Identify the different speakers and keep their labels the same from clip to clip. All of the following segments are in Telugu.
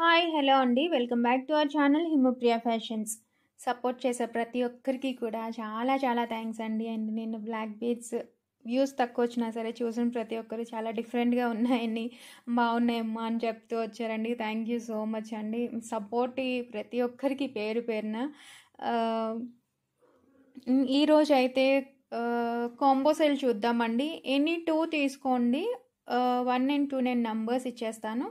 Speaker 1: హాయ్ హలో అండి welcome back to our channel Himapriya fashions support చేసే ప్రతి ఒక్కరికి కూడా చాలా చాలా థ్యాంక్స్ అండి అండ్ నేను బ్లాక్ బీడ్స్ వ్యూస్ తక్కువ వచ్చినా సరే చూసిన ప్రతి ఒక్కరు చాలా డిఫరెంట్గా ఉన్నాయని బాగున్నాయమ్మా అని చెప్తూ వచ్చారండి థ్యాంక్ యూ సో మచ్ అండి సపోర్ట్ ప్రతి ఒక్కరికి పేరు పేరున ఈరోజు అయితే కాంబో సెల్ చూద్దామండి ఎనీ టూ తీసుకోండి వన్ అండ్ టూ నేను నంబర్స్ ఇచ్చేస్తాను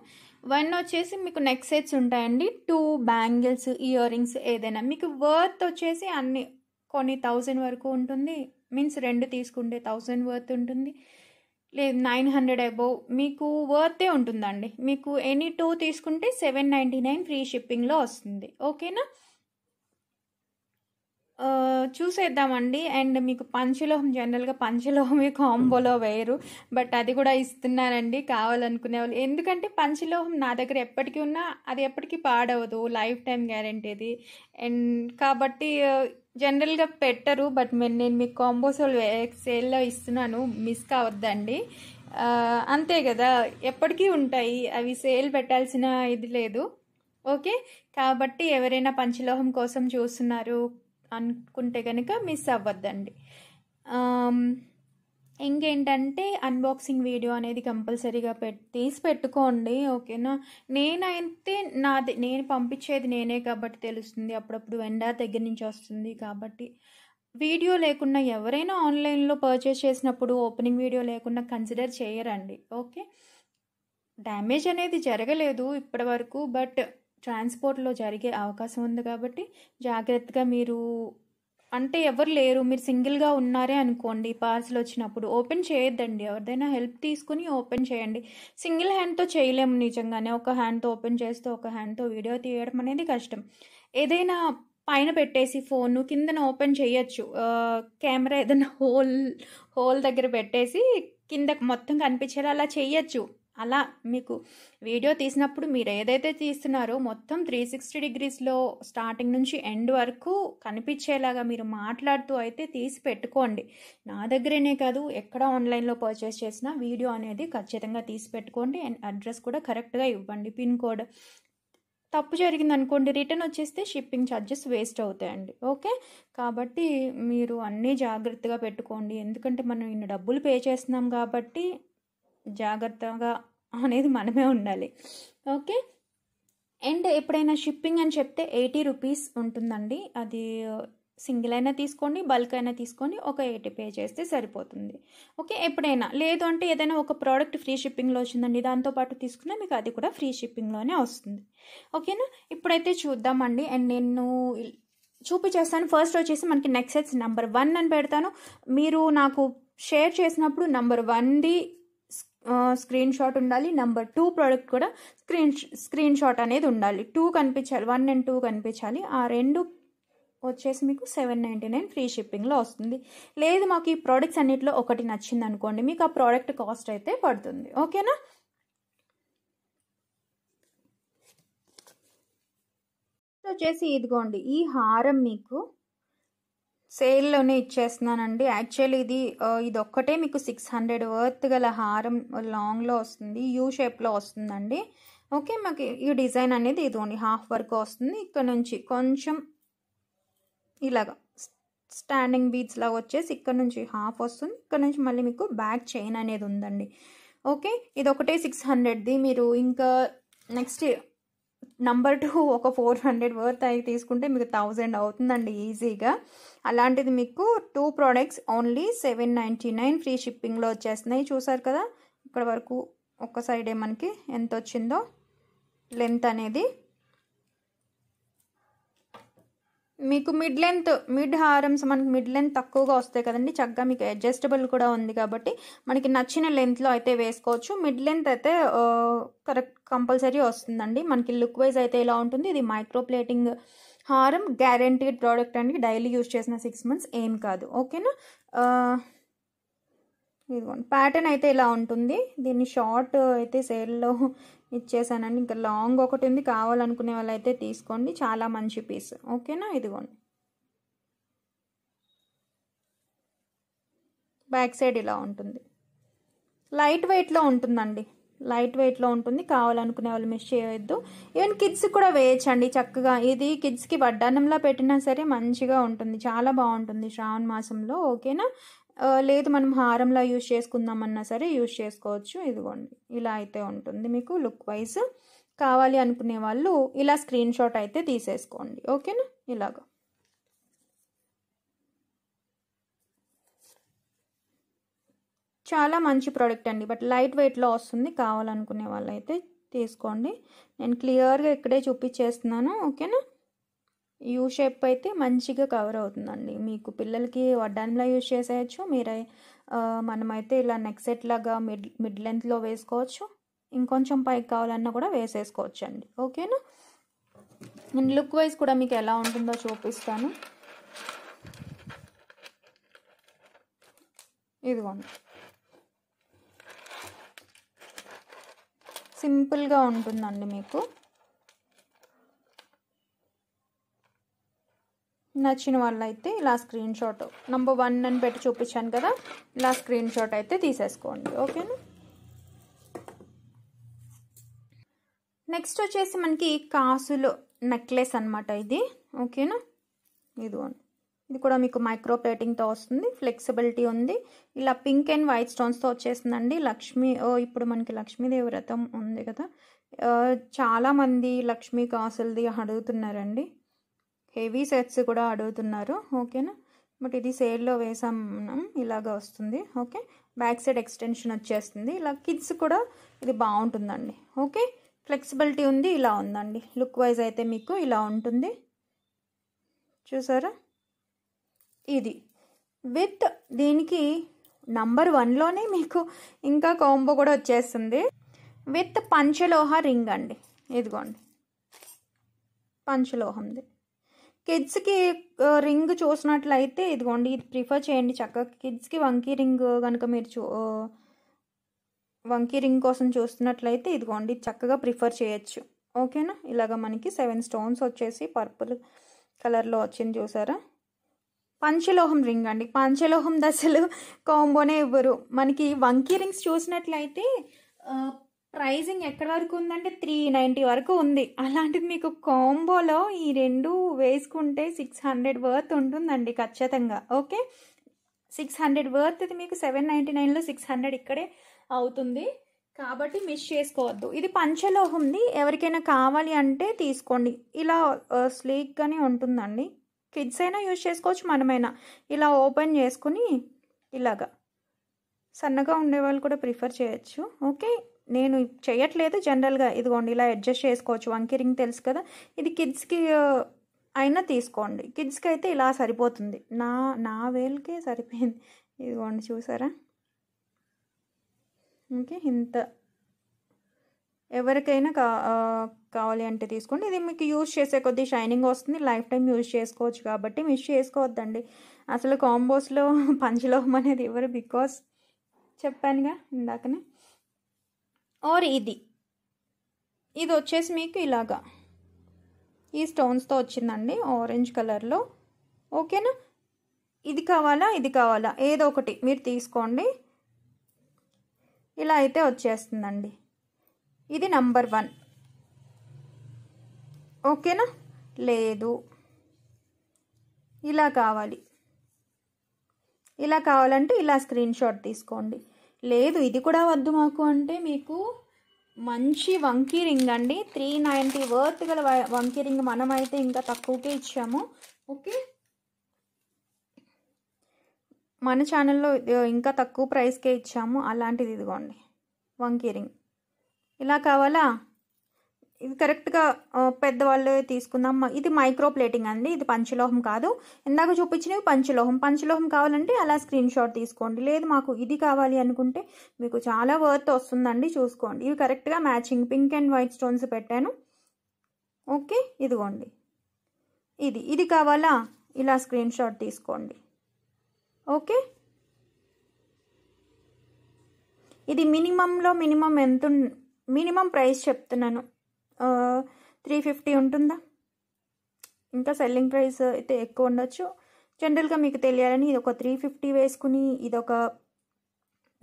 Speaker 1: వన్ వచ్చేసి మీకు నెక్ సెట్స్ ఉంటాయండి టూ బ్యాంగిల్స్ ఇయర్ రింగ్స్ ఏదైనా మీకు వర్త్ వచ్చేసి అన్ని కొన్ని థౌజండ్ వరకు ఉంటుంది మీన్స్ రెండు తీసుకుంటే థౌజండ్ వర్త్ ఉంటుంది లేదు నైన్ హండ్రెడ్ అబోవ్ మీకు వర్తే ఉంటుందండి మీకు ఎనీ టూ తీసుకుంటే సెవెన్ నైంటీ నైన్ ఫ్రీ షిప్పింగ్లో వస్తుంది ఓకేనా చూసేద్దామండి అండ్ మీకు పంచలోహం జనరల్గా పంచలోహమే కాంబోలో వేయరు బట్ అది కూడా ఇస్తున్నారండి కావాలనుకునే వాళ్ళు ఎందుకంటే పంచలోహం నా దగ్గర ఎప్పటికీ ఉన్నా అది ఎప్పటికీ పాడవదు లైఫ్ టైం గ్యారంటీది అండ్ కాబట్టి జనరల్గా పెట్టరు బట్ నేను మీకు కాంబోసోల్ సేల్లో ఇస్తున్నాను మిస్ కావద్దండి అంతే కదా ఎప్పటికీ ఉంటాయి అవి సేల్ పెట్టాల్సిన ఇది లేదు ఓకే కాబట్టి ఎవరైనా పంచలోహం కోసం చూస్తున్నారు అనుకుంటే కనుక మిస్ అవ్వద్దండి ఇంకేంటంటే అన్బాక్సింగ్ వీడియో అనేది కంపల్సరీగా పెట్ తీసి పెట్టుకోండి ఓకేనా నేనైతే నాది నేను పంపించేది నేనే కాబట్టి తెలుస్తుంది అప్పుడప్పుడు ఎండా దగ్గర నుంచి వస్తుంది కాబట్టి వీడియో లేకుండా ఎవరైనా ఆన్లైన్లో పర్చేస్ చేసినప్పుడు ఓపెనింగ్ వీడియో లేకుండా కన్సిడర్ చేయరండి ఓకే డ్యామేజ్ అనేది జరగలేదు ఇప్పటి వరకు బట్ ట్రాన్స్పోర్ట్లో జరిగే అవకాశం ఉంది కాబట్టి జాగ్రత్తగా మీరు అంటే ఎవరు లేరు మీరు సింగిల్గా ఉన్నారే అనుకోండి పార్సల్ వచ్చినప్పుడు ఓపెన్ చేయొద్దండి ఎవరిదైనా హెల్ప్ తీసుకుని ఓపెన్ చేయండి సింగిల్ హ్యాండ్తో చేయలేము నిజంగానే ఒక హ్యాండ్తో ఓపెన్ చేస్తే ఒక హ్యాండ్తో వీడియో తీయడం అనేది కష్టం ఏదైనా పైన పెట్టేసి ఫోన్ కిందన ఓపెన్ చేయొచ్చు కెమెరా ఏదైనా హోల్ హోల్ దగ్గర పెట్టేసి కింద మొత్తం కనిపించేలా అలా చేయొచ్చు అలా మీకు వీడియో తీసినప్పుడు మీరు ఏదైతే తీస్తున్నారో మొత్తం త్రీ సిక్స్టీ డిగ్రీస్లో స్టార్టింగ్ నుంచి ఎండ్ వరకు కనిపించేలాగా మీరు మాట్లాడుతూ అయితే తీసి పెట్టుకోండి నా దగ్గరనే కాదు ఎక్కడ ఆన్లైన్లో పర్చేస్ చేసినా వీడియో అనేది ఖచ్చితంగా తీసి పెట్టుకోండి అండ్ అడ్రస్ కూడా కరెక్ట్గా ఇవ్వండి పిన్ కోడ్ తప్పు జరిగింది అనుకోండి రిటర్న్ వచ్చేస్తే షిప్పింగ్ ఛార్జెస్ వేస్ట్ అవుతాయండి ఓకే కాబట్టి మీరు అన్నీ జాగ్రత్తగా పెట్టుకోండి ఎందుకంటే మనం ఇన్ని డబ్బులు పే చేస్తున్నాం కాబట్టి జాగ్రత్తగా అనేది మనమే ఉండాలి ఓకే అండ్ ఎప్పుడైనా షిప్పింగ్ అని చెప్తే ఎయిటీ రూపీస్ ఉంటుందండి అది సింగిల్ అయినా తీసుకోండి బల్క్ అయినా తీసుకోండి ఒక ఎయిటీ పే చేస్తే సరిపోతుంది ఓకే ఎప్పుడైనా లేదు అంటే ఏదైనా ఒక ప్రోడక్ట్ ఫ్రీ షిప్పింగ్లో వచ్చిందండి దాంతోపాటు తీసుకున్నా మీకు అది కూడా ఫ్రీ షిప్పింగ్లోనే వస్తుంది ఓకేనా ఇప్పుడైతే చూద్దామండి అండ్ నేను చూపించేస్తాను ఫస్ట్ వచ్చేసి మనకి నెక్స్ట్ నెంబర్ వన్ అని పెడతాను మీరు నాకు షేర్ చేసినప్పుడు నంబర్ వన్ది స్క్రీన్ షాట్ ఉండాలి నెంబర్ టూ ప్రోడక్ట్ కూడా స్క్రీన్ స్క్రీన్ షాట్ అనేది ఉండాలి టూ కనిపించాలి వన్ అండ్ టూ కనిపించాలి ఆ రెండు వచ్చేసి మీకు సెవెన్ నైంటీ నైన్ ఫ్రీ షిప్పింగ్లో వస్తుంది లేదు మాకు ఈ ప్రోడక్ట్స్ అన్నింటిలో ఒకటి నచ్చింది అనుకోండి మీకు ఆ ప్రోడక్ట్ కాస్ట్ అయితే పడుతుంది ఓకేనా వచ్చేసి ఇదిగోండి ఈ హారం మీకు సేల్లోనే ఇచ్చేస్తున్నానండి యాక్చువల్లీ ఇది ఇది ఒక్కటే మీకు సిక్స్ హండ్రెడ్ వర్త్ గల హారం లాంగ్లో వస్తుంది యూ షేప్లో వస్తుందండి ఓకే మాకు ఈ డిజైన్ అనేది ఇది హాఫ్ వరకు వస్తుంది ఇక్కడ నుంచి కొంచెం ఇలాగా స్టాండింగ్ బీడ్స్ లాగా వచ్చేసి ఇక్కడ నుంచి హాఫ్ వస్తుంది ఇక్కడ నుంచి మళ్ళీ మీకు బ్యాక్ చైన్ అనేది ఉందండి ఓకే ఇది ఒకటే సిక్స్ హండ్రెడ్ది మీరు ఇంకా నెక్స్ట్ నంబర్ టూ ఒక ఫోర్ హండ్రెడ్ వర్త్ అయితే తీసుకుంటే మీకు థౌజండ్ అవుతుందండి ఈజీగా అలాంటిది మీకు two products only seven ninety nine free షిప్పింగ్లో వచ్చేస్తున్నాయి చూసారు కదా ఇక్కడ వరకు ఒక సైడే మనకి ఎంత వచ్చిందో లెంత్ అనేది మీకు మిడ్ లెంత్ మిడ్ హారమ్స్ మనకి మిడ్ లెంత్ తక్కువగా వస్తాయి కదండి చక్కగా మీకు అడ్జస్టబుల్ కూడా ఉంది కాబట్టి మనకి నచ్చిన లెంత్లో అయితే వేసుకోవచ్చు మిడ్ లెంత్ అయితే కరెక్ట్ కంపల్సరీ వస్తుందండి మనకి లుక్ వైజ్ అయితే ఇలా ఉంటుంది ఇది మైక్రో ప్లేటింగ్ హారం గ్యారంటీడ్ ప్రోడక్ట్ అండి డైలీ యూజ్ చేసిన సిక్స్ మంత్స్ ఏం కాదు ఓకేనా ఇదిగోండి ప్యాటర్న్ అయితే ఇలా ఉంటుంది దీన్ని షార్ట్ అయితే సేల్లో ఇచ్చేసానండి ఇంకా లాంగ్ ఒకటి ఉంది కావాలనుకునే వాళ్ళు అయితే తీసుకోండి చాలా మంచి పీస్ ఓకేనా ఇదిగోండి బ్యాక్ సైడ్ ఇలా ఉంటుంది లైట్ వెయిట్లో ఉంటుందండి లైట్ వెయిట్లో ఉంటుంది కావాలనుకునే వాళ్ళు మిస్ చేయొద్దు ఈవెన్ కిడ్స్ కూడా వేయచ్చండి చక్కగా ఇది కిడ్స్కి వడ్డానంలా పెట్టినా సరే మంచిగా ఉంటుంది చాలా బాగుంటుంది శ్రావణ మాసంలో ఓకేనా లేదు మనం హారంలా యూజ్ చేసుకుందామన్నా సరే యూజ్ చేసుకోవచ్చు ఇదిగోండి ఇలా అయితే ఉంటుంది మీకు లుక్ వైజ్ కావాలి అనుకునే వాళ్ళు ఇలా స్క్రీన్ షాట్ అయితే తీసేసుకోండి ఓకేనా ఇలాగ చాలా మంచి ప్రోడక్ట్ అండి బట్ లైట్ వెయిట్లో వస్తుంది కావాలనుకునే వాళ్ళైతే తీసుకోండి నేను క్లియర్గా ఇక్కడే చూపించేస్తున్నాను ఓకేనా యూ షేప్ అయితే మంచిగా కవర్ అవుతుందండి మీకు పిల్లలకి వడ్డానిలా యూజ్ చేసేయచ్చు మీరే మనమైతే ఇలా నెక్ సెట్ లాగా మిడ్ మిడ్ లెంత్లో వేసుకోవచ్చు ఇంకొంచెం పైకి కావాలన్నా కూడా వేసేసుకోవచ్చు అండి ఓకేనా నేను లుక్ వైజ్ కూడా మీకు ఎలా ఉంటుందో చూపిస్తాను ఇదిగోండి సింపుల్గా ఉంటుందండి మీకు నచ్చిన అయితే ఇలా స్క్రీన్ షాట్ నంబర్ వన్ అని పెట్టి చూపించాను కదా ఇలా స్క్రీన్ షాట్ అయితే తీసేసుకోండి ఓకేనా నెక్స్ట్ వచ్చేసి మనకి కాసులు నెక్లెస్ అనమాట ఇది ఓకేనా ఇదిగోండి ఇది కూడా మీకు మైక్రో ప్లేటింగ్తో వస్తుంది ఫ్లెక్సిబిలిటీ ఉంది ఇలా పింక్ అండ్ వైట్ స్టోన్స్తో వచ్చేసిందండి లక్ష్మీ ఇప్పుడు మనకి లక్ష్మీదేవి వ్రతం ఉంది కదా చాలామంది లక్ష్మీ కాసులది అడుగుతున్నారండి హెవీ సెట్స్ కూడా అడుగుతున్నారు ఓకేనా బట్ ఇది సేల్లో వేసాం మనం ఇలాగ వస్తుంది ఓకే బ్యాక్ సైడ్ ఎక్స్టెన్షన్ వచ్చేస్తుంది ఇలా కిడ్స్ కూడా ఇది బాగుంటుందండి ఓకే ఫ్లెక్సిబిలిటీ ఉంది ఇలా ఉందండి లుక్ వైజ్ అయితే మీకు ఇలా ఉంటుంది చూసారా ఇది విత్ దీనికి నంబర్ వన్లోనే మీకు ఇంకా కాంబో కూడా వచ్చేస్తుంది విత్ పంచలోహ రింగ్ అండి ఇదిగోండి పంచలోహంది కిడ్స్కి రింగ్ చూసినట్లయితే ఇదిగోండి ఇది ప్రిఫర్ చేయండి చక్కగా కిడ్స్కి వంకీ రింగ్ కనుక మీరు చూ వంకీ రింగ్ కోసం చూస్తున్నట్లయితే ఇదిగోండి చక్కగా ప్రిఫర్ చేయొచ్చు ఓకేనా ఇలాగ మనకి సెవెన్ స్టోన్స్ వచ్చేసి పర్పుల్ కలర్లో వచ్చింది చూసారా పంచలోహం రింగ్ అండి పంచలోహం దశలు కాంబోనే ఇవ్వరు మనకి వంకీ రింగ్స్ చూసినట్లయితే ప్రైజింగ్ ఎక్కడి వరకు ఉందంటే త్రీ నైంటీ వరకు ఉంది అలాంటిది మీకు కాంబోలో ఈ రెండు వేసుకుంటే సిక్స్ హండ్రెడ్ వర్త్ ఉంటుందండి ఖచ్చితంగా ఓకే సిక్స్ హండ్రెడ్ వర్త్ ఇది మీకు సెవెన్ నైంటీ నైన్లో సిక్స్ హండ్రెడ్ ఇక్కడే అవుతుంది కాబట్టి మిస్ చేసుకోవద్దు ఇది ఉంది ఎవరికైనా కావాలి అంటే తీసుకోండి ఇలా స్లీక్గానే ఉంటుందండి కిడ్స్ అయినా యూజ్ చేసుకోవచ్చు మనమైనా ఇలా ఓపెన్ చేసుకుని ఇలాగా సన్నగా ఉండేవాళ్ళు కూడా ప్రిఫర్ చేయొచ్చు ఓకే నేను చేయట్లేదు జనరల్గా ఇదిగోండి ఇలా అడ్జస్ట్ చేసుకోవచ్చు వంకిరింగ్ తెలుసు కదా ఇది కిడ్స్కి అయినా తీసుకోండి కిడ్స్కి అయితే ఇలా సరిపోతుంది నా నా వేలకే సరిపోయింది ఇదిగోండి చూసారా ఓకే ఇంత ఎవరికైనా కా కావాలి అంటే తీసుకోండి ఇది మీకు యూజ్ చేసే కొద్దీ షైనింగ్ వస్తుంది లైఫ్ టైం యూజ్ చేసుకోవచ్చు కాబట్టి మిస్ చేసుకోవద్దండి అసలు కాంబోస్లో పంచలోహం అనేది ఎవరు బికాస్ చెప్పానుగా ఇందాకనే ఆర్ ఇది ఇది వచ్చేసి మీకు ఇలాగా ఈ స్టోన్స్తో వచ్చిందండి ఆరెంజ్ కలర్లో ఓకేనా ఇది కావాలా ఇది కావాలా ఏదో ఒకటి మీరు తీసుకోండి ఇలా అయితే వచ్చేస్తుందండి ఇది నంబర్ వన్ ఓకేనా లేదు ఇలా కావాలి ఇలా కావాలంటే ఇలా స్క్రీన్ షాట్ తీసుకోండి లేదు ఇది కూడా వద్దు మాకు అంటే మీకు మంచి వంకీ రింగ్ అండి త్రీ నైంటీ వర్త్ గల వంకీ రింగ్ మనమైతే ఇంకా తక్కువకే ఇచ్చాము ఓకే మన ఛానల్లో ఇంకా తక్కువ ప్రైస్కే ఇచ్చాము అలాంటిది ఇదిగోండి వంకీ రింగ్ ఇలా కావాలా ఇది కరెక్ట్గా పెద్దవాళ్ళు తీసుకుందాం ఇది మైక్రో ప్లేటింగ్ అండి ఇది పంచలోహం కాదు ఇందాక చూపించినవి పంచలోహం పంచలోహం కావాలంటే అలా స్క్రీన్ షాట్ తీసుకోండి లేదు మాకు ఇది కావాలి అనుకుంటే మీకు చాలా వర్త్ వస్తుందండి చూసుకోండి ఇవి కరెక్ట్గా matching pink and white stones పెట్టాను ఓకే ఇదిగోండి ఇది ఇది కావాలా ఇలా స్క్రీన్ షాట్ తీసుకోండి ఓకే ఇది మినిమంలో మినిమం ఎంత మినిమం ప్రైస్ చెప్తున్నాను త్రీ ఫిఫ్టీ ఉంటుందా ఇంకా సెల్లింగ్ ప్రైస్ అయితే ఎక్కువ ఉండొచ్చు జనరల్గా మీకు తెలియాలని ఇది ఒక త్రీ ఫిఫ్టీ వేసుకుని ఇదొక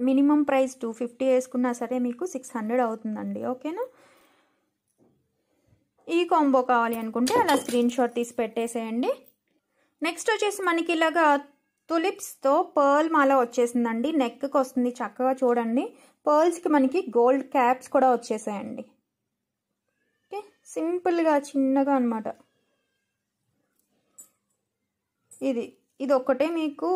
Speaker 1: మినిమం ప్రైస్ టూ ఫిఫ్టీ వేసుకున్నా సరే మీకు సిక్స్ హండ్రెడ్ అవుతుందండి ఓకేనా ఈ కాంబో కావాలి అనుకుంటే అలా స్క్రీన్ షాట్ తీసి పెట్టేసేయండి నెక్స్ట్ వచ్చేసి మనకి ఇలాగా తులిప్స్తో పర్ల్ మాల వచ్చేసిందండి నెక్కి వస్తుంది చక్కగా చూడండి పర్ల్స్కి మనకి గోల్డ్ క్యాప్స్ కూడా వచ్చేసాయండి సింపుల్గా చిన్నగా అనమాట ఇది ఇది ఒక్కటే మీకు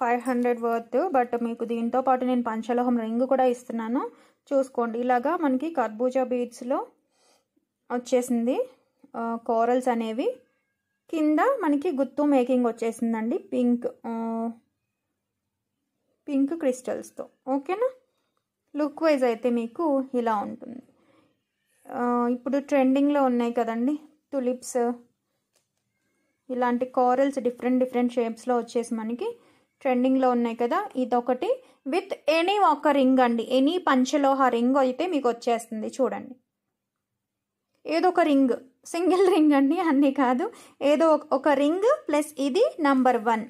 Speaker 1: ఫైవ్ హండ్రెడ్ వర్త్ బట్ మీకు దీంతో పాటు నేను పంచలోహం రింగ్ కూడా ఇస్తున్నాను చూసుకోండి ఇలాగా మనకి కర్బూజా బీడ్స్లో వచ్చేసింది కోరల్స్ అనేవి కింద మనకి గుత్తు మేకింగ్ వచ్చేసిందండి పింక్ పింక్ క్రిస్టల్స్తో ఓకేనా లుక్ వైజ్ అయితే మీకు ఇలా ఉంటుంది ఇప్పుడు ట్రెండింగ్లో ఉన్నాయి కదండి తులిప్స్ ఇలాంటి కోరల్స్ డిఫరెంట్ డిఫరెంట్ షేప్స్లో వచ్చేసి మనకి ట్రెండింగ్లో ఉన్నాయి కదా ఇదొకటి విత్ ఎనీ ఒక రింగ్ అండి ఎనీ పంచలోహ రింగ్ అయితే మీకు వచ్చేస్తుంది చూడండి ఏదో ఒక రింగ్ సింగిల్ రింగ్ అండి అన్నీ కాదు ఏదో ఒక రింగ్ ప్లస్ ఇది నంబర్ వన్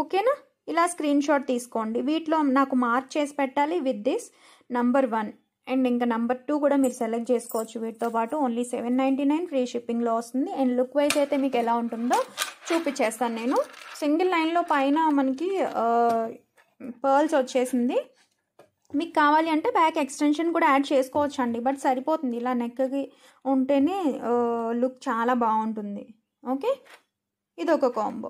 Speaker 1: ఓకేనా ఇలా స్క్రీన్ షాట్ తీసుకోండి వీటిలో నాకు మార్క్ చేసి పెట్టాలి with this number one and ఇంకా నెంబర్ టూ కూడా మీరు సెలెక్ట్ చేసుకోవచ్చు వీటితో పాటు only seven ninety nine free షిప్పింగ్లో వస్తుంది అండ్ లుక్ వైజ్ అయితే మీకు ఎలా ఉంటుందో చూపించేస్తాను నేను సింగిల్ లైన్లో పైన మనకి పర్ల్స్ వచ్చేసింది మీకు కావాలి అంటే బ్యాక్ ఎక్స్టెన్షన్ కూడా యాడ్ చేసుకోవచ్చు అండి బట్ సరిపోతుంది ఇలా నెక్కి ఉంటేనే లుక్ చాలా బాగుంటుంది ఓకే ఇది ఒక కాంబో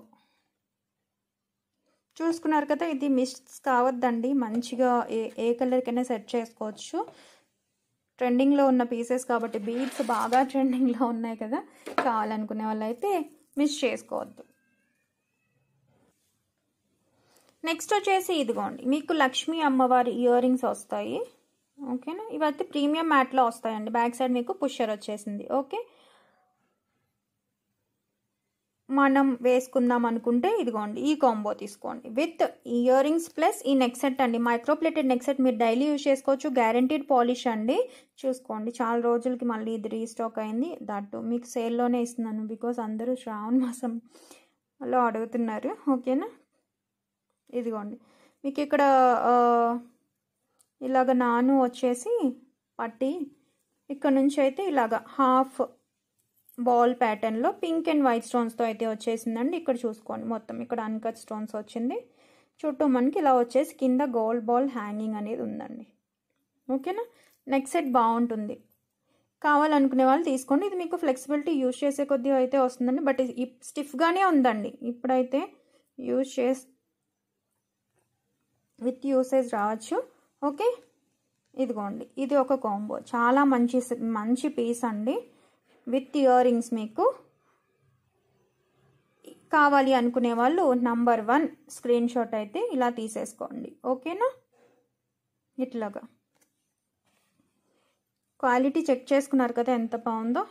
Speaker 1: చూసుకున్నారు కదా ఇది మిస్ కావద్దండి మంచిగా ఏ ఏ కలర్కైనా సెట్ చేసుకోవచ్చు ట్రెండింగ్లో ఉన్న పీసెస్ కాబట్టి బీడ్స్ బాగా ట్రెండింగ్లో ఉన్నాయి కదా కావాలనుకునే అయితే మిస్ చేసుకోవద్దు నెక్స్ట్ వచ్చేసి ఇదిగోండి మీకు లక్ష్మీ అమ్మవారి ఇయర్ రింగ్స్ వస్తాయి ఓకేనా ఇవైతే ప్రీమియం మ్యాట్లో వస్తాయండి బ్యాక్ సైడ్ మీకు పుషర్ వచ్చేసింది ఓకే మనం వేసుకుందాం అనుకుంటే ఇదిగోండి ఈ కాంబో తీసుకోండి విత్ ఇయర్ రింగ్స్ ప్లస్ ఈ నెక్ సెట్ అండి మైక్రోప్లేటెడ్ నెక్ సెట్ మీరు డైలీ యూజ్ చేసుకోవచ్చు గ్యారంటీడ్ పాలిష్ అండి చూసుకోండి చాలా రోజులకి మళ్ళీ ఇది రీస్టాక్ అయింది దట్టు మీకు సేల్లోనే ఇస్తున్నాను బికాస్ అందరూ శ్రావణ మాసంలో అడుగుతున్నారు ఓకేనా ఇదిగోండి మీకు ఇక్కడ ఇలాగ నాను వచ్చేసి పట్టి ఇక్కడ నుంచి అయితే ఇలాగ హాఫ్ బాల్ లో పింక్ అండ్ వైట్ స్టోన్స్తో అయితే వచ్చేసిందండి ఇక్కడ చూసుకోండి మొత్తం ఇక్కడ అన్కట్ స్టోన్స్ వచ్చింది చుట్టూ మనకి ఇలా వచ్చేసి కింద గోల్డ్ బాల్ హ్యాంగింగ్ అనేది ఉందండి ఓకేనా నెక్స్ట్ సెట్ బాగుంటుంది కావాలనుకునే వాళ్ళు తీసుకోండి ఇది మీకు ఫ్లెక్సిబిలిటీ యూజ్ చేసే కొద్దిగా అయితే వస్తుందండి బట్ స్టిఫ్గానే ఉందండి ఇప్పుడైతే యూజ్ చేస్ విత్ యూసేజ్ రావచ్చు ఓకే ఇదిగోండి ఇది ఒక కాంబో చాలా మంచి మంచి పీస్ అండి విత్ ఇయర్ రింగ్స్ మీకు కావాలి అనుకునే వాళ్ళు నంబర్ వన్ స్క్రీన్ షాట్ అయితే ఇలా తీసేసుకోండి ఓకేనా ఇట్లాగా క్వాలిటీ చెక్ చేసుకున్నారు కదా ఎంత బాగుందో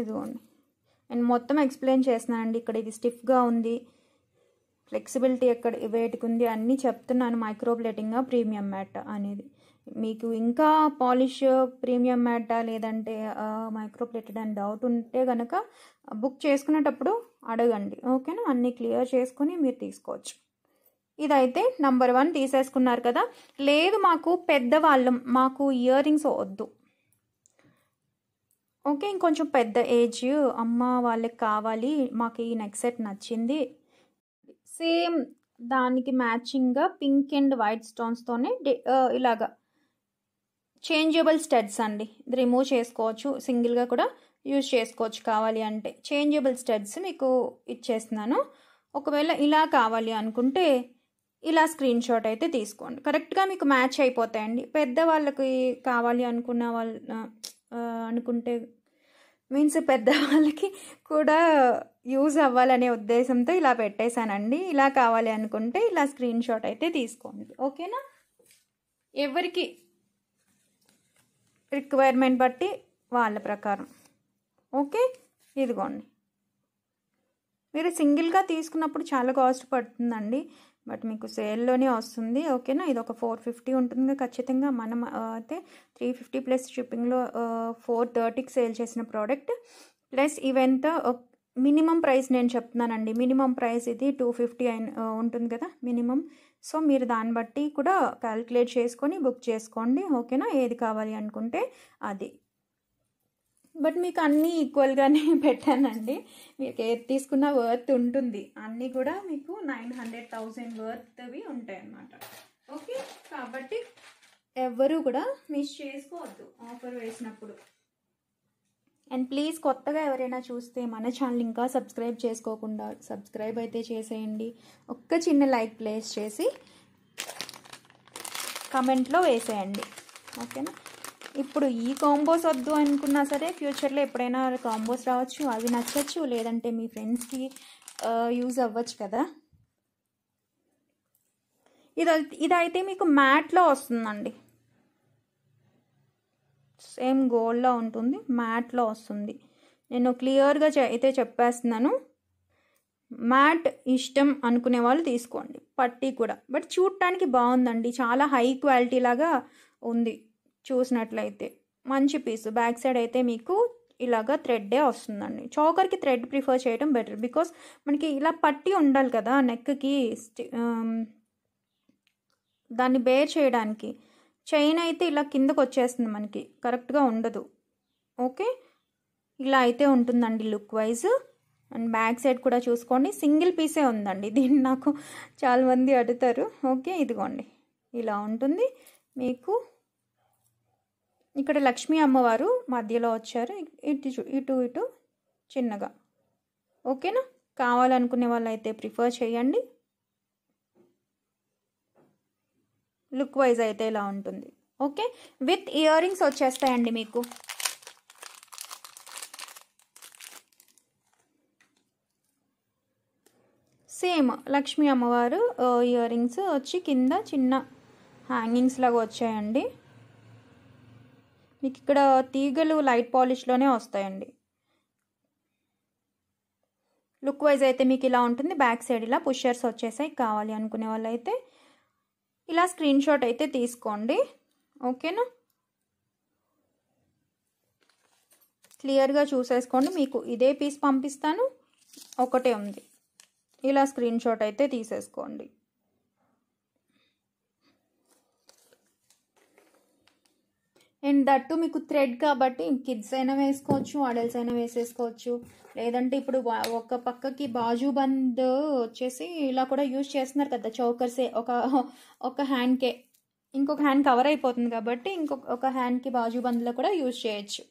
Speaker 1: ఇదిగోండి నేను మొత్తం ఎక్స్ప్లెయిన్ అండి ఇక్కడ ఇది స్టిఫ్గా ఉంది ఫ్లెక్సిబిలిటీ ఎక్కడ వేటికి ఉంది అన్నీ చెప్తున్నాను మైక్రోప్లేటింగ్ ప్రీమియం మ్యాట్ అనేది మీకు ఇంకా పాలిష్ ప్రీమియం మ్యాటా లేదంటే మైక్రోప్లేటెడ్ అని డౌట్ ఉంటే కనుక బుక్ చేసుకునేటప్పుడు అడగండి ఓకేనా అన్నీ క్లియర్ చేసుకుని మీరు తీసుకోవచ్చు ఇదైతే నంబర్ వన్ తీసేసుకున్నారు కదా లేదు మాకు పెద్దవాళ్ళం మాకు ఇయర్ రింగ్స్ వద్దు ఓకే ఇంకొంచెం పెద్ద ఏజ్ అమ్మ వాళ్ళకి కావాలి మాకు ఈ నెక్ సెట్ నచ్చింది సేమ్ దానికి మ్యాచింగ్గా పింక్ అండ్ వైట్ స్టోన్స్తోనే ఇలాగా చేంజబుల్ స్టడ్స్ అండి ఇది రిమూవ్ చేసుకోవచ్చు సింగిల్గా కూడా యూజ్ చేసుకోవచ్చు కావాలి అంటే చేంజబుల్ స్టడ్స్ మీకు ఇచ్చేస్తున్నాను ఒకవేళ ఇలా కావాలి అనుకుంటే ఇలా స్క్రీన్ షాట్ అయితే తీసుకోండి కరెక్ట్గా మీకు మ్యాచ్ అయిపోతాయండి పెద్దవాళ్ళకి కావాలి అనుకున్న వాళ్ళ అనుకుంటే మీన్స్ పెద్దవాళ్ళకి కూడా యూజ్ అవ్వాలనే ఉద్దేశంతో ఇలా పెట్టేశానండి ఇలా కావాలి అనుకుంటే ఇలా స్క్రీన్ షాట్ అయితే తీసుకోండి ఓకేనా ఎవరికి రిక్వైర్మెంట్ బట్టి వాళ్ళ ప్రకారం ఓకే ఇదిగోండి మీరు సింగిల్గా తీసుకున్నప్పుడు చాలా కాస్ట్ పడుతుందండి బట్ మీకు సేల్లోనే వస్తుంది ఓకేనా ఇది ఒక ఫోర్ ఫిఫ్టీ ఉంటుంది ఖచ్చితంగా మనం అయితే త్రీ ఫిఫ్టీ ప్లస్ షిప్పింగ్లో ఫోర్ థర్టీకి సేల్ చేసిన ప్రోడక్ట్ ప్లస్ ఇవెంత మినిమం ప్రైస్ నేను చెప్తున్నానండి మినిమం ప్రైస్ ఇది టూ ఫిఫ్టీ ఉంటుంది కదా మినిమం సో మీరు దాన్ని బట్టి కూడా క్యాలిక్యులేట్ చేసుకొని బుక్ చేసుకోండి ఓకేనా ఏది కావాలి అనుకుంటే అది బట్ మీకు అన్నీ ఈక్వల్గానే పెట్టానండి మీకు ఏది తీసుకున్న వర్త్ ఉంటుంది అన్నీ కూడా మీకు నైన్ హండ్రెడ్ థౌజండ్ వర్త్వి ఉంటాయి అన్నమాట ఓకే కాబట్టి ఎవ్వరూ కూడా మిస్ చేసుకోవద్దు ఆఫర్ వేసినప్పుడు అండ్ ప్లీజ్ కొత్తగా ఎవరైనా చూస్తే మన ఛానల్ ఇంకా సబ్స్క్రైబ్ చేసుకోకుండా సబ్స్క్రైబ్ అయితే చేసేయండి ఒక్క చిన్న లైక్ ప్లేస్ చేసి కమెంట్లో వేసేయండి ఓకేనా ఇప్పుడు ఈ కాంబోస్ వద్దు అనుకున్నా సరే ఫ్యూచర్లో ఎప్పుడైనా కాంబోస్ రావచ్చు అవి నచ్చచ్చు లేదంటే మీ ఫ్రెండ్స్కి యూజ్ అవ్వచ్చు కదా ఇది ఇదైతే మీకు మ్యాట్లో వస్తుందండి సేమ్ గోల్డ్లో ఉంటుంది మ్యాట్లో వస్తుంది నేను క్లియర్గా అయితే చెప్పేస్తున్నాను మ్యాట్ ఇష్టం అనుకునే వాళ్ళు తీసుకోండి పట్టీ కూడా బట్ చూడటానికి బాగుందండి చాలా హై క్వాలిటీ లాగా ఉంది చూసినట్లయితే మంచి పీస్ బ్యాక్ సైడ్ అయితే మీకు ఇలాగా థ్రెడ్డే వస్తుందండి చౌకర్కి థ్రెడ్ ప్రిఫర్ చేయడం బెటర్ బికాస్ మనకి ఇలా పట్టి ఉండాలి కదా నెక్కి దాన్ని బేర్ చేయడానికి చైన్ అయితే ఇలా కిందకు వచ్చేస్తుంది మనకి కరెక్ట్గా ఉండదు ఓకే ఇలా అయితే ఉంటుందండి look wise and back side కూడా చూసుకోండి సింగిల్ పీసే ఉందండి దీన్ని నాకు చాలామంది అడుగుతారు ఓకే ఇదిగోండి ఇలా ఉంటుంది మీకు ఇక్కడ లక్ష్మీ అమ్మవారు మధ్యలో వచ్చారు ఇటు ఇటు ఇటు చిన్నగా ఓకేనా కావాలనుకునే వాళ్ళైతే ప్రిఫర్ చేయండి లుక్ వైజ్ అయితే ఇలా ఉంటుంది ఓకే విత్ ఇయర్ రింగ్స్ వచ్చేస్తాయండి మీకు సేమ్ లక్ష్మి అమ్మవారు ఇయర్ రింగ్స్ వచ్చి కింద చిన్న హ్యాంగింగ్స్ లాగా వచ్చాయండి మీకు ఇక్కడ తీగలు లైట్ పాలిష్లోనే వస్తాయండి లుక్ వైజ్ అయితే మీకు ఇలా ఉంటుంది బ్యాక్ సైడ్ ఇలా పుషర్స్ వచ్చేసాయి కావాలి అనుకునే వాళ్ళైతే ఇలా స్క్రీన్ షాట్ అయితే తీసుకోండి ఓకేనా క్లియర్గా చూసేసుకోండి మీకు ఇదే పీస్ పంపిస్తాను ఒకటే ఉంది ఇలా స్క్రీన్ షాట్ అయితే తీసేసుకోండి అండ్ దట్టు మీకు థ్రెడ్ కాబట్టి కిడ్స్ అయినా వేసుకోవచ్చు అడల్ట్స్ అయినా వేసేసుకోవచ్చు లేదంటే ఇప్పుడు ఒక పక్కకి బాజు బంద్ వచ్చేసి ఇలా కూడా యూజ్ చేస్తున్నారు కదా చౌకర్సే ఒక ఒక హ్యాండ్కే ఇంకొక హ్యాండ్ కవర్ అయిపోతుంది కాబట్టి ఇంకొక ఒక హ్యాండ్కి బాజు బంద్లో కూడా యూజ్ చేయొచ్చు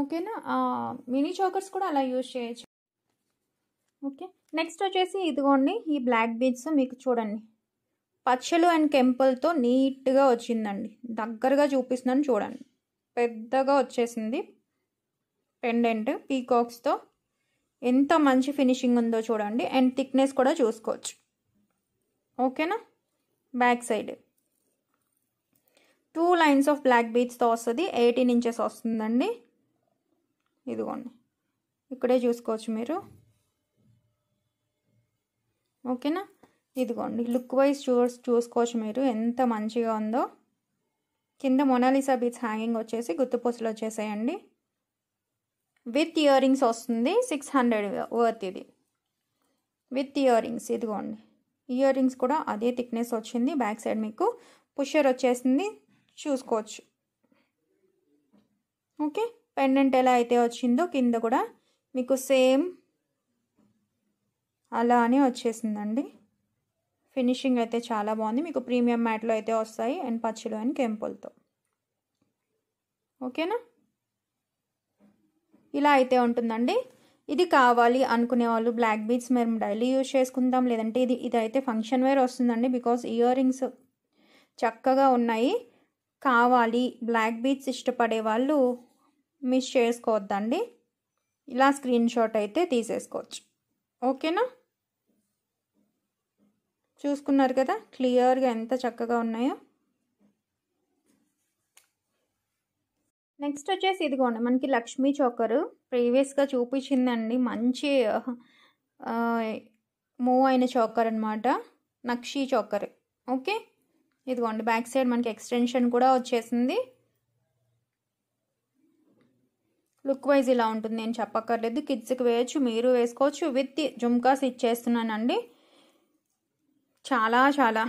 Speaker 1: ఓకేనా మినీ చౌకర్స్ కూడా అలా యూజ్ చేయొచ్చు ఓకే నెక్స్ట్ వచ్చేసి ఇదిగోండి ఈ బ్లాక్ బీన్స్ మీకు చూడండి పచ్చలు అండ్ కెంపుల్తో నీట్గా వచ్చిందండి దగ్గరగా చూపిస్తున్నాను చూడండి పెద్దగా వచ్చేసింది పెండెంట్ పీకాక్స్తో ఎంత మంచి ఫినిషింగ్ ఉందో చూడండి అండ్ థిక్నెస్ కూడా చూసుకోవచ్చు ఓకేనా back side two lines of black బీచ్తో వస్తుంది ఎయిటీన్ ఇంచెస్ వస్తుందండి ఇదిగోండి ఇక్కడే చూసుకోవచ్చు మీరు ఓకేనా ఇదిగోండి లుక్ వైజ్ చూస్ చూసుకోవచ్చు మీరు ఎంత మంచిగా ఉందో కింద మొనాలిసా బీచ్ హ్యాంగింగ్ వచ్చేసి గుత్తుపూసలు వచ్చేసేయండి విత్ ఇయర్ రింగ్స్ వస్తుంది సిక్స్ హండ్రెడ్ వర్త్ ఇది విత్ ఇయర్ రింగ్స్ ఇదిగోండి ఇయర్ రింగ్స్ కూడా అదే థిక్నెస్ వచ్చింది బ్యాక్ సైడ్ మీకు పుషర్ వచ్చేసింది చూసుకోవచ్చు ఓకే పెండెంట్ ఎలా అయితే వచ్చిందో కింద కూడా మీకు సేమ్ అలానే వచ్చేసిందండి ఫినిషింగ్ అయితే చాలా బాగుంది మీకు ప్రీమియం మ్యాట్లో అయితే వస్తాయి అండ్ పచ్చిలో అండ్ కెంపుల్తో ఓకేనా ఇలా అయితే ఉంటుందండి ఇది కావాలి అనుకునే వాళ్ళు బ్లాక్ బీట్స్ మేము డైలీ యూజ్ చేసుకుంటాం లేదంటే ఇది ఇది అయితే ఫంక్షన్ వేర్ వస్తుందండి బికాస్ ఇయర్ రింగ్స్ చక్కగా ఉన్నాయి కావాలి బ్లాక్ బీట్స్ ఇష్టపడే వాళ్ళు మిస్ చేసుకోవద్దండి ఇలా స్క్రీన్ షాట్ అయితే తీసేసుకోవచ్చు ఓకేనా చూసుకున్నారు కదా క్లియర్గా ఎంత చక్కగా ఉన్నాయో నెక్స్ట్ వచ్చేసి ఇదిగోండి మనకి లక్ష్మీ చోకరు ప్రీవియస్గా చూపించిందండి మంచి మూవ్ అయిన చోకర్ అనమాట నక్షీ చోకర్ ఓకే ఇదిగోండి బ్యాక్ సైడ్ మనకి ఎక్స్టెన్షన్ కూడా వచ్చేసింది లుక్ వైజ్ ఇలా ఉంటుంది నేను చెప్పక్కర్లేదు కిడ్స్కి వేయచ్చు మీరు వేసుకోవచ్చు విత్ జుమ్కాస్ ఇచ్చేస్తున్నానండి చాలా చాలా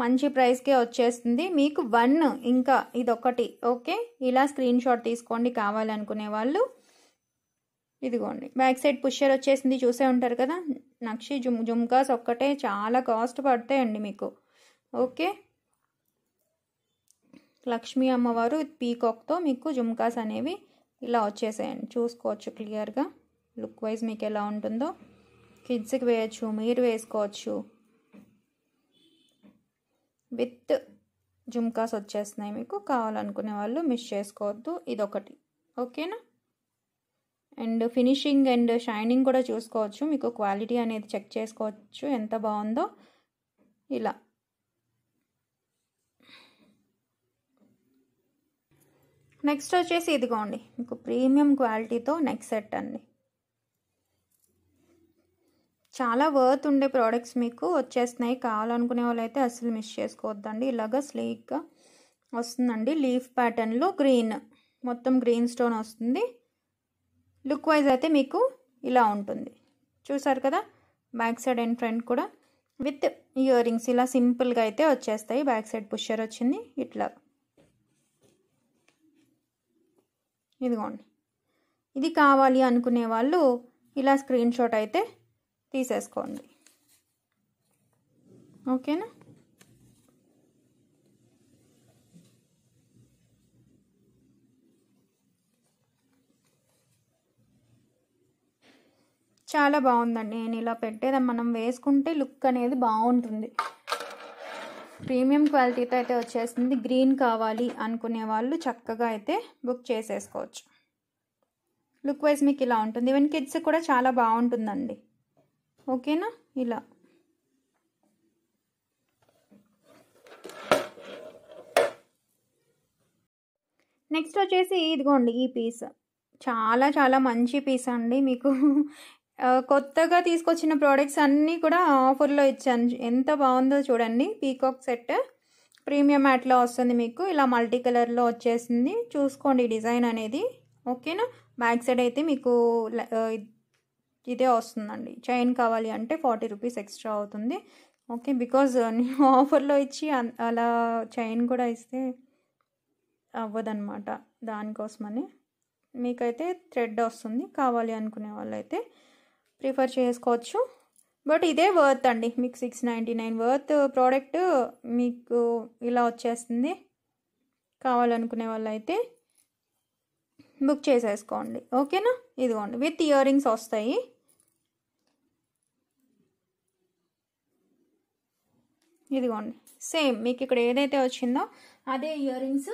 Speaker 1: మంచి ప్రైస్కే వచ్చేస్తుంది మీకు వన్ ఇంకా ఇదొకటి ఓకే ఇలా స్క్రీన్ షాట్ తీసుకోండి కావాలనుకునే వాళ్ళు ఇదిగోండి బ్యాక్ సైడ్ పుష్షర్ వచ్చేసింది చూసే ఉంటారు కదా నక్షి జుమ్ జుమ్కాస్ ఒక్కటే చాలా కాస్ట్ పడతాయండి మీకు ఓకే లక్ష్మీ అమ్మవారు పీకాక్తో మీకు జుమ్కాస్ అనేవి ఇలా వచ్చేసాయండి చూసుకోవచ్చు క్లియర్గా లుక్ వైజ్ మీకు ఎలా ఉంటుందో కిడ్స్కి వేయచ్చు మీరు వేసుకోవచ్చు విత్ జుమ్కాస్ వచ్చేస్తున్నాయి మీకు కావాలనుకునే వాళ్ళు మిస్ చేసుకోవద్దు ఇదొకటి ఓకేనా అండ్ ఫినిషింగ్ అండ్ షైనింగ్ కూడా చూసుకోవచ్చు మీకు క్వాలిటీ అనేది చెక్ చేసుకోవచ్చు ఎంత బాగుందో ఇలా నెక్స్ట్ వచ్చేసి ఇదిగోండి మీకు ప్రీమియం క్వాలిటీతో నెక్స్ట్ సెట్ అండి చాలా వర్త్ ఉండే ప్రోడక్ట్స్ మీకు వచ్చేస్తున్నాయి కావాలనుకునే వాళ్ళు అయితే అస్సలు మిస్ చేసుకోవద్దండి ఇలాగ స్లీక్గా వస్తుందండి లీఫ్ ప్యాటర్న్లో గ్రీన్ మొత్తం గ్రీన్ స్టోన్ వస్తుంది లుక్ వైజ్ అయితే మీకు ఇలా ఉంటుంది చూసారు కదా బ్యాక్ సైడ్ అండ్ ఫ్రంట్ కూడా విత్ ఇయర్ రింగ్స్ ఇలా సింపుల్గా అయితే వచ్చేస్తాయి బ్యాక్ సైడ్ పుష్షర్ వచ్చింది ఇట్లా ఇదిగోండి ఇది కావాలి అనుకునే వాళ్ళు ఇలా స్క్రీన్ షాట్ అయితే తీసేసుకోండి ఓకేనా చాలా బాగుందండి నేను ఇలా పెట్టేది మనం వేసుకుంటే లుక్ అనేది బాగుంటుంది ప్రీమియం క్వాలిటీతో అయితే వచ్చేస్తుంది గ్రీన్ కావాలి అనుకునే వాళ్ళు చక్కగా అయితే బుక్ చేసేసుకోవచ్చు లుక్ వైజ్ మీకు ఇలా ఉంటుంది ఈవెన్ కిడ్స్ కూడా చాలా బాగుంటుందండి ఓకేనా ఇలా నెక్స్ట్ వచ్చేసి ఇదిగోండి ఈ పీస్ చాలా చాలా మంచి పీస్ అండి మీకు కొత్తగా తీసుకొచ్చిన ప్రోడక్ట్స్ అన్నీ కూడా ఆఫర్లో ఇచ్చాను ఎంత బాగుందో చూడండి పీకాక్ సెట్ ప్రీమియం మ్యాట్లో వస్తుంది మీకు ఇలా మల్టీ కలర్లో వచ్చేసింది చూసుకోండి డిజైన్ అనేది ఓకేనా బ్యాక్ సైడ్ అయితే మీకు ఇదే వస్తుందండి చైన్ కావాలి అంటే ఫార్టీ రూపీస్ ఎక్స్ట్రా అవుతుంది ఓకే బికాజ్ నేను ఆఫర్లో ఇచ్చి అలా చైన్ కూడా ఇస్తే అవ్వదనమాట దానికోసమని మీకైతే థ్రెడ్ వస్తుంది కావాలి అనుకునే వాళ్ళైతే ప్రిఫర్ చేసుకోవచ్చు బట్ ఇదే వర్త్ అండి మీకు six ninety nine worth product మీకు ఇలా వచ్చేస్తుంది కావాలనుకునే వాళ్ళైతే బుక్ చేసేసుకోండి ఓకేనా ఇదిగోండి విత్ ఇయర్ రింగ్స్ వస్తాయి ఇదిగోండి సేమ్ మీకు ఇక్కడ ఏదైతే వచ్చిందో అదే ఇయర్ రింగ్స్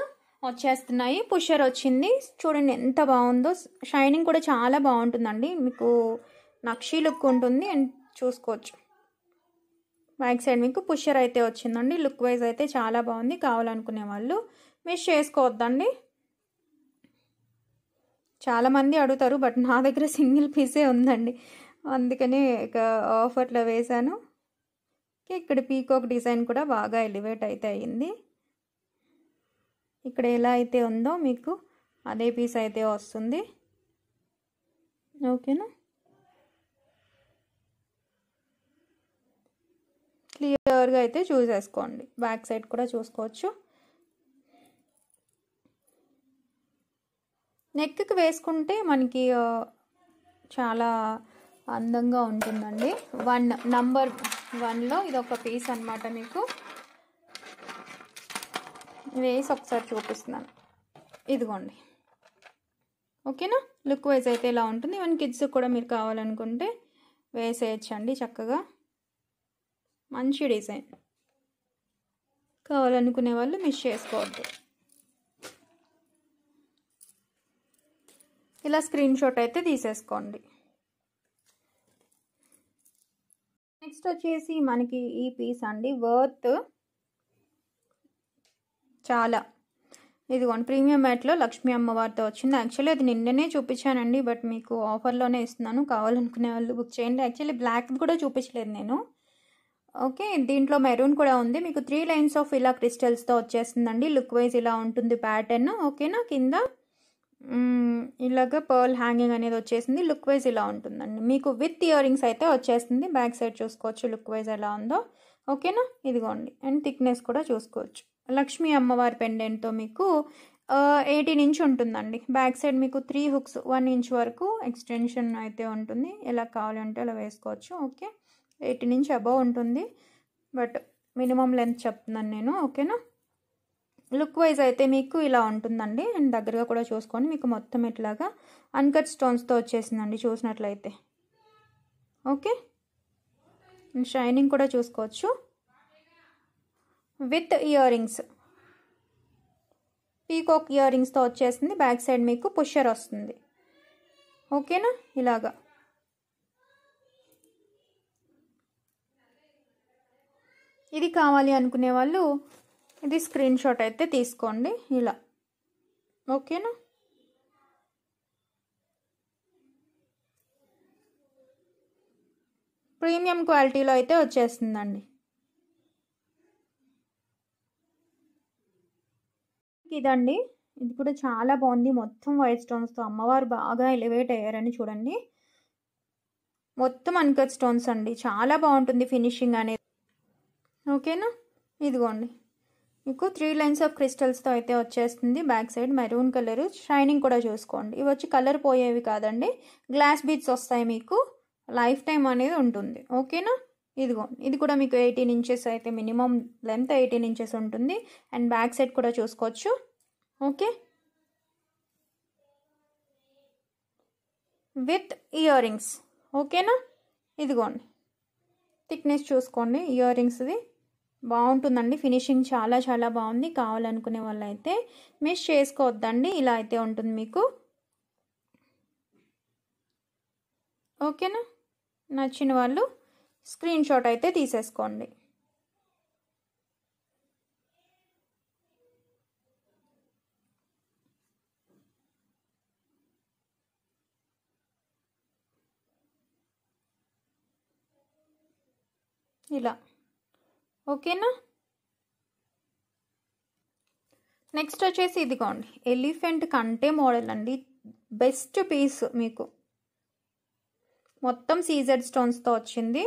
Speaker 1: వచ్చేస్తున్నాయి పుషర్ వచ్చింది చూడండి ఎంత బాగుందో షైనింగ్ కూడా చాలా బాగుంటుందండి మీకు నక్షి లుక్ ఉంటుంది అండ్ చూసుకోవచ్చు బ్యాక్ సైడ్ మీకు పుషర్ అయితే వచ్చిందండి లుక్ వైజ్ అయితే చాలా బాగుంది కావాలనుకునే వాళ్ళు మిస్ చేసుకోవద్దండి చాలామంది అడుగుతారు బట్ నా దగ్గర సింగిల్ పీసే ఉందండి అందుకనే ఇక ఆఫర్లో వేశాను ఇక్కడ పీకోక్ డిజైన్ కూడా బాగా ఎలివేట్ అయితే అయింది ఇక్కడ ఎలా అయితే ఉందో మీకు అదే పీస్ అయితే వస్తుంది ఓకేనా క్లియర్గా అయితే చూసేసుకోండి బ్యాక్ సైడ్ కూడా చూసుకోవచ్చు నెక్కి వేసుకుంటే మనకి చాలా అందంగా ఉంటుందండి వన్ నంబర్ వన్లో ఇది ఒక పీస్ అనమాట మీకు వేసి ఒకసారి చూపిస్తున్నాను ఇదిగోండి ఓకేనా లుక్ వైజ్ అయితే ఇలా ఉంటుంది ఈవెన్ కిడ్స్ కూడా మీరు కావాలనుకుంటే వేసేయచ్చండి చక్కగా మంచి డిజైన్ కావాలనుకునే వాళ్ళు మిస్ చేసుకోవద్దు ఇలా స్క్రీన్ షాట్ అయితే తీసేసుకోండి నెక్స్ట్ వచ్చేసి మనకి ఈ పీస్ అండి వర్త్ చాలా ఇది వన్ ప్రీమియం మ్యాట్లో లక్ష్మీ అమ్మవారితో వచ్చింది యాక్చువల్లీ అది నిన్ననే చూపించానండి బట్ మీకు ఆఫర్లోనే ఇస్తున్నాను కావాలనుకునే వాళ్ళు బుక్ చేయండి యాక్చువల్లీ బ్లాక్ కూడా చూపించలేదు నేను ఓకే దీంట్లో మెరూన్ కూడా ఉంది మీకు త్రీ లైన్స్ ఆఫ్ ఇలా క్రిస్టల్స్తో వచ్చేస్తుందండి లుక్ వైజ్ ఇలా ఉంటుంది ప్యాటర్న్ ఓకేనా కింద ఇలాగ పర్ల్ హ్యాంగింగ్ అనేది వచ్చేసింది లుక్ వైజ్ ఇలా ఉంటుందండి మీకు విత్ ఇయర్ రింగ్స్ అయితే వచ్చేసింది బ్యాక్ సైడ్ చూసుకోవచ్చు లుక్ వైజ్ ఎలా ఉందో ఓకేనా ఇదిగోండి అండ్ థిక్నెస్ కూడా చూసుకోవచ్చు లక్ష్మీ అమ్మవారి పెండెంట్తో మీకు ఎయిటీన్ ఇంచ్ ఉంటుందండి బ్యాక్ సైడ్ మీకు త్రీ హుక్స్ వన్ ఇంచ్ వరకు ఎక్స్టెన్షన్ అయితే ఉంటుంది ఎలా కావాలంటే అలా వేసుకోవచ్చు ఓకే ఎయిటీన్ ఇంచ్ అబవ్ ఉంటుంది బట్ మినిమం లెంత్ చెప్తున్నాను నేను ఓకేనా లుక్ వైజ్ అయితే మీకు ఇలా ఉంటుందండి అండ్ దగ్గరగా కూడా చూసుకొని మీకు మొత్తం ఇట్లాగా అన్కట్ స్టోన్స్తో వచ్చేసిందండి చూసినట్లయితే ఓకే షైనింగ్ కూడా చూసుకోవచ్చు విత్ ఇయర్ రింగ్స్ పీకోక్ ఇయర్ రింగ్స్తో వచ్చేసింది బ్యాక్ సైడ్ మీకు పుషర్ వస్తుంది ఓకేనా ఇలాగా ఇది కావాలి అనుకునే వాళ్ళు ఇది స్క్రీన్ షాట్ అయితే తీసుకోండి ఇలా ఓకేనా ప్రీమియం క్వాలిటీలో అయితే వచ్చేస్తుందండి ఇదండి ఇది కూడా చాలా బాగుంది మొత్తం వైట్ స్టోన్స్తో అమ్మవారు బాగా ఎలివేట్ అయ్యారని చూడండి మొత్తం అన్కట్ స్టోన్స్ అండి చాలా బాగుంటుంది ఫినిషింగ్ అనేది ఓకేనా ఇదిగోండి మీకు త్రీ లైన్స్ ఆఫ్ క్రిస్టల్స్తో అయితే వచ్చేస్తుంది back side maroon colour shining కూడా చూసుకోండి ఇవి వచ్చి కలర్ పోయేవి కాదండి గ్లాస్ బీట్స్ వస్తాయి మీకు లైఫ్ టైం అనేది ఉంటుంది ఓకేనా ఇదిగో ఇది కూడా మీకు ఎయిటీన్ ఇంచెస్ అయితే మినిమం లెంత్ ఎయిటీన్ ఇంచెస్ ఉంటుంది అండ్ బ్యాక్ సైడ్ కూడా చూసుకోవచ్చు ఓకే విత్ ఇయర్ రింగ్స్ ఓకేనా ఇదిగోండి థిక్నెస్ చూసుకోండి ఇయర్ రింగ్స్ది బాగుంటుందండి ఫినిషింగ్ చాలా చాలా బాగుంది కావాలనుకునే వాళ్ళైతే మిస్ చేసుకోవద్దండి ఇలా అయితే ఉంటుంది మీకు ఓకేనా నచ్చిన వాళ్ళు స్క్రీన్ షాట్ అయితే తీసేసుకోండి ఇలా ఓకేనా నెక్స్ట్ వచ్చేసి ఇదిగోండి ఎలిఫెంట్ కంటే మోడల్ అండి బెస్ట్ పీస్ మీకు మొత్తం సీజెడ్ స్టోన్స్తో వచ్చింది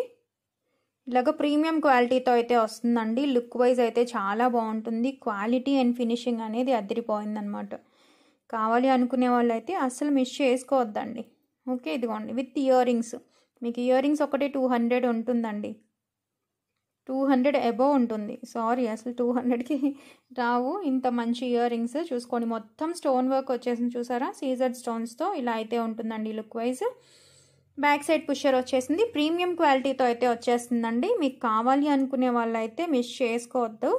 Speaker 1: ఇలాగ ప్రీమియం క్వాలిటీతో అయితే వస్తుందండి లుక్ వైజ్ అయితే చాలా బాగుంటుంది క్వాలిటీ అండ్ ఫినిషింగ్ అనేది అదిరిపోయిందనమాట కావాలి అనుకునే వాళ్ళైతే అస్సలు మిస్ చేసుకోవద్దండి ఓకే ఇదిగోండి విత్ ఇయర్ రింగ్స్ మీకు ఇయర్ రింగ్స్ ఒకటి టూ హండ్రెడ్ ఉంటుందండి టూ హండ్రెడ్ అబోవ్ ఉంటుంది సారీ అసలు టూ హండ్రెడ్కి రావు ఇంత మంచి ఇయర్ రింగ్స్ చూసుకోండి మొత్తం స్టోన్ వర్క్ వచ్చేసింది చూసారా సీజర్ స్టోన్స్తో ఇలా అయితే ఉంటుందండి look wise back side pusher వచ్చేసింది ప్రీమియం క్వాలిటీతో అయితే వచ్చేస్తుందండి మీకు కావాలి అనుకునే వాళ్ళైతే మిస్ చేసుకోవద్దు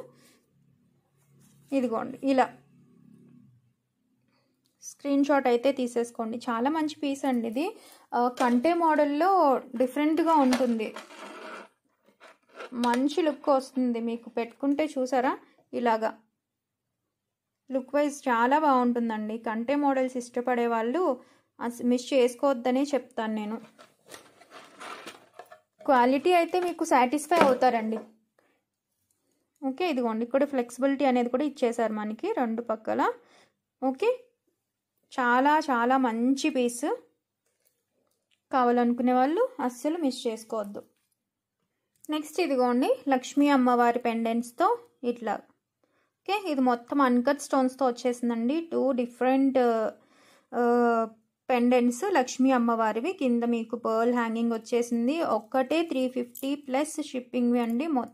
Speaker 1: ఇదిగోండి ఇలా స్క్రీన్ షాట్ అయితే తీసేసుకోండి చాలా మంచి పీస్ అండి ఇది కంటే మోడల్లో డిఫరెంట్గా ఉంటుంది మంచి లుక్ వస్తుంది మీకు పెట్టుకుంటే చూసారా ఇలాగా లుక్ వైజ్ చాలా బాగుంటుందండి కంటే మోడల్స్ ఇష్టపడే వాళ్ళు మిస్ చేసుకోవద్దనే చెప్తాను నేను క్వాలిటీ అయితే మీకు సాటిస్ఫై అవుతారండి ఓకే ఇదిగోండి ఇక్కడ ఫ్లెక్సిబిలిటీ అనేది కూడా ఇచ్చేసారు మనకి రెండు పక్కల ఓకే చాలా చాలా మంచి పీస్ కావాలనుకునే వాళ్ళు అస్సలు మిస్ చేసుకోవద్దు నెక్స్ట్ ఇదిగోండి లక్ష్మీ అమ్మవారి పెండెంట్స్తో ఇట్లా ఓకే ఇది మొత్తం అన్కట్ స్టోన్స్తో వచ్చేసిందండి టూ డిఫరెంట్ పెండెంట్స్ లక్ష్మీ అమ్మవారివి కింద మీకు పర్ల్ హ్యాంగింగ్ వచ్చేసింది ఒక్కటే త్రీ ఫిఫ్టీ ప్లస్ షిప్పింగ్వి అండి మొ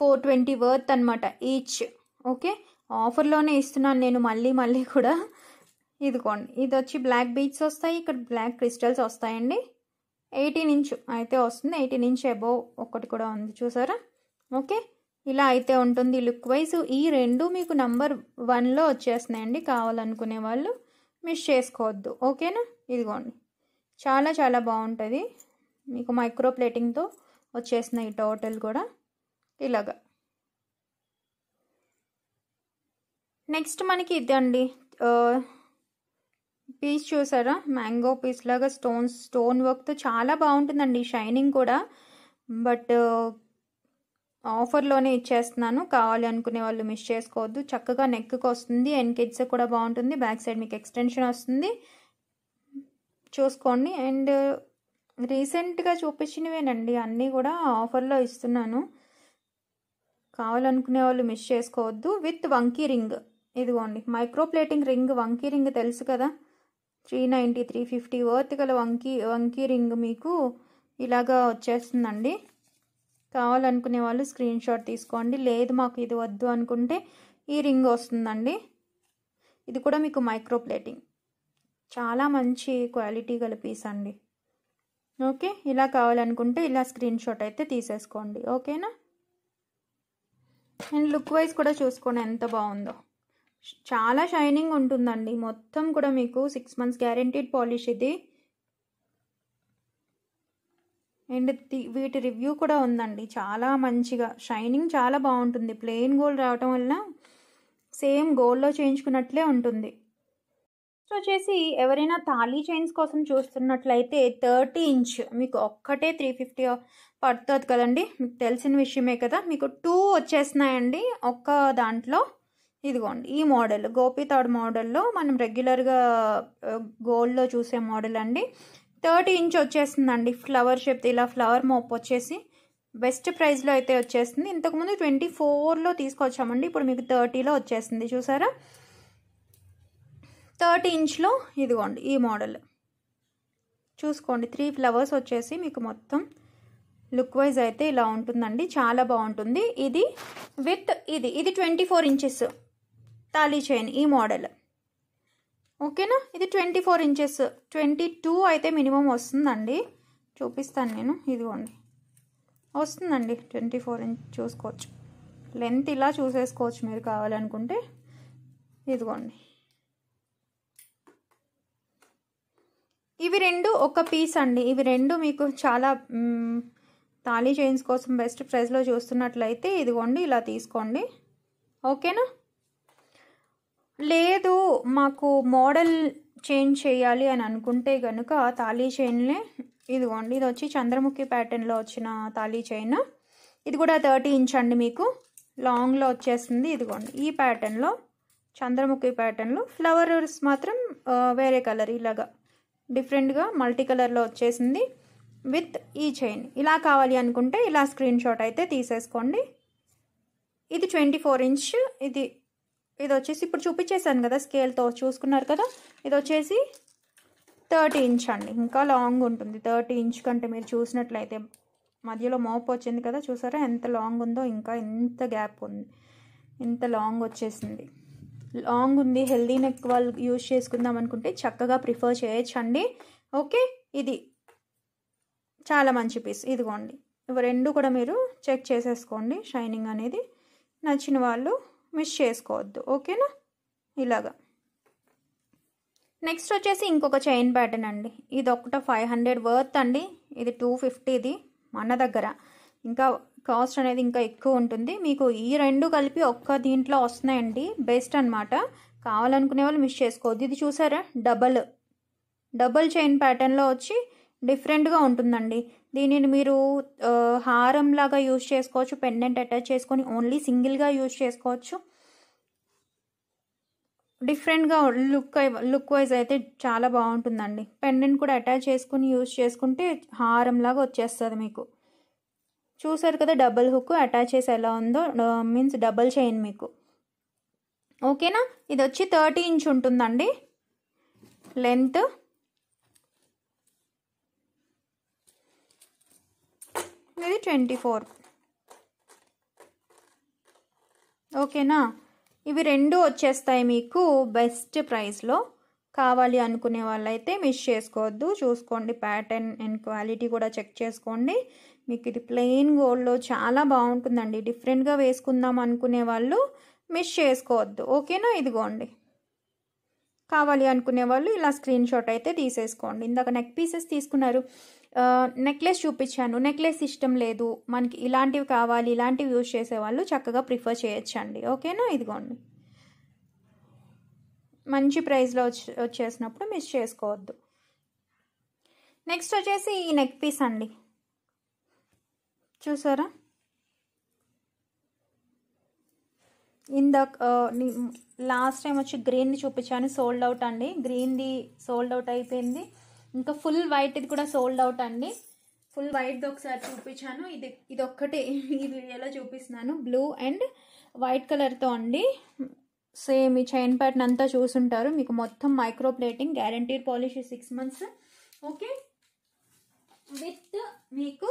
Speaker 1: ఫోర్ ట్వంటీ వర్త్ అనమాట ఈచ్ ఓకే ఆఫర్లోనే ఇస్తున్నాను నేను మళ్ళీ మళ్ళీ కూడా ఇదిగోండి ఇది వచ్చి బ్లాక్ బీచ్స్ వస్తాయి ఇక్కడ బ్లాక్ క్రిస్టల్స్ వస్తాయండి ఎయిటీన్ ఇంచు అయితే వస్తుంది ఎయిటీన్ ఇంచ్ అబోవ్ ఒకటి కూడా ఉంది చూసారా ఓకే ఇలా అయితే ఉంటుంది లుక్ వైజ్ ఈ రెండు మీకు నంబర్ వన్లో వచ్చేస్తున్నాయండి కావాలనుకునే వాళ్ళు మిస్ చేసుకోవద్దు ఓకేనా ఇదిగోండి చాలా చాలా బాగుంటుంది మీకు మైక్రో ప్లేటింగ్తో వచ్చేస్తున్నాయి టోటల్ కూడా ఇలాగా నెక్స్ట్ మనకి ఇదండి పీస్ చూసారా మ్యాంగో పీస్ లాగా స్టోన్స్ స్టోన్ వర్క్తో చాలా బాగుంటుందండి షైనింగ్ కూడా బట్ ఆఫర్లోనే ఇచ్చేస్తున్నాను కావాలి అనుకునే వాళ్ళు మిస్ చేసుకోవద్దు చక్కగా నెక్కి వస్తుంది ఎన్కిడ్స్ కూడా బాగుంటుంది బ్యాక్ సైడ్ మీకు ఎక్స్టెన్షన్ వస్తుంది చూసుకోండి అండ్ రీసెంట్గా చూపించినవేనండి అన్నీ కూడా ఆఫర్లో ఇస్తున్నాను కావాలనుకునే వాళ్ళు మిస్ చేసుకోవద్దు విత్ వంకీ రింగ్ ఇదిగోండి మైక్రోప్లేటింగ్ రింగ్ వంకీ రింగ్ తెలుసు కదా three ninety three fifty worth గల వంకీ వంకీ రింగ్ మీకు ఇలాగా వచ్చేస్తుందండి కావాలనుకునే వాళ్ళు స్క్రీన్ షాట్ తీసుకోండి లేదు మాకు ఇది వద్దు అనుకుంటే ఈ రింగ్ వస్తుందండి ఇది కూడా మీకు మైక్రో ప్లేటింగ్ చాలా మంచి క్వాలిటీ గల పీస్ అండి ఓకే ఇలా కావాలనుకుంటే ఇలా స్క్రీన్ షాట్ అయితే తీసేసుకోండి ఓకేనా అండ్ లుక్ వైజ్ కూడా చూసుకోండి ఎంత బాగుందో చాలా షైనింగ్ ఉంటుందండి మొత్తం కూడా మీకు సిక్స్ మంత్స్ గ్యారంటీడ్ పాలిష్ ఇది అండ్ వీటి రివ్యూ కూడా ఉందండి చాలా మంచిగా షైనింగ్ చాలా బాగుంటుంది ప్లెయిన్ గోల్డ్ రావటం వలన సేమ్ గోల్డ్లో చేయించుకున్నట్లే ఉంటుంది సో వచ్చేసి ఎవరైనా తాళీ చైన్స్ కోసం చూస్తున్నట్లయితే థర్టీ ఇంచ్ మీకు ఒక్కటే త్రీ ఫిఫ్టీ పడుతుంది కదండి మీకు తెలిసిన విషయమే కదా మీకు టూ వచ్చేస్తున్నాయండి ఒక్క దాంట్లో ఇదిగోండి ఈ మోడల్ గోపి థర్డ్ మోడల్లో మనం రెగ్యులర్గా గోల్డ్లో చూసే మోడల్ అండి థర్టీ ఇంచ్ వచ్చేసిందండి ఫ్లవర్ షేప్ ఇలా ఫ్లవర్ మోప్ వచ్చేసి బెస్ట్ ప్రైస్లో అయితే వచ్చేసింది ఇంతకుముందు ట్వంటీ ఫోర్లో తీసుకొచ్చామండి ఇప్పుడు మీకు థర్టీలో వచ్చేసింది చూసారా థర్టీ ఇంచ్లో ఇదిగోండి ఈ మోడల్ చూసుకోండి త్రీ ఫ్లవర్స్ వచ్చేసి మీకు మొత్తం లుక్ వైజ్ అయితే ఇలా ఉంటుందండి చాలా బాగుంటుంది ఇది విత్ ఇది ఇది ట్వంటీ ఫోర్ ఇంచెస్ తాళీ చైన్ ఈ మోడల్ ఓకేనా ఇది twenty four inches twenty two అయితే మినిమం వస్తుందండి చూపిస్తాను నేను ఇదిగోండి వస్తుందండి ట్వంటీ ఫోర్ ఇంచ్ చూసుకోవచ్చు లెంత్ ఇలా చూసేసుకోవచ్చు మీరు కావాలనుకుంటే ఇదిగోండి ఇవి రెండు ఒక పీస్ అండి ఇవి రెండు మీకు చాలా తాళీ చైన్స్ కోసం బెస్ట్ ప్రైస్లో చూస్తున్నట్లయితే ఇదిగోండి ఇలా తీసుకోండి ఓకేనా లేదు మాకు మోడల్ చేంజ్ చేయాలి అని అనుకుంటే కనుక తాళీ చైన్లే ఇదిగోండి ఇది వచ్చి చంద్రముఖి ప్యాటర్న్లో వచ్చిన తాళీ చైన్ ఇది కూడా థర్టీ ఇంచ్ అండి మీకు లాంగ్లో వచ్చేస్తుంది ఇదిగోండి ఈ ప్యాటర్న్లో చంద్రముఖి ప్యాటర్న్లో ఫ్లవర్స్ మాత్రం వేరే కలర్ ఇలాగా డిఫరెంట్గా మల్టీ కలర్లో వచ్చేసింది విత్ ఈ చైన్ ఇలా కావాలి అనుకుంటే ఇలా స్క్రీన్ షాట్ అయితే తీసేసుకోండి ఇది ట్వంటీ ఫోర్ ఇంచ్ ఇది ఇది వచ్చేసి ఇప్పుడు చూపించేశాను కదా స్కేల్తో చూసుకున్నారు కదా ఇది వచ్చేసి థర్టీ ఇంచ్ అండి ఇంకా లాంగ్ ఉంటుంది థర్టీ ఇంచ్ కంటే మీరు చూసినట్లయితే మధ్యలో మోప్ వచ్చింది కదా చూసారా ఎంత లాంగ్ ఉందో ఇంకా ఎంత గ్యాప్ ఉంది ఎంత లాంగ్ వచ్చేసింది లాంగ్ ఉంది హెల్దీ నెక్ వాళ్ళు యూజ్ చేసుకుందాం అనుకుంటే చక్కగా ప్రిఫర్ చేయొచ్చండి ఓకే ఇది చాలా మంచి పీస్ ఇదిగోండి ఇవి రెండు కూడా మీరు చెక్ చేసేసుకోండి షైనింగ్ అనేది నచ్చిన వాళ్ళు మిస్ చేసుకోవద్దు ఓకేనా ఇలాగా నెక్స్ట్ వచ్చేసి ఇంకొక చైన్ ప్యాటర్న్ అండి ఇది ఒకట ఫైవ్ హండ్రెడ్ వర్త్ అండి ఇది టూ ఫిఫ్టీది మన దగ్గర ఇంకా కాస్ట్ అనేది ఇంకా ఎక్కువ ఉంటుంది మీకు ఈ రెండు కలిపి ఒక్క దీంట్లో వస్తున్నాయండి బెస్ట్ అనమాట కావాలనుకునే వాళ్ళు మిస్ చేసుకోవద్దు ఇది చూసారా డబల్ డబల్ చైన్ ప్యాటర్న్లో వచ్చి డిఫరెంట్గా ఉంటుందండి దీనిని మీరు హారం లాగా యూజ్ చేసుకోవచ్చు పెండెంట్ అటాచ్ చేసుకొని ఓన్లీ సింగిల్గా యూజ్ చేసుకోవచ్చు డిఫరెంట్గా లుక్ లుక్ వైజ్ అయితే చాలా బాగుంటుందండి పెండెంట్ కూడా అటాచ్ చేసుకుని యూజ్ చేసుకుంటే హారం లాగా వచ్చేస్తుంది మీకు చూసారు కదా డబుల్ హుక్ అటాచ్ చేసి ఎలా ఉందో మీన్స్ డబుల్ చైన్ మీకు ఓకేనా ఇది వచ్చి థర్టీ ఇంచ్ ఉంటుందండి లెంత్ ఇది ట్వంటీ ఫోర్ ఓకేనా ఇవి రెండు వచ్చేస్తాయి మీకు బెస్ట్ ప్రైస్లో కావాలి అనుకునే వాళ్ళైతే మిస్ చేసుకోవద్దు చూసుకోండి ప్యాటర్న్ అండ్ క్వాలిటీ కూడా చెక్ చేసుకోండి మీకు ఇది ప్లెయిన్ గోల్డ్లో చాలా బాగుంటుందండి డిఫరెంట్గా వేసుకుందాం అనుకునే వాళ్ళు మిస్ చేసుకోవద్దు ఓకేనా ఇదిగోండి కావాలి అనుకునే వాళ్ళు ఇలా స్క్రీన్ షాట్ అయితే తీసేసుకోండి ఇందాక నెక్ పీసెస్ తీసుకున్నారు నెక్లెస్ చూపించాను నెక్లెస్ ఇష్టం లేదు మనకి ఇలాంటివి కావాలి ఇలాంటివి యూజ్ చేసేవాళ్ళు చక్కగా ప్రిఫర్ చేయొచ్చండి ఓకేనా ఇదిగోండి మంచి ప్రైస్లో వచ్చి వచ్చేసినప్పుడు మిస్ చేసుకోవద్దు నెక్స్ట్ వచ్చేసి ఈ నెక్ పీస్ అండి చూసారా ఇంద లాస్ట్ టైం వచ్చి గ్రీన్ది చూపించాను సోల్డ్ అవుట్ అండి గ్రీన్ది సోల్డ్ అవుట్ అయిపోయింది ఇంకా ఫుల్ వైట్ ఇది కూడా సోల్డ్ అవుట్ అండి ఫుల్ వైట్ది ఒకసారి చూపించాను ఇది ఇది ఒక్కటే ఈ వీడియోలో చూపిస్తున్నాను బ్లూ అండ్ వైట్ కలర్తో అండి సేమ్ ఈ చైన్ ప్యాటర్న్ అంతా చూసుంటారు మీకు మొత్తం micro plating guaranteed polish six months okay with మీకు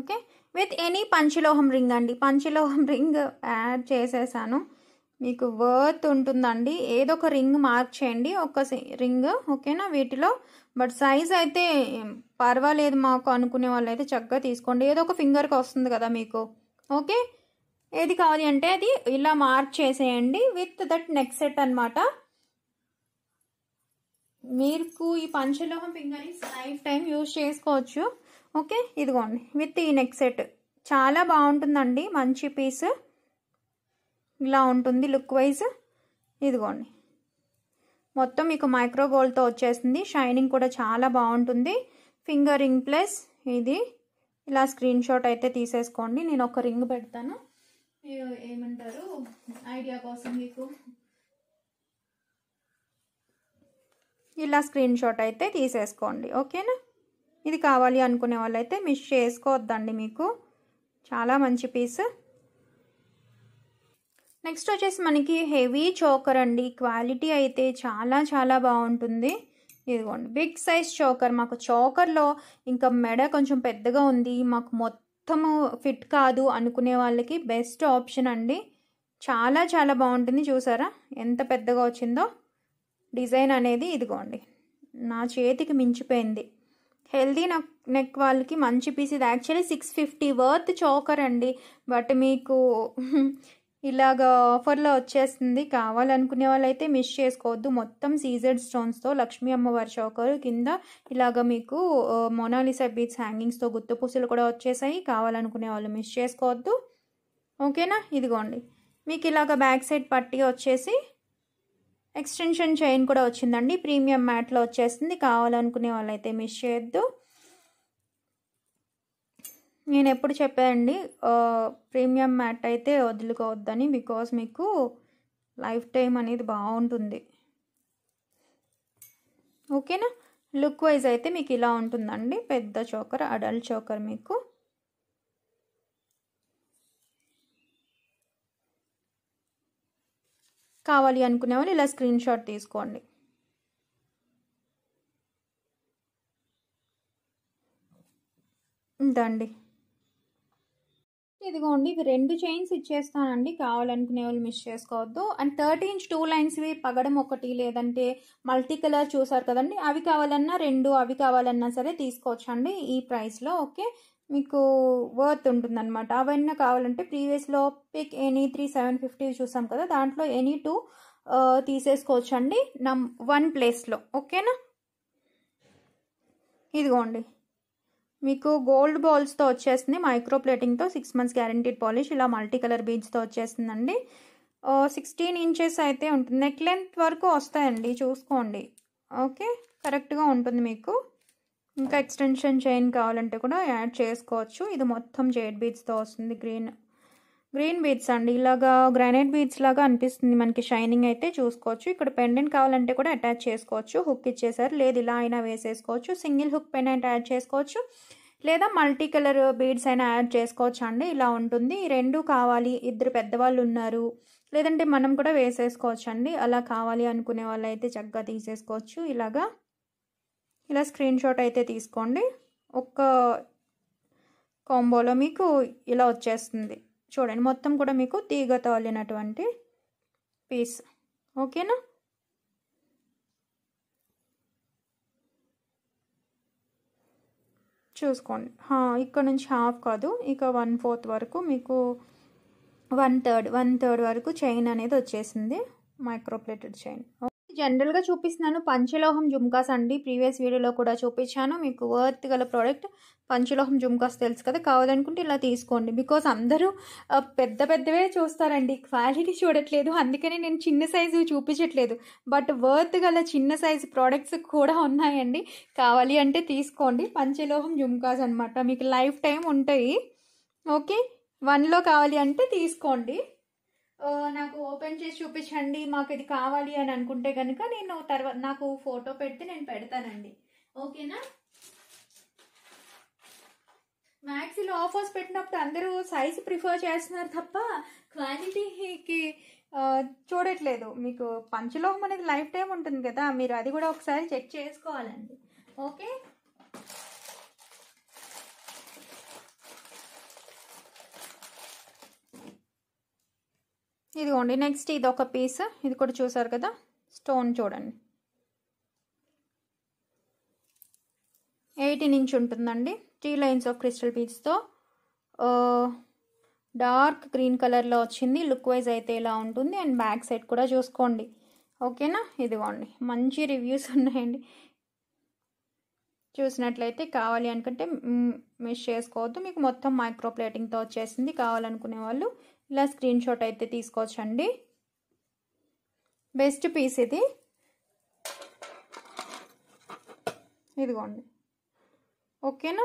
Speaker 1: ఓకే విత్ ఎనీ పంచలోహం రింగ్ అండి పంచలోహం రింగ్ యాడ్ చేసేసాను మీకు వర్త్ ఉంటుందండి ఏదో ఒక రింగ్ మార్క్ చేయండి ఒక రింగ్ ఓకేనా వీటిలో బట్ సైజ్ అయితే పర్వాలేదు మాకు అనుకునే వాళ్ళు అయితే చక్కగా తీసుకోండి ఏదో ఒక ఫింగర్కి వస్తుంది కదా మీకు ఓకే ఏది కావాలి అంటే అది ఇలా మార్క్ చేసేయండి విత్ దట్ నెక్ సెట్ అనమాట మీకు ఈ పంచలోహం ఫింగర్ని లైఫ్ టైం యూజ్ చేసుకోవచ్చు ఓకే ఇదిగోండి విత్ ఈ నెక్ సెట్ చాలా బాగుంటుందండి మంచి పీస్ ఇలా ఉంటుంది లుక్ వైజ్ ఇదిగోండి మొత్తం మీకు మైక్రో గోల్డ్తో వచ్చేసింది షైనింగ్ కూడా చాలా బాగుంటుంది ఫింగర్ రింగ్ ప్లస్ ఇది ఇలా స్క్రీన్ షాట్ అయితే తీసేసుకోండి నేను ఒక రింగ్ పెడతాను ఏమంటారు ఐడియా కోసం మీకు ఇలా స్క్రీన్ షాట్ అయితే తీసేసుకోండి ఓకేనా ఇది కావాలి అనుకునే వాళ్ళైతే మిస్ చేసుకోవద్దండి మీకు చాలా మంచి పీస్ నెక్స్ట్ వచ్చేసి మనకి హెవీ చోకర్ అండి క్వాలిటీ అయితే చాలా చాలా బాగుంటుంది ఇదిగోండి బిగ్ సైజ్ చోకర్ మాకు చోకర్లో ఇంకా మెడ కొంచెం పెద్దగా ఉంది మాకు మొత్తము ఫిట్ కాదు అనుకునే వాళ్ళకి బెస్ట్ ఆప్షన్ అండి చాలా చాలా బాగుంటుంది చూసారా ఎంత పెద్దగా వచ్చిందో డిజైన్ అనేది ఇదిగోండి నా చేతికి మించిపోయింది హెల్దీ నక్ నెక్ వాళ్ళకి మంచి పీస్ ఇది actually six fifty worth choker అండి బట్ మీకు ఇలాగ ఆఫర్లో వచ్చేస్తుంది కావాలనుకునే వాళ్ళైతే మిస్ చేసుకోవద్దు మొత్తం సీజర్డ్ స్టోన్స్తో లక్ష్మీ అమ్మవారి చౌకర్ కింద ఇలాగ మీకు మొనాలిసా బీచ్ హ్యాంగింగ్స్తో గుర్తుపూసలు పూసలు కూడా వచ్చేసాయి కావాలనుకునే వాళ్ళు మిస్ చేసుకోవద్దు ఓకేనా ఇదిగోండి మీకు ఇలాగ బ్యాక్ సైడ్ పట్టి వచ్చేసి ఎక్స్టెన్షన్ చైన్ కూడా వచ్చిందండి ప్రీమియం మ్యాట్లో వచ్చేస్తుంది కావాలనుకునే వాళ్ళైతే మిస్ చేయొద్దు నేను ఎప్పుడు చెప్పానండి ప్రీమియం మ్యాట్ అయితే వదులుకోవద్దని బికాస్ మీకు లైఫ్ టైం అనేది బాగుంటుంది ఓకేనా లుక్ వైజ్ అయితే మీకు ఇలా ఉంటుందండి పెద్ద చోకర్ అడల్ట్ చోకర్ మీకు కావాలి అనుకునే వాళ్ళు ఇలా స్క్రీన్ షాట్ తీసుకోండి ఇంతండి ఇదిగోండి ఇవి రెండు చైన్స్ ఇచ్చేస్తానండి కావాలనుకునే వాళ్ళు మిస్ చేసుకోవద్దు అండ్ థర్టీ ఇంచ్ టూ లైన్స్వి పగడం ఒకటి లేదంటే మల్టీ కలర్ చూసారు కదండి అవి కావాలన్నా రెండు అవి కావాలన్నా సరే తీసుకోవచ్చండి ఈ ప్రైస్లో ఓకే మీకు వర్త్ ఉంటుందన్నమాట అవన్నీ కావాలంటే ప్రీవియస్లో pick any three seven fifty చూసాం కదా దాంట్లో ఎనీ టూ తీసేసుకోవచ్చండి నమ్ వన్ ప్లేస్లో ఓకేనా ఇదిగోండి మీకు గోల్డ్ బాల్స్తో వచ్చేస్తుంది మైక్రో ప్లేటింగ్తో సిక్స్ మంత్స్ గ్యారంటీడ్ పాలిష్ ఇలా మల్టీ కలర్ బీడ్స్తో వచ్చేస్తుందండి సిక్స్టీన్ ఇంచెస్ అయితే ఉంటుంది నెక్ లెంత్ వరకు వస్తాయండి చూసుకోండి ఓకే కరెక్ట్గా ఉంటుంది మీకు ఇంకా ఎక్స్టెన్షన్ చైన్ కావాలంటే కూడా యాడ్ చేసుకోవచ్చు ఇది మొత్తం జేడ్ బీచ్తో వస్తుంది గ్రీన్ గ్రీన్ బీడ్స్ అండి ఇలాగా గ్రానైట్ బీడ్స్ లాగా అనిపిస్తుంది మనకి షైనింగ్ అయితే చూసుకోవచ్చు ఇక్కడ పెండెంట్ కావాలంటే కూడా అటాచ్ చేసుకోవచ్చు హుక్ ఇచ్చేసారు లేదు ఇలా అయినా వేసేసుకోవచ్చు సింగిల్ హుక్ పెండెంట్ యాడ్ చేసుకోవచ్చు లేదా మల్టీ కలర్ బీడ్స్ అయినా యాడ్ చేసుకోవచ్చు అండి ఇలా ఉంటుంది రెండు కావాలి ఇద్దరు పెద్దవాళ్ళు ఉన్నారు లేదంటే మనం కూడా వేసేసుకోవచ్చు అండి అలా కావాలి అనుకునే వాళ్ళు అయితే చక్కగా తీసేసుకోవచ్చు ఇలాగా ఇలా స్క్రీన్ షాట్ అయితే తీసుకోండి ఒక్క కాంబోలో మీకు ఇలా వచ్చేస్తుంది చూడండి మొత్తం కూడా మీకు తీగ తాలినటువంటి పీస్ ఓకేనా చూసుకోండి ఇక్కడ నుంచి హాఫ్ కాదు ఇక వన్ ఫోర్త్ వరకు మీకు వన్ థర్డ్ వన్ థర్డ్ వరకు చైన్ అనేది వచ్చేసింది మైక్రోప్లేటెడ్ చైన్ జనరల్గా చూపిస్తున్నాను పంచలోహం జుమ్కాస్ అండి ప్రీవియస్ వీడియోలో కూడా చూపించాను మీకు వర్త్ గల ప్రోడక్ట్ పంచలోహం జుమ్కాస్ తెలుసు కదా కావాలనుకుంటే ఇలా తీసుకోండి బికాస్ అందరూ పెద్ద పెద్దవే చూస్తారండి క్వాలిటీ చూడట్లేదు అందుకనే నేను చిన్న సైజు చూపించట్లేదు బట్ వర్త్ గల చిన్న సైజు ప్రోడక్ట్స్ కూడా ఉన్నాయండి కావాలి అంటే తీసుకోండి పంచలోహం జుమ్కాస్ అనమాట మీకు లైఫ్ టైం ఉంటాయి ఓకే వన్లో కావాలి అంటే తీసుకోండి నాకు ఓపెన్ చేసి చూపించండి మాకు ఇది కావాలి అని అనుకుంటే కనుక నేను తర్వాత నాకు ఫోటో పెడితే నేను పెడతానండి ఓకేనా మ్యాక్సీలో ఆఫర్స్ పెట్టినప్పుడు అందరూ సైజ్ ప్రిఫర్ చేస్తున్నారు తప్ప క్వాలిటీకి చూడట్లేదు మీకు పంచలోహం అనేది లైఫ్ టైం ఉంటుంది కదా మీరు అది కూడా ఒకసారి చెక్ చేసుకోవాలండి ఓకే ఇదిగోండి నెక్స్ట్ ఇది ఒక పీస్ ఇది కూడా చూసారు కదా స్టోన్ చూడండి ఎయిటీన్ ఇంచ్ ఉంటుందండి త్రీ లైన్స్ ఆఫ్ క్రిస్టల్ పీస్తో డార్క్ గ్రీన్ కలర్లో వచ్చింది లుక్ వైజ్ అయితే ఇలా ఉంటుంది అండ్ బ్యాక్ సైడ్ కూడా చూసుకోండి ఓకేనా ఇదిగోండి మంచి రివ్యూస్ ఉన్నాయండి చూసినట్లయితే కావాలి అనుకుంటే మిస్ చేసుకోవద్దు మీకు మొత్తం మైక్రో ప్లేటింగ్తో వచ్చేసింది కావాలనుకునే వాళ్ళు ఇలా స్క్రీన్ షాట్ అయితే తీసుకోవచ్చండి బెస్ట్ పీస్ ఇది ఇదిగోండి ఓకేనా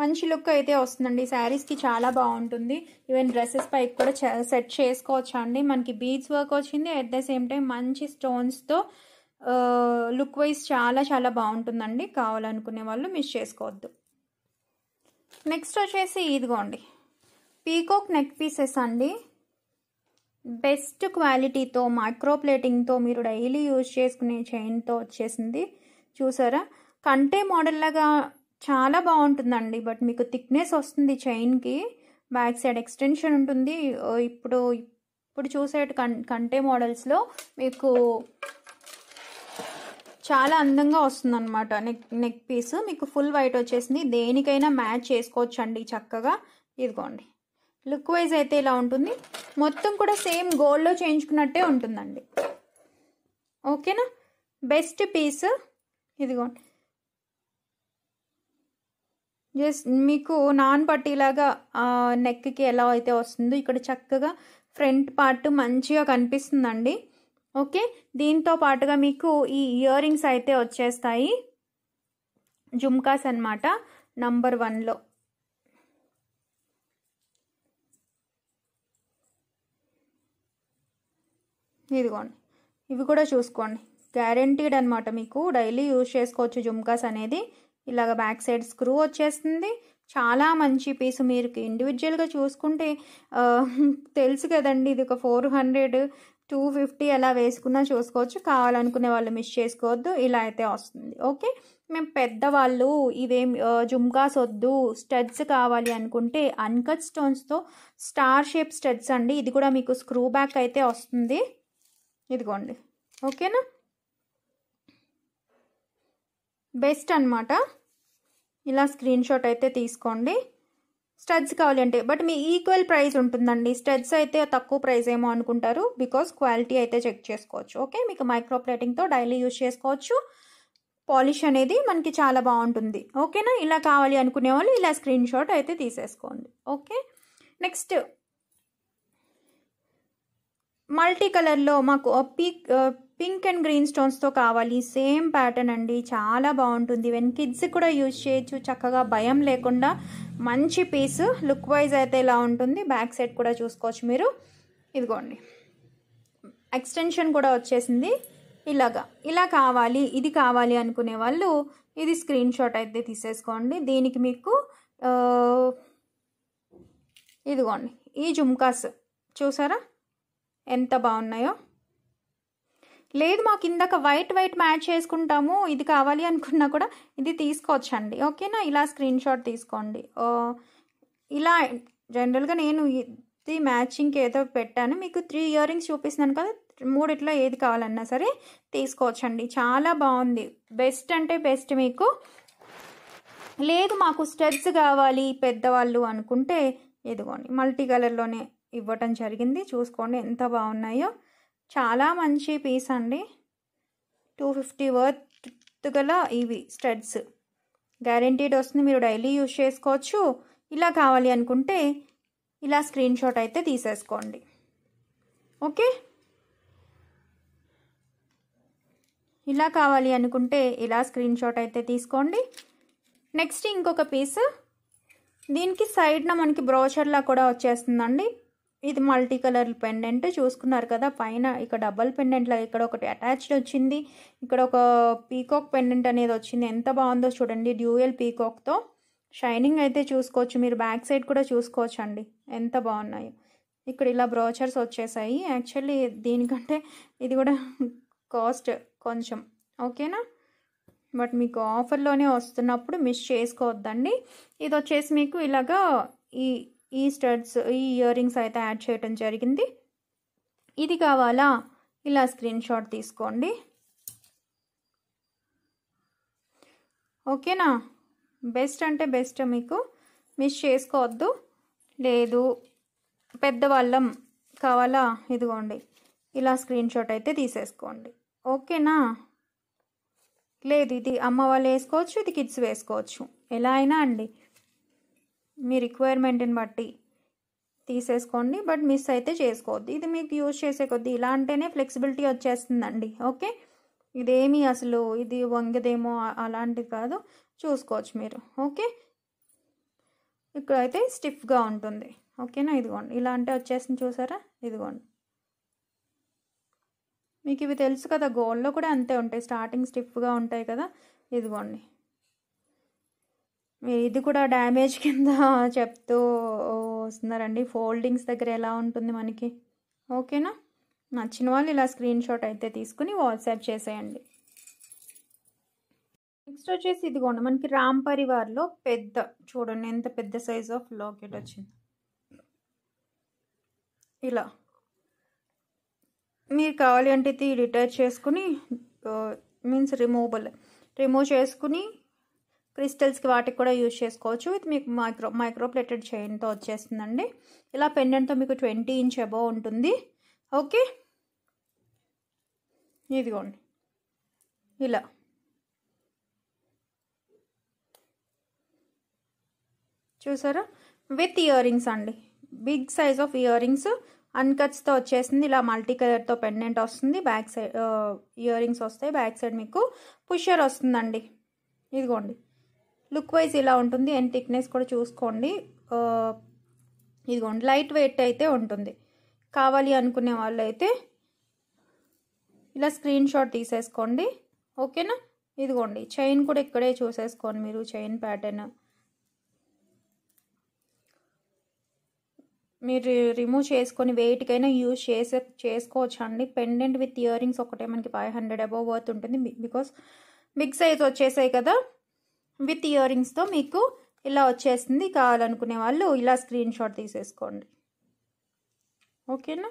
Speaker 1: మంచి లుక్ అయితే వస్తుందండి శారీస్కి చాలా బాగుంటుంది ఈవెన్ డ్రెస్సెస్ పైకి కూడా సెట్ చేసుకోవచ్చు అండి మనకి బీచ్ వర్క్ వచ్చింది అట్ ద సేమ్ టైం మంచి స్టోన్స్తో లుక్ వైజ్ చాలా చాలా బాగుంటుందండి కావాలనుకునే వాళ్ళు మిస్ చేసుకోవద్దు నెక్స్ట్ వచ్చేసి ఇదిగోండి పీకోక్ నెక్ పీసెస్ అండి బెస్ట్ క్వాలిటీతో మైక్రోప్లేటింగ్తో మీరు డైలీ యూజ్ చేసుకునే చైన్తో వచ్చేసింది చూసారా కంటే మోడల్లాగా చాలా బాగుంటుందండి బట్ మీకు థిక్నెస్ వస్తుంది చైన్కి బ్యాక్ సైడ్ ఎక్స్టెన్షన్ ఉంటుంది ఇప్పుడు ఇప్పుడు చూసే కంటే మోడల్స్లో మీకు చాలా అందంగా వస్తుందన్నమాట నెక్ నెక్ పీస్ మీకు ఫుల్ వైట్ వచ్చేసింది దేనికైనా మ్యాచ్ చేసుకోవచ్చండి చక్కగా ఇదిగోండి లుక్ వైజ్ అయితే ఇలా ఉంటుంది మొత్తం కూడా సేమ్ గోల్డ్లో చేయించుకున్నట్టే ఉంటుందండి ఓకేనా బెస్ట్ పీస్ ఇదిగోండి జస్ట్ మీకు నాన్ పట్టీలాగా నెక్కి ఎలా అయితే వస్తుందో ఇక్కడ చక్కగా ఫ్రంట్ పార్ట్ మంచిగా కనిపిస్తుందండి ఓకే దీంతో పాటుగా మీకు ఈ ఇయర్ రింగ్స్ అయితే వచ్చేస్తాయి జుమ్కాస్ అనమాట నంబర్ వన్లో ఇదిగోండి ఇవి కూడా చూసుకోండి గ్యారంటీడ్ అనమాట మీకు డైలీ యూజ్ చేసుకోవచ్చు జుమ్కాస్ అనేది ఇలాగ బ్యాక్ సైడ్ స్క్రూ వచ్చేస్తుంది చాలా మంచి పీస్ మీరు ఇండివిజువల్గా చూసుకుంటే తెలుసు కదండి ఇది ఒక ఫోర్ హండ్రెడ్ టూ ఫిఫ్టీ ఎలా వేసుకున్నా చూసుకోవచ్చు కావాలనుకునే వాళ్ళు మిస్ చేసుకోవద్దు ఇలా అయితే వస్తుంది ఓకే మేము పెద్దవాళ్ళు ఇవేం జుమ్కాస్ వద్దు స్టడ్స్ కావాలి అనుకుంటే అన్కట్ స్టోన్స్తో స్టార్ షేప్ స్టడ్స్ అండి ఇది కూడా మీకు స్క్రూ బ్యాక్ అయితే వస్తుంది ఇదిగోండి ఓకేనా బెస్ట్ అనమాట ఇలా స్క్రీన్ షాట్ అయితే తీసుకోండి స్టడ్స్ కావాలంటే బట్ మీ ఈక్వల్ ప్రైస్ ఉంటుందండి స్టడ్స్ అయితే తక్కువ ప్రైస్ ఏమో అనుకుంటారు బికాస్ క్వాలిటీ అయితే చెక్ చేసుకోవచ్చు ఓకే మీకు మైక్రో ప్లేటింగ్తో డైలీ యూజ్ చేసుకోవచ్చు పాలిష్ అనేది మనకి చాలా బాగుంటుంది ఓకేనా ఇలా కావాలి అనుకునే వాళ్ళు ఇలా స్క్రీన్ షాట్ అయితే తీసేసుకోండి ఓకే నెక్స్ట్ మల్టీ కలర్లో మాకు పీక్ పింక్ అండ్ గ్రీన్ స్టోన్స్తో కావాలి సేమ్ ప్యాటర్న్ అండి చాలా బాగుంటుంది వెన్ కిడ్స్ కూడా యూజ్ చేయొచ్చు చక్కగా భయం లేకుండా మంచి పీస్ లుక్ వైజ్ అయితే ఇలా ఉంటుంది బ్యాక్ సైడ్ కూడా చూసుకోవచ్చు మీరు ఇదిగోండి ఎక్స్టెన్షన్ కూడా వచ్చేసింది ఇలాగా ఇలా కావాలి ఇది కావాలి అనుకునే వాళ్ళు ఇది స్క్రీన్ షాట్ అయితే తీసేసుకోండి దీనికి మీకు ఇదిగోండి ఈ జుమ్కాస్ చూసారా ఎంత బాగున్నాయో లేదు మాకు ఇందాక వైట్ వైట్ మ్యాచ్ చేసుకుంటాము ఇది కావాలి అనుకున్నా కూడా ఇది తీసుకోవచ్చండి ఓకేనా ఇలా స్క్రీన్ షాట్ తీసుకోండి ఇలా జనరల్గా నేను ఇది మ్యాచింగ్కి ఏదో పెట్టాను మీకు త్రీ ఇయర్ రింగ్స్ చూపిస్తున్నాను కదా మూడిట్లో ఏది కావాలన్నా సరే తీసుకోవచ్చండి చాలా బాగుంది బెస్ట్ అంటే బెస్ట్ మీకు లేదు మాకు స్టెప్స్ కావాలి పెద్దవాళ్ళు అనుకుంటే ఇదిగోండి మల్టీ కలర్లోనే ఇవ్వటం జరిగింది చూసుకోండి ఎంత బాగున్నాయో చాలా మంచి పీస్ అండి టూ ఫిఫ్టీ వర్త్ గల ఇవి స్టడ్స్ గ్యారంటీడ్ వస్తుంది మీరు డైలీ యూజ్ చేసుకోవచ్చు ఇలా కావాలి అనుకుంటే ఇలా స్క్రీన్ షాట్ అయితే తీసేసుకోండి ఓకే ఇలా కావాలి అనుకుంటే ఇలా స్క్రీన్ షాట్ అయితే తీసుకోండి నెక్స్ట్ ఇంకొక పీస్ దీనికి సైడ్న మనకి బ్రోచర్లా కూడా వచ్చేస్తుందండి ఇది మల్టీ కలర్ పెండెంట్ చూసుకున్నారు కదా పైన ఇక్కడ డబల్ పెండెంట్ లాగా ఇక్కడ ఒకటి అటాచ్డ్ వచ్చింది ఇక్కడ ఒక పీకాక్ పెండెంట్ అనేది వచ్చింది ఎంత బాగుందో చూడండి డ్యూయల్ పీకాక్తో షైనింగ్ అయితే చూసుకోవచ్చు మీరు బ్యాక్ సైడ్ కూడా చూసుకోవచ్చు అండి ఎంత బాగున్నాయో ఇక్కడ ఇలా బ్రోచర్స్ వచ్చేసాయి యాక్చువల్లీ దీనికంటే ఇది కూడా కాస్ట్ కొంచెం ఓకేనా బట్ మీకు ఆఫర్లోనే వస్తున్నప్పుడు మిస్ చేసుకోవద్దండి ఇది వచ్చేసి మీకు ఇలాగా ఈ ఈ స్టడ్స్ ఈ ఇయర్ రింగ్స్ అయితే యాడ్ చేయటం జరిగింది ఇది కావాలా ఇలా స్క్రీన్ షాట్ తీసుకోండి ఓకేనా బెస్ట్ అంటే బెస్ట్ మీకు మిస్ చేసుకోవద్దు లేదు పెద్దవాళ్ళం కావాలా ఇదిగోండి ఇలా స్క్రీన్ షాట్ అయితే తీసేసుకోండి ఓకేనా లేదు ఇది అమ్మ వాళ్ళు వేసుకోవచ్చు ఇది కిడ్స్ వేసుకోవచ్చు ఎలా అయినా అండి మీ రిక్వైర్మెంట్ని బట్టి తీసేసుకోండి బట్ మిస్ అయితే చేసుకోవద్దు ఇది మీకు యూజ్ చేసే కొద్దీ ఇలా అంటేనే ఫ్లెక్సిబిలిటీ వచ్చేస్తుందండి ఓకే ఇదేమీ అసలు ఇది వంగదేమో అలాంటిది కాదు చూసుకోవచ్చు మీరు ఓకే ఇక్కడ అయితే స్టిఫ్గా ఉంటుంది ఓకేనా ఇదిగోండి ఇలా అంటే వచ్చేసింది చూసారా ఇదిగోండి మీకు ఇవి తెలుసు కదా గోల్డ్లో కూడా అంతే ఉంటాయి స్టార్టింగ్ స్టిఫ్గా ఉంటాయి కదా ఇదిగోండి ఇది కూడా డ్యామేజ్ కింద చెప్తూ వస్తున్నారండి ఫోల్డింగ్స్ దగ్గర ఎలా ఉంటుంది మనకి ఓకేనా నచ్చిన వాళ్ళు ఇలా స్క్రీన్ షాట్ అయితే తీసుకుని వాట్సాప్ చేసేయండి నెక్స్ట్ వచ్చేసి ఇదిగోండి మనకి రామ్ పరివార్లో పెద్ద చూడండి ఎంత పెద్ద సైజ్ ఆఫ్ లాకెట్ వచ్చింది ఇలా మీరు కావాలి అంటే ఇది డిటాచ్ చేసుకుని మీన్స్ రిమూవబుల్ రిమూవ్ చేసుకుని క్రిస్టల్స్కి వాటికి కూడా యూజ్ చేసుకోవచ్చు విత్ మీకు మైక్రో మైక్రోప్లేటెడ్ చైన్తో వచ్చేస్తుందండి ఇలా పెండెంట్తో మీకు ట్వంటీ ఇంచ్ అబో ఉంటుంది ఓకే ఇదిగోండి ఇలా చూసారా విత్ ఇయర్ రింగ్స్ అండి big size of earrings అన్కట్స్తో వచ్చేసింది ఇలా మల్టీ కలర్తో పెండెంట్ వస్తుంది బ్యాక్ సైడ్ ఇయర్ రింగ్స్ వస్తాయి బ్యాక్ సైడ్ మీకు పుషర్ వస్తుందండి ఇదిగోండి లుక్ వైజ్ ఇలా ఉంటుంది అండ్ థిక్నెస్ కూడా చూసుకోండి ఇదిగోండి లైట్ వెయిట్ అయితే ఉంటుంది కావాలి అనుకునే వాళ్ళు అయితే ఇలా స్క్రీన్ షాట్ తీసేసుకోండి ఓకేనా ఇదిగోండి చైన్ కూడా ఇక్కడే చూసేసుకోండి మీరు చైన్ ప్యాటర్న్ మీరు రిమూవ్ చేసుకొని వెయిట్కైనా యూజ్ చేసే చేసుకోవచ్చు అండి పెండెంట్ విత్ ఇయర్ రింగ్స్ ఒకటే మనకి ఫైవ్ హండ్రెడ్ అబోవ్ వర్త్ ఉంటుంది బికాస్ బిగ్ సైజ్ వచ్చేసాయి కదా విత్ ఇయర్ రింగ్స్తో మీకు ఇలా వచ్చేసింది కావాలనుకునే వాళ్ళు ఇలా స్క్రీన్ షాట్ తీసేసుకోండి ఓకేనా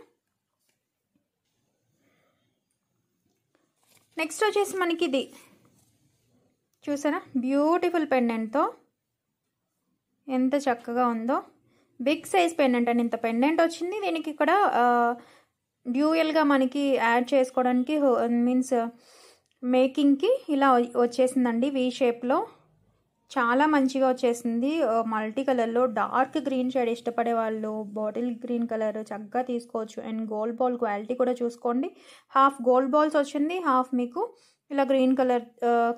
Speaker 1: నెక్స్ట్ వచ్చేసి మనకి ఇది చూసారా బ్యూటిఫుల్ పెండెంట్తో ఎంత చక్కగా ఉందో బిగ్ సైజ్ పెండెంట్ అని ఇంత పెండెంట్ వచ్చింది దీనికి ఇక్కడ డ్యూయల్గా మనకి యాడ్ చేసుకోవడానికి మీన్స్ మేకింగ్కి ఇలా వచ్చేసిందండి వీ షేప్లో చాలా మంచిగా వచ్చేసింది మల్టీ కలర్లో డార్క్ గ్రీన్ షేడ్ ఇష్టపడే వాళ్ళు బాటిల్ గ్రీన్ కలర్ చక్కగా తీసుకోవచ్చు అండ్ గోల్డ్ బాల్ క్వాలిటీ కూడా చూసుకోండి హాఫ్ గోల్డ్ బాల్స్ వచ్చింది హాఫ్ మీకు ఇలా గ్రీన్ కలర్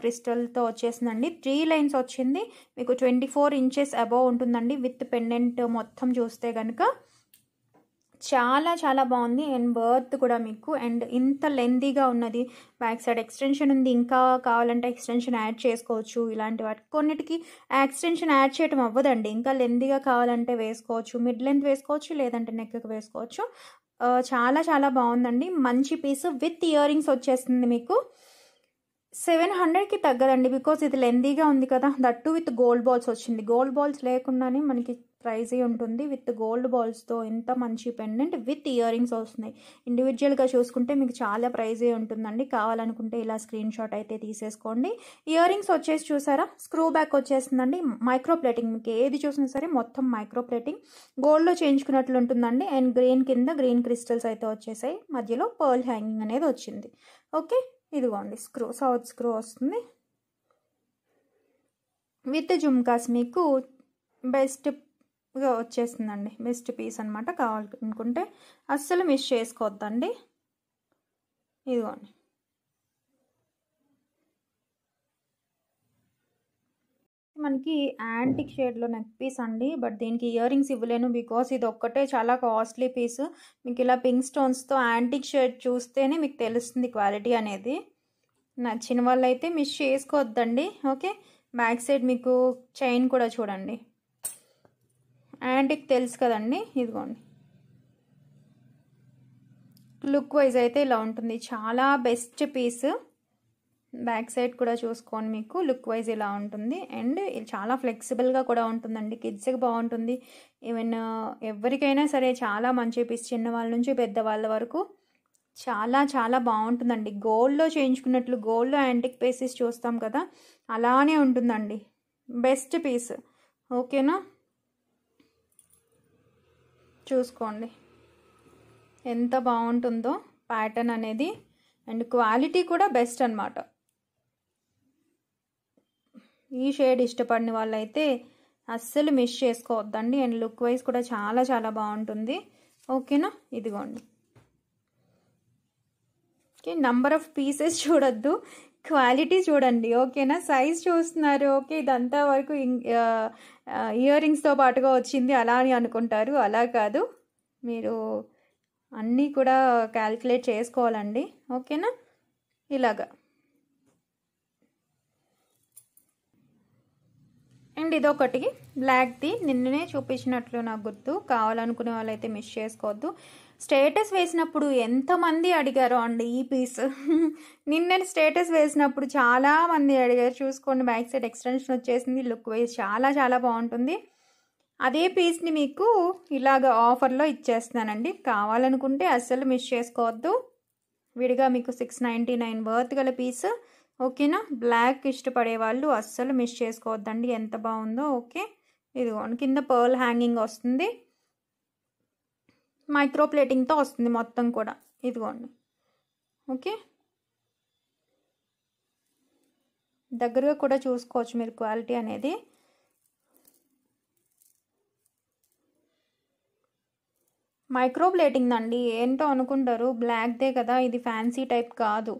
Speaker 1: క్రిస్టల్తో వచ్చేసిందండి త్రీ లైన్స్ వచ్చింది మీకు ట్వంటీ ఫోర్ ఇంచెస్ అబౌవ్ ఉంటుందండి విత్ పెండెంట్ మొత్తం చూస్తే కనుక చాలా చాలా బాగుంది అండ్ బర్త్ కూడా మీకు అండ్ ఇంత లెందీగా ఉన్నది బ్యాక్ సైడ్ ఎక్స్టెన్షన్ ఉంది ఇంకా కావాలంటే ఎక్స్టెన్షన్ యాడ్ చేసుకోవచ్చు ఇలాంటి వాటి కొన్నిటికి ఎక్స్టెన్షన్ యాడ్ చేయడం అవ్వదండి ఇంకా లెందీగా కావాలంటే వేసుకోవచ్చు మిడ్ లెంత్ వేసుకోవచ్చు లేదంటే నెక్కి వేసుకోవచ్చు చాలా చాలా బాగుందండి మంచి పీస్ విత్ ఇయర్ రింగ్స్ వచ్చేస్తుంది మీకు సెవెన్ హండ్రెడ్కి తగ్గదండి బికాస్ ఇది లెందీగా ఉంది కదా దట్టు విత్ గోల్డ్ బాల్స్ వచ్చింది గోల్డ్ బాల్స్ లేకుండానే మనకి ప్రైజే ఉంటుంది విత్ గోల్డ్ బాల్స్తో ఎంత మంచి పెండెంట్ విత్ ఇయర్ రింగ్స్ వస్తున్నాయి ఇండివిజువల్గా చూసుకుంటే మీకు చాలా ప్రైజే ఉంటుందండి కావాలనుకుంటే ఇలా స్క్రీన్ షాట్ అయితే తీసేసుకోండి ఇయర్ రింగ్స్ వచ్చేసి చూసారా స్క్రూ బ్యాక్ వచ్చేస్తుందండి మైక్రో ప్లేటింగ్ మీకు ఏది చూసినా సరే మొత్తం మైక్రో ప్లేటింగ్ గోల్డ్లో చేయించుకున్నట్లు ఉంటుందండి అండ్ గ్రీన్ కింద గ్రీన్ క్రిస్టల్స్ అయితే వచ్చేసాయి మధ్యలో పర్ల్ హ్యాంగింగ్ అనేది వచ్చింది ఓకే ఇదిగోండి స్క్రూ సౌత్ స్క్రూ వస్తుంది విత్ జుమ్కాస్ మీకు బెస్ట్ సాఫ్ట్గా వచ్చేసిందండి బెస్ట్ పీస్ అనమాట కావాలనుకుంటే అస్సలు మిస్ చేసుకోవద్దండి ఇదిగోండి మనకి యాంటిక్ షేడ్లో నెక్ పీస్ అండి బట్ దీనికి ఇయర్ రింగ్స్ ఇవ్వలేను బికాస్ ఇది ఒక్కటే చాలా కాస్ట్లీ పీస్ మీకు ఇలా పింక్ స్టోన్స్తో యాంటిక్ షేడ్ చూస్తేనే మీకు తెలుస్తుంది క్వాలిటీ అనేది నచ్చిన అయితే మిస్ చేసుకోవద్దండి ఓకే బ్యాక్ సైడ్ మీకు చైన్ కూడా చూడండి యాంటిక్ తెలుసు కదండి ఇదిగోండి లుక్ వైజ్ అయితే ఇలా ఉంటుంది చాలా బెస్ట్ పీస్ బ్యాక్ సైడ్ కూడా చూసుకోండి మీకు లుక్ వైజ్ ఇలా ఉంటుంది అండ్ చాలా ఫ్లెక్సిబుల్గా కూడా ఉంటుందండి కిడ్స్కి బాగుంటుంది ఈవెన్ uh, ఎవరికైనా సరే చాలా మంచి పీస్ చిన్నవాళ్ళ నుంచి పెద్దవాళ్ళ వరకు చాలా చాలా బాగుంటుందండి గోల్డ్లో చేయించుకున్నట్లు గోల్డ్లో యాంటిక్ పీసెస్ చూస్తాం కదా అలానే ఉంటుందండి బెస్ట్ పీస్ ఓకేనా చూసుకోండి ఎంత బాగుంటుందో ప్యాటర్న్ అనేది అండ్ క్వాలిటీ కూడా బెస్ట్ అనమాట ఈ షేడ్ ఇష్టపడిన వాళ్ళైతే అస్సలు మిస్ చేసుకోవద్దండి అండ్ లుక్ వైజ్ కూడా చాలా చాలా బాగుంటుంది ఓకేనా ఇదిగోండి నంబర్ ఆఫ్ పీసెస్ చూడొద్దు క్వాలిటీ చూడండి ఓకేనా సైజ్ చూస్తున్నారు ఓకే ఇదంతా వరకు ఇయర్ రింగ్స్తో పాటుగా వచ్చింది అలా అని అనుకుంటారు అలా కాదు మీరు అన్నీ కూడా క్యాల్కులేట్ చేసుకోవాలండి ఓకేనా ఇలాగా అండ్ ఇదొకటి బ్లాక్ది నిన్ననే చూపించినట్లు నాకు గుర్తు కావాలనుకునే వాళ్ళైతే మిస్ చేసుకోవద్దు స్టేటస్ వేసినప్పుడు ఎంతమంది అడిగారు అండి ఈ పీస్ నిన్న స్టేటస్ వేసినప్పుడు చాలామంది అడిగారు చూసుకోండి బ్యాక్ సైడ్ ఎక్స్టెన్షన్ వచ్చేసింది లుక్ వైజ్ చాలా చాలా బాగుంటుంది అదే పీస్ని మీకు ఇలాగ ఆఫర్లో ఇచ్చేస్తానండి కావాలనుకుంటే అస్సలు మిస్ చేసుకోవద్దు విడిగా మీకు సిక్స్ నైంటీ నైన్ వర్త్ గల పీస్ ఓకేనా బ్లాక్ ఇష్టపడే వాళ్ళు అస్సలు మిస్ చేసుకోవద్దండి ఎంత బాగుందో ఓకే ఇదిగోండి కింద పర్ల్ హ్యాంగింగ్ వస్తుంది మైక్రోప్లేటింగ్తో వస్తుంది మొత్తం కూడా ఇదిగోండి ఓకే దగ్గరగా కూడా చూసుకోవచ్చు మీరు క్వాలిటీ అనేది మైక్రోప్లేటింగ్ అండి ఏంటో అనుకుంటారు బ్లాక్దే కదా ఇది ఫ్యాన్సీ టైప్ కాదు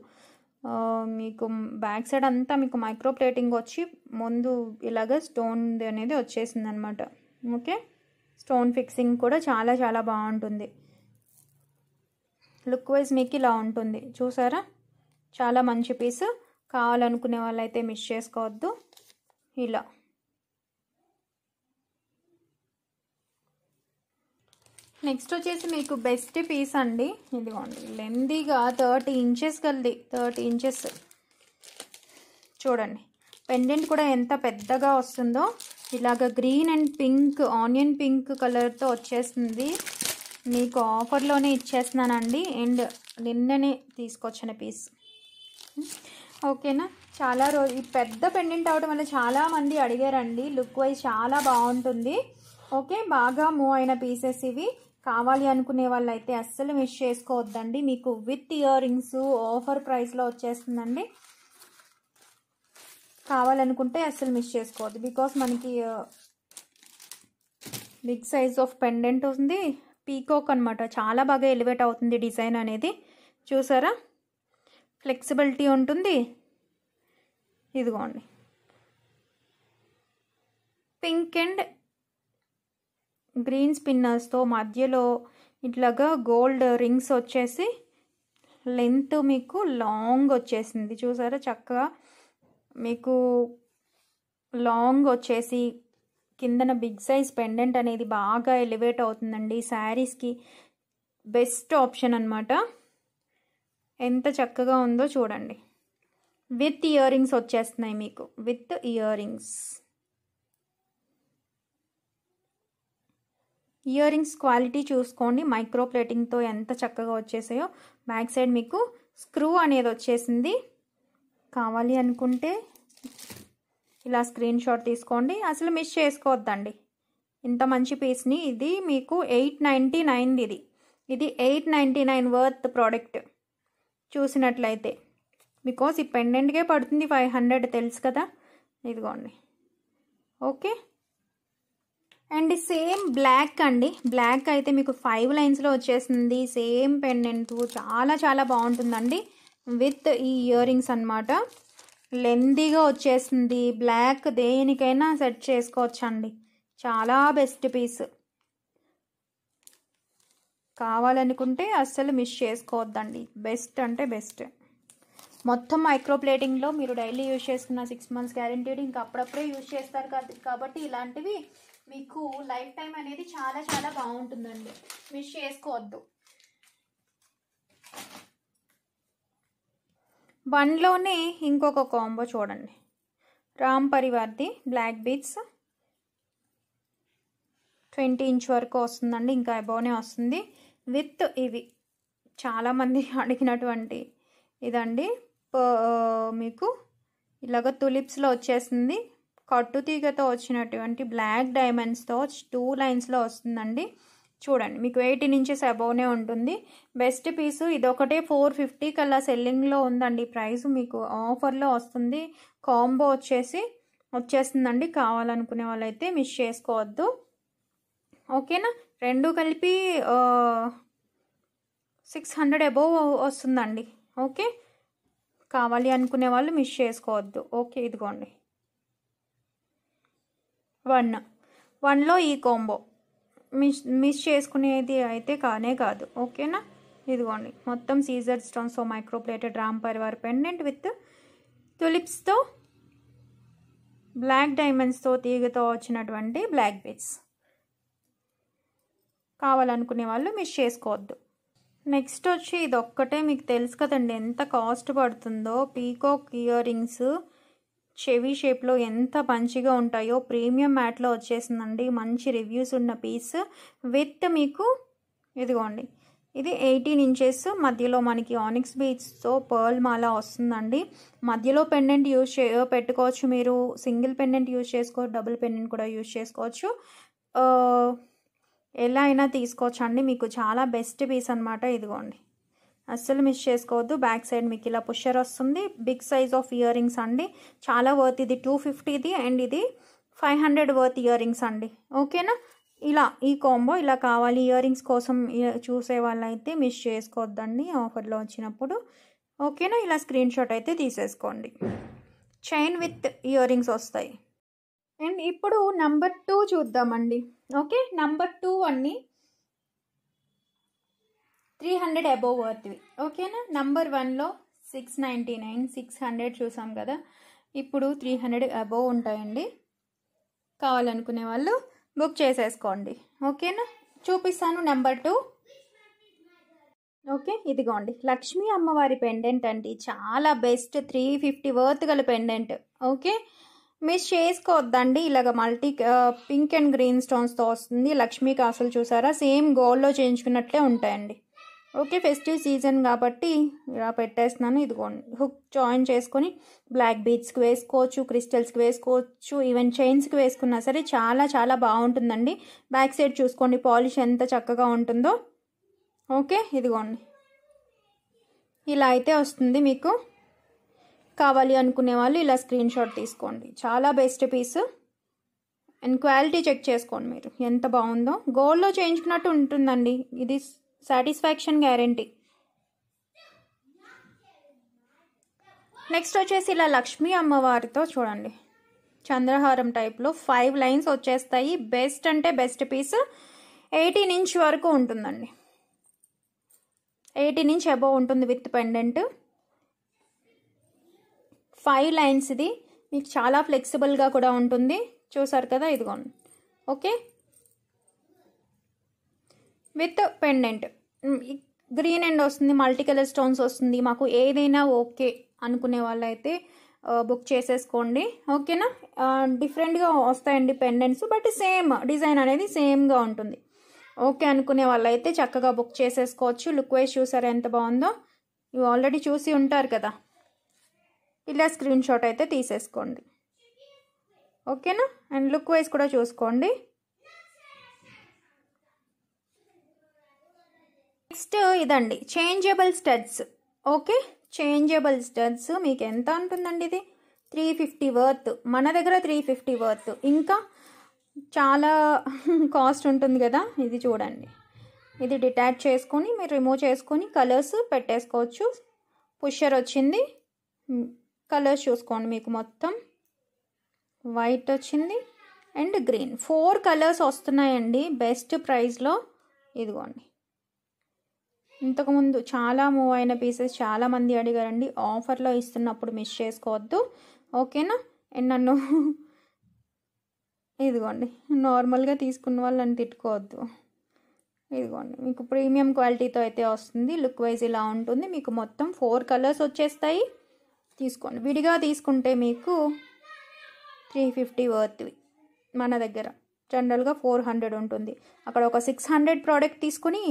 Speaker 1: మీకు బ్యాక్ సైడ్ అంతా మీకు మైక్రోప్లేటింగ్ వచ్చి ముందు ఇలాగ స్టోన్ అనేది వచ్చేసింది అనమాట ఓకే స్టోన్ ఫిక్సింగ్ కూడా చాలా చాలా బాగుంటుంది లుక్ వైజ్ మీకు ఇలా ఉంటుంది చూసారా చాలా మంచి పీస్ కావాలనుకునే వాళ్ళైతే మిస్ చేసుకోవద్దు ఇలా నెక్స్ట్ వచ్చేసి మీకు బెస్ట్ పీస్ అండి ఇదిగోండి లెందీగా థర్టీ ఇంచెస్ కలిది థర్టీ ఇంచెస్ చూడండి పెండెంట్ కూడా ఎంత పెద్దగా వస్తుందో ఇలాగ green and pink onion pink కలర్తో వచ్చేస్తుంది మీకు ఆఫర్లోనే ఇచ్చేస్తున్నానండి అండ్ నిన్ననే తీసుకొచ్చిన పీస్ ఓకేనా చాలా రోజు ఈ పెద్ద పెండెంట్ అవడం వల్ల చాలామంది అడిగారండి లుక్ వైజ్ చాలా బాగుంటుంది ఓకే బాగా మూవ్ అయిన పీసెస్ ఇవి కావాలి అనుకునే వాళ్ళైతే అస్సలు మిస్ చేసుకోవద్దండి మీకు విత్ ఇయర్ రింగ్స్ ఆఫర్ ప్రైస్లో వచ్చేస్తుందండి కావాలనుకుంటే అస్సలు మిస్ చేసుకోవద్దు బికాస్ మనకి బిగ్ సైజ్ ఆఫ్ పెండెంట్ ఉంది పీకోక్ అనమాట చాలా బాగా ఎలివేట్ అవుతుంది డిజైన్ అనేది చూసారా ఫ్లెక్సిబిలిటీ ఉంటుంది ఇదిగోండి పింక్ అండ్ గ్రీన్ స్పిన్నర్స్తో మధ్యలో ఇట్లాగా గోల్డ్ రింగ్స్ వచ్చేసి లెంత్ మీకు లాంగ్ వచ్చేసింది చూసారా చక్కగా మీకు లాంగ్ వచ్చేసి కిందన బిగ్ సైజ్ పెండెంట్ అనేది బాగా ఎలివేట్ అవుతుందండి శారీస్కి బెస్ట్ ఆప్షన్ అనమాట ఎంత చక్కగా ఉందో చూడండి విత్ ఇయర్ రింగ్స్ వచ్చేస్తున్నాయి మీకు with earrings earrings quality చూసుకోండి మైక్రో ప్లేటింగ్తో ఎంత చక్కగా వచ్చేసాయో బ్యాక్ సైడ్ మీకు స్క్రూ అనేది వచ్చేసింది కావాలి అనుకుంటే ఇలా స్క్రీన్ షాట్ తీసుకోండి అసలు మిస్ చేసుకోవద్దండి ఇంత మంచి పీస్ని ఇది మీకు ఎయిట్ నైంటీ నైన్ ఇది ఇది eight ninety nine worth product చూసినట్లయితే బికాస్ ఈ పెండెంట్కే పడుతుంది ఫైవ్ హండ్రెడ్ తెలుసు కదా ఇదిగోండి ఓకే అండ్ సేమ్ బ్లాక్ అండి బ్లాక్ అయితే మీకు ఫైవ్ లైన్స్లో వచ్చేసింది సేమ్ పెండెంట్ చాలా చాలా బాగుంటుందండి విత్ ఈ ఇయర్ రింగ్స్ అనమాట లెందీగా వచ్చేసింది బ్లాక్ దేనికైనా సెట్ చేసుకోవచ్చండి చాలా బెస్ట్ పీస్ కావాలనుకుంటే అస్సలు మిస్ చేసుకోవద్దండి బెస్ట్ అంటే బెస్ట్ మొత్తం మైక్రోప్లేటింగ్లో మీరు డైలీ యూజ్ చేసుకున్న సిక్స్ మంత్స్ గ్యారంటీడ్ ఇంకా అప్పుడప్పుడే యూజ్ చేస్తారు కాబట్టి ఇలాంటివి మీకు లైఫ్ టైం అనేది చాలా చాలా బాగుంటుందండి మిస్ చేసుకోవద్దు వన్లోనే ఇంకొక కాంబో చూడండి రామ్ పరివార్ది బ్లాక్ బీట్స్ ట్వంటీ ఇంచ్ వరకు వస్తుందండి ఇంకా అబోనే వస్తుంది విత్ ఇవి చాలామంది అడిగినటువంటి ఇదండి మీకు ఇలాగ తులిప్స్లో వచ్చేసింది కట్టుతీగతో వచ్చినటువంటి బ్లాక్ డైమండ్స్తో టూ లైన్స్లో వస్తుందండి చూడండి మీకు ఎయిటీన్ ఇంచెస్ అబౌనే ఉంటుంది బెస్ట్ పీసు ఇదొకటే ఫోర్ ఫిఫ్టీ కల్లా సెల్లింగ్లో ఉందండి ప్రైస్ మీకు ఆఫర్లో వస్తుంది కాంబో వచ్చేసి వచ్చేస్తుందండి కావాలనుకునే వాళ్ళైతే మిస్ చేసుకోవద్దు ఓకేనా రెండు కలిపి సిక్స్ హండ్రెడ్ అబోవ్ వస్తుందండి ఓకే కావాలి అనుకునే వాళ్ళు మిస్ చేసుకోవద్దు ఓకే ఇదిగోండి వన్ వన్లో ఈ కాంబో మిస్ మిస్ చేసుకునేది అయితే కానే కాదు ఓకేనా ఇదిగోండి మొత్తం సీజర్ so micro plated Ram Parivar pendant with తులిప్స్తో బ్లాక్ డైమండ్స్తో తీగతో వచ్చినటువంటి బ్లాక్ బీట్స్ కావాలనుకునే వాళ్ళు మిస్ చేసుకోవద్దు నెక్స్ట్ వచ్చి ఇది ఒక్కటే మీకు తెలుసు కదండి ఎంత కాస్ట్ పడుతుందో పీకోక్ ఇయర్ రింగ్స్ చెవి షేప్లో ఎంత మంచిగా ఉంటాయో ప్రీమియం మ్యాట్లో వచ్చేసిందండి మంచి రివ్యూస్ ఉన్న పీస్ విత్ మీకు ఇదిగోండి ఇది ఎయిటీన్ ఇంచెస్ మధ్యలో మనకి ఆనిక్స్ బీచ్తో పర్ల్ మాల వస్తుందండి మధ్యలో పెండెంట్ యూజ్ చే పెట్టుకోవచ్చు మీరు సింగిల్ పెండెంట్ యూజ్ చేసుకోవచ్చు డబుల్ పెండెంట్ కూడా యూజ్ చేసుకోవచ్చు ఎలా అయినా తీసుకోవచ్చు అండి మీకు చాలా బెస్ట్ పీస్ అనమాట ఇదిగోండి అస్సలు మిస్ చేసుకోవద్దు బ్యాక్ సైడ్ మీకు ఇలా పుషర్ వస్తుంది big size of earrings అండి చాలా వర్త్ ఇది టూ ఫిఫ్టీది అండ్ ఇది five hundred worth earrings అండి ఓకేనా ఇలా ఈ కాంబో ఇలా కావాలి ఇయర్ రింగ్స్ కోసం చూసే వాళ్ళైతే మిస్ చేసుకోవద్దండి ఆఫర్లో వచ్చినప్పుడు ఓకేనా ఇలా స్క్రీన్ షాట్ అయితే తీసేసుకోండి చైన్ విత్ ఇయర్ రింగ్స్ వస్తాయి అండ్ ఇప్పుడు నంబర్ టూ చూద్దామండి ఓకే నంబర్ టూ అన్నీ త్రీ హండ్రెడ్ అబోవ్ వర్త్వి ఓకేనా నంబర్ వన్లో six ninety nine six hundred చూసాం కదా ఇప్పుడు త్రీ హండ్రెడ్ అబోవ్ ఉంటాయండి కావాలనుకునే వాళ్ళు బుక్ చేసేసుకోండి ఓకేనా చూపిస్తాను నెంబర్ టూ ఓకే ఇదిగోండి లక్ష్మీ అమ్మవారి పెండెంట్ అండి చాలా బెస్ట్ త్రీ ఫిఫ్టీ వర్త్ గల పెండెంట్ ఓకే మిస్ చేసుకోవద్దండి ఇలాగ మల్టీ పింక్ అండ్ గ్రీన్ స్టోన్స్తో వస్తుంది లక్ష్మీకి అసలు చూసారా సేమ్ గోల్డ్లో చేయించుకున్నట్లే ఉంటాయండి ఓకే ఫెస్టివ్ సీజన్ కాబట్టి ఇలా పెట్టేస్తున్నాను ఇదిగోండి హుక్ జాయిన్ చేసుకొని బ్లాక్ బీడ్స్కి వేసుకోవచ్చు క్రిస్టల్స్కి వేసుకోవచ్చు ఈవెన్ చైన్స్కి వేసుకున్నా సరే చాలా చాలా బాగుంటుందండి బ్యాక్ సైడ్ చూసుకోండి పాలిష్ ఎంత చక్కగా ఉంటుందో ఓకే ఇదిగోండి ఇలా అయితే వస్తుంది మీకు కావాలి అనుకునే వాళ్ళు ఇలా స్క్రీన్ షాట్ తీసుకోండి చాలా best piece and quality check చేసుకోండి మీరు ఎంత బాగుందో గోల్డ్లో చేయించుకున్నట్టు ఉంటుందండి ఇది సాటిస్ఫాక్షన్ గ్యారంటీ నెక్స్ట్ వచ్చేసి ఇలా లక్ష్మీ అమ్మవారితో చూడండి చంద్రహారం టైప్లో ఫైవ్ లైన్స్ వచ్చేస్తాయి బెస్ట్ అంటే బెస్ట్ పీస్ ఎయిటీన్ ఇంచ్ వరకు ఉంటుందండి ఎయిటీన్ ఇంచ్ అబోవ్ ఉంటుంది విత్ పెండెంట్ ఫైవ్ లైన్స్ ఇది మీకు చాలా ఫ్లెక్సిబుల్గా కూడా ఉంటుంది చూసారు కదా ఇదిగోండి okay with pendant green end వస్తుంది మల్టీ కలర్ స్టోన్స్ వస్తుంది మాకు ఏదైనా ఓకే అనుకునే వాళ్ళైతే బుక్ చేసేసుకోండి ఓకేనా డిఫరెంట్గా వస్తాయండి పెండెంట్స్ బట్ సేమ్ డిజైన్ అనేది సేమ్గా ఉంటుంది ఓకే అనుకునే వాళ్ళైతే చక్కగా బుక్ చేసేసుకోవచ్చు లుక్ వైజ్ చూసారా ఎంత బాగుందో ఇవి ఆల్రెడీ చూసి ఉంటారు కదా ఇలా స్క్రీన్ షాట్ అయితే తీసేసుకోండి ఓకేనా అండ్ లుక్ వైజ్ కూడా చూసుకోండి నెక్స్ట్ ఇదండి changeable studs okay changeable studs మీకు ఎంత ఉంటుందండి ఇది త్రీ ఫిఫ్టీ వర్త్ మన దగ్గర త్రీ ఫిఫ్టీ వర్త్ ఇంకా చాలా కాస్ట్ ఉంటుంది కదా ఇది చూడండి ఇది డిటాచ్ చేసుకొని మీరు రిమూవ్ చేసుకొని కలర్స్ పెట్టేసుకోవచ్చు పుషర్ వచ్చింది కలర్స్ చూసుకోండి మీకు మొత్తం వైట్ వచ్చింది అండ్ గ్రీన్ ఫోర్ కలర్స్ వస్తున్నాయండి బెస్ట్ ప్రైస్లో ఇదిగోండి ఇంతకుముందు చాలా మూవ్ అయిన పీసెస్ చాలామంది అడిగారండి ఆఫర్లో ఇస్తున్నప్పుడు మిస్ చేసుకోవద్దు ఓకేనా నన్ను ఇదిగోండి నార్మల్గా తీసుకున్న వాళ్ళు నన్ను తిట్టుకోవద్దు ఇదిగోండి మీకు ప్రీమియం క్వాలిటీతో అయితే వస్తుంది లుక్ వైజ్ ఇలా ఉంటుంది మీకు మొత్తం ఫోర్ కలర్స్ వచ్చేస్తాయి తీసుకోండి విడిగా తీసుకుంటే మీకు త్రీ ఫిఫ్టీ వర్త్వి మన దగ్గర జనరల్గా ఫోర్ హండ్రెడ్ ఉంటుంది అక్కడ ఒక సిక్స్ హండ్రెడ్ ప్రోడక్ట్ తీసుకుని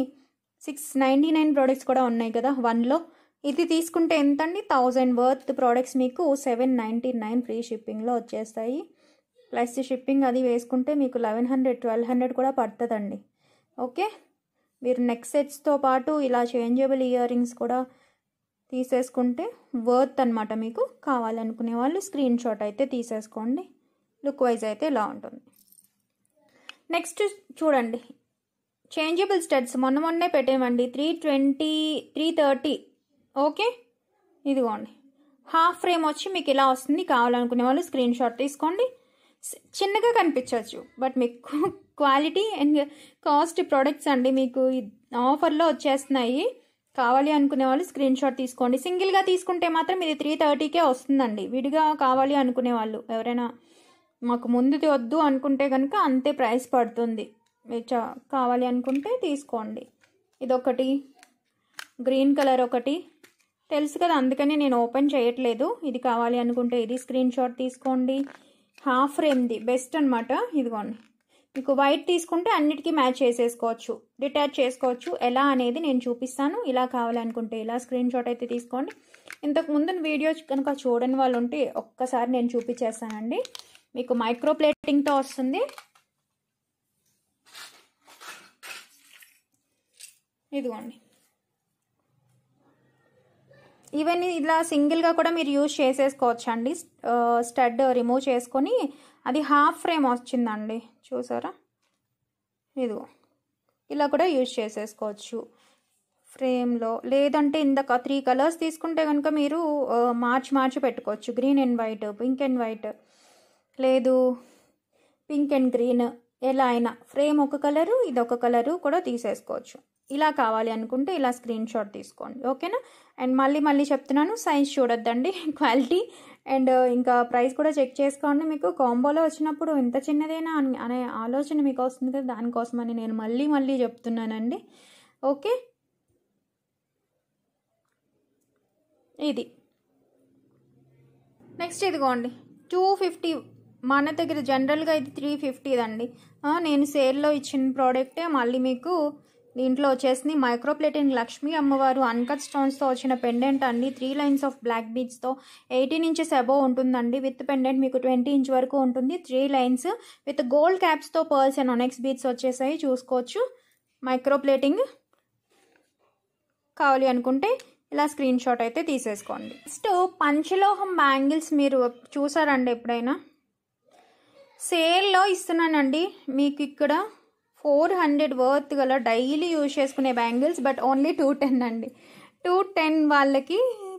Speaker 1: సిక్స్ నైంటీ నైన్ ప్రోడక్ట్స్ కూడా ఉన్నాయి కదా వన్లో ఇది తీసుకుంటే ఎంత అండి థౌజండ్ వర్త్ ప్రోడక్ట్స్ మీకు సెవెన్ నైంటీ నైన్ ఫ్రీ షిప్పింగ్లో వచ్చేస్తాయి ప్లస్ షిప్పింగ్ అది వేసుకుంటే మీకు లెవెన్ హండ్రెడ్ ట్వెల్వ్ హండ్రెడ్ కూడా పడుతుందండి ఓకే మీరు నెక్ సెట్స్తో పాటు ఇలా చేంజబుల్ ఇయర్ రింగ్స్ కూడా తీసేసుకుంటే వర్త్ అనమాట మీకు కావాలనుకునే వాళ్ళు స్క్రీన్ షాట్ అయితే తీసేసుకోండి లుక్ వైజ్ అయితే ఇలా ఉంటుంది నెక్స్ట్ చూడండి చేంజబుల్ స్టడ్స్ మొన్న మొన్నే పెట్టేమండి three twenty three thirty okay ఇదిగోండి హాఫ్ ఫ్రేమ్ వచ్చి మీకు ఇలా వస్తుంది కావాలనుకునే వాళ్ళు స్క్రీన్ షాట్ తీసుకోండి చిన్నగా కనిపించవచ్చు బట్ మీకు క్వాలిటీ అండ్ కాస్ట్ ప్రోడక్ట్స్ అండి మీకు ఆఫర్లో వచ్చేస్తున్నాయి కావాలి అనుకునే వాళ్ళు స్క్రీన్ షాట్ తీసుకోండి సింగిల్గా తీసుకుంటే మాత్రం ఇది త్రీ థర్టీకే వస్తుందండి విడిగా కావాలి అనుకునే వాళ్ళు ఎవరైనా మాకు ముందుది వద్దు అనుకుంటే కనుక అంతే ప్రైస్ పడుతుంది మీరు కావాలి అనుకుంటే తీసుకోండి ఇదొకటి గ్రీన్ కలర్ ఒకటి తెలుసు కదా అందుకనే నేను ఓపెన్ చేయట్లేదు ఇది కావాలి అనుకుంటే ఇది స్క్రీన్ షాట్ తీసుకోండి హాఫ్ ఫ్రేమ్ది బెస్ట్ అనమాట ఇదిగోండి మీకు వైట్ తీసుకుంటే అన్నిటికీ మ్యాచ్ చేసేసుకోవచ్చు డిటాచ్ చేసుకోవచ్చు ఎలా అనేది నేను చూపిస్తాను ఇలా కావాలనుకుంటే ఇలా స్క్రీన్ షాట్ అయితే తీసుకోండి ఇంతకు ముందు వీడియో కనుక చూడని వాళ్ళు ఉంటే ఒక్కసారి నేను చూపించేస్తానండి మీకు మైక్రో ప్లేటింగ్తో వస్తుంది ఇదిగోండి ఈవెన్ ఇలా సింగిల్గా కూడా మీరు యూజ్ చేసేసుకోవచ్చు అండి స్టడ్ రిమూవ్ చేసుకొని అది హాఫ్ ఫ్రేమ్ వచ్చిందండి చూసారా ఇదిగో ఇలా కూడా యూజ్ చేసేసుకోవచ్చు ఫ్రేమ్లో లేదంటే ఇందాక త్రీ కలర్స్ తీసుకుంటే కనుక మీరు మార్చి మార్చి పెట్టుకోవచ్చు green and white pink and white లేదు పింక్ అండ్ గ్రీన్ ఎలా అయినా ఫ్రేమ్ ఒక కలరు ఇది ఒక కలరు కూడా తీసేసుకోవచ్చు ఇలా కావాలి అనుకుంటే ఇలా స్క్రీన్ షాట్ తీసుకోండి ఓకేనా అండ్ మళ్ళీ మళ్ళీ చెప్తున్నాను సైజ్ చూడొద్దండి క్వాలిటీ అండ్ uh, ఇంకా ప్రైస్ కూడా చెక్ చేసుకోండి మీకు కాంబోలో వచ్చినప్పుడు ఎంత చిన్నదేనా అనే ఆలోచన మీకు వస్తుంది కదా దానికోసమని నేను మళ్ళీ మళ్ళీ చెప్తున్నానండి ఓకే ఇది నెక్స్ట్ ఇదిగోండి టూ ఫిఫ్టీ మన దగ్గర జనరల్గా ఇది త్రీ ఫిఫ్టీదండి నేను సేల్లో ఇచ్చిన ప్రోడక్టే మళ్ళీ మీకు దీంట్లో వచ్చేసింది మైక్రోప్లేటింగ్ లక్ష్మీ అమ్మవారు అన్కట్ స్టోన్స్తో వచ్చిన పెండెంట్ అండి త్రీ లైన్స్ ఆఫ్ బ్లాక్ బీచ్తో ఎయిటీన్ ఇంచెస్ అబోవ్ ఉంటుందండి విత్ పెండెంట్ మీకు ట్వంటీ ఇంచ్ వరకు ఉంటుంది త్రీ లైన్స్ విత్ గోల్డ్ క్యాప్స్తో పర్ల్స్ అండ్ ఒనెక్స్ బీచ్స్ వచ్చేసాయి చూసుకోవచ్చు మైక్రోప్లేటింగ్ కావాలి అనుకుంటే ఇలా స్క్రీన్ షాట్ అయితే తీసేసుకోండి నెక్స్ట్ పంచలోహం బ్యాంగిల్స్ మీరు చూసారండి ఎప్పుడైనా సేల్లో ఇస్తున్నానండి మీకు ఇక్కడ ఫోర్ హండ్రెడ్ వర్త్ గల డైలీ యూజ్ చేసుకునే bangles but only two ten అండి టూ టెన్ వాళ్ళకి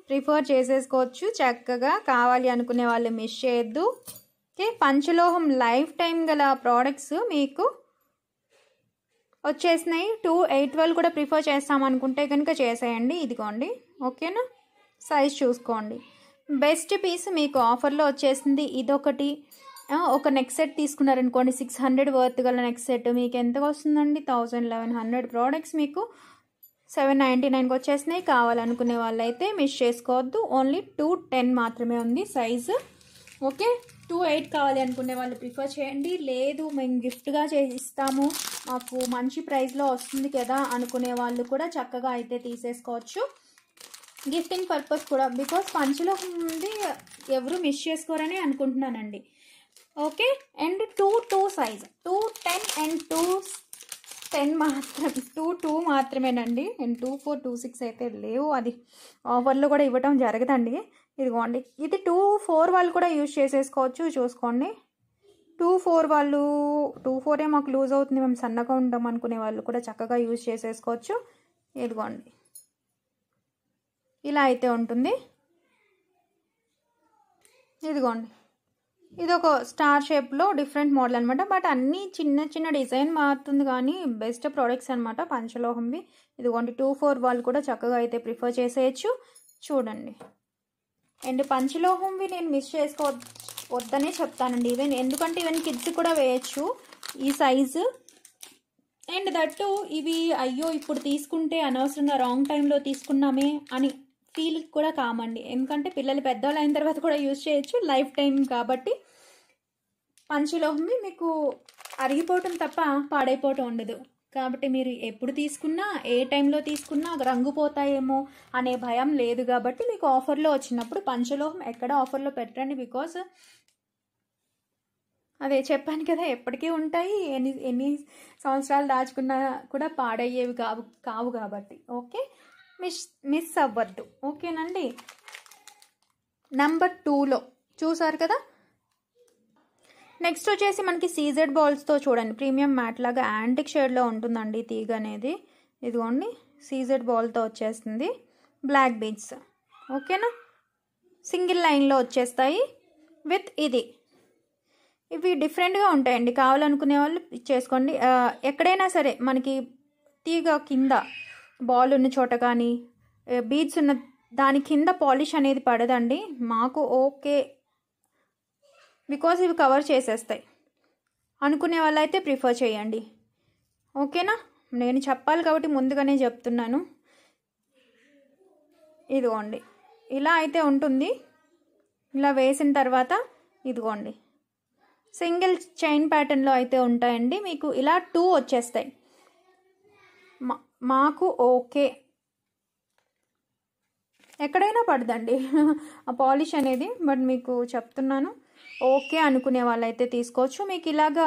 Speaker 1: ప్రిఫర్ చేసేసుకోవచ్చు చక్కగా కావాలి అనుకునే వాళ్ళు మిస్ చేయొద్దు ఓకే పంచలోహం లైఫ్ టైం గల ప్రోడక్ట్స్ మీకు వచ్చేసినాయి టూ ఎయిట్ ట్వెల్వ్ కూడా ప్రిఫర్ చేస్తాం అనుకుంటే కనుక చేసేయండి ఇదిగోండి ఓకేనా సైజ్ చూసుకోండి బెస్ట్ పీస్ మీకు ఆఫర్లో వచ్చేసింది ఇదొకటి ఒక నెక్ సెట్ తీసుకున్నారనుకోండి సిక్స్ హండ్రెడ్ వర్త్ గల నెక్ సెట్ మీకు ఎంతకు వస్తుందండి థౌజండ్ లెవెన్ హండ్రెడ్ ప్రోడక్ట్స్ మీకు సెవెన్ నైంటీ నైన్కి వచ్చేసినాయి కావాలనుకునే వాళ్ళైతే మిస్ చేసుకోవద్దు ఓన్లీ టూ టెన్ మాత్రమే ఉంది సైజు ఓకే టూ ఎయిట్ కావాలి అనుకునే వాళ్ళు ప్రిఫర్ చేయండి లేదు మేము గిఫ్ట్గా చేస్తాము మాకు మంచి ప్రైస్లో వస్తుంది కదా అనుకునే వాళ్ళు కూడా చక్కగా అయితే తీసేసుకోవచ్చు గిఫ్టింగ్ పర్పస్ కూడా బికాస్ పంచులో ఉంది ఎవరు మిస్ చేసుకోరని అనుకుంటున్నానండి okay and two two size two ten and two ten మాత్రం టూ టూ మాత్రమేనండి and two four two six అయితే లేవు అది ఆఫర్లో కూడా ఇవ్వటం జరగదండి ఇదిగోండి ఇది టూ ఫోర్ వాళ్ళు కూడా యూజ్ చేసేసుకోవచ్చు చూసుకోండి టూ ఫోర్ వాళ్ళు టూ ఫోరే మాకు లూజ్ అవుతుంది మేము సన్నగా ఉంటాం అనుకునే వాళ్ళు కూడా చక్కగా యూజ్ చేసేసుకోవచ్చు ఇదిగోండి ఇలా అయితే ఉంటుంది ఇదిగోండి ఇది ఒక స్టార్ షేప్లో డిఫరెంట్ మోడల్ అనమాట బట్ అన్నీ చిన్న చిన్న డిజైన్ మారుతుంది కానీ బెస్ట్ ప్రోడక్ట్స్ అనమాట పంచలోహంవి ఇదిగోండి టూ ఫోర్ వాళ్ళు కూడా చక్కగా అయితే ప్రిఫర్ చేసేయచ్చు చూడండి అండ్ పంచలోహంవి నేను మిస్ చేసుకో వద్దనే చెప్తానండి ఈవెన్ ఎందుకంటే ఈవెన్ కిడ్స్ కూడా వేయచ్చు ఈ సైజు అండ్ దట్టు ఇవి అయ్యో ఇప్పుడు తీసుకుంటే అనవసరంగా రాంగ్ టైంలో తీసుకున్నామే అని స్టీల్ కూడా కామండి ఎందుకంటే పిల్లలు పెద్దవాళ్ళు అయిన తర్వాత కూడా యూజ్ చేయొచ్చు లైఫ్ టైం కాబట్టి పంచలోహమి మీకు అరిగిపోవటం తప్ప పాడైపోవటం ఉండదు కాబట్టి మీరు ఎప్పుడు తీసుకున్నా ఏ టైంలో తీసుకున్నా రంగు పోతాయేమో అనే భయం లేదు కాబట్టి మీకు ఆఫర్లో వచ్చినప్పుడు పంచలోహం ఎక్కడ ఆఫర్లో పెట్టండి బికాస్ అదే చెప్పాను కదా ఎప్పటికీ ఉంటాయి ఎన్ని ఎన్ని సంవత్సరాలు దాచుకున్నా కూడా పాడయ్యేవి కావు కావు కాబట్టి ఓకే మిస్ మిస్ అవ్వద్దు ఓకేనండి నంబర్ టూలో చూసారు కదా నెక్స్ట్ వచ్చేసి మనకి సీజెడ్ బాల్స్తో చూడండి ప్రీమియం మ్యాట్ లాగా యాంటిక్ షేడ్లో ఉంటుందండి తీగ అనేది ఇదిగోండి సీజెడ్ బాల్తో వచ్చేస్తుంది బ్లాక్ బీన్స్ ఓకేనా సింగిల్ లైన్లో వచ్చేస్తాయి విత్ ఇది ఇవి డిఫరెంట్గా ఉంటాయండి కావాలనుకునే వాళ్ళు చేసుకోండి ఎక్కడైనా సరే మనకి తీగ కింద బాల్ ఉన్న చోట కానీ బీడ్స్ ఉన్న దాని కింద పాలిష్ అనేది పడదండి మాకు ఓకే బికాజ్ ఇవి కవర్ చేసేస్తాయి అనుకునే వాళ్ళైతే ప్రిఫర్ చేయండి ఓకేనా నేను చెప్పాలి కాబట్టి ముందుగానే చెప్తున్నాను ఇదిగోండి ఇలా అయితే ఉంటుంది ఇలా వేసిన తర్వాత ఇదిగోండి సింగిల్ చైన్ ప్యాటర్న్లో అయితే ఉంటాయండి మీకు ఇలా టూ వచ్చేస్తాయి మా మాకు ఓకే ఎక్కడైనా పడదండి ఆ పాలిష్ అనేది బట్ మీకు చెప్తున్నాను ఓకే అనుకునే వాళ్ళైతే తీసుకోవచ్చు మీకు ఇలాగా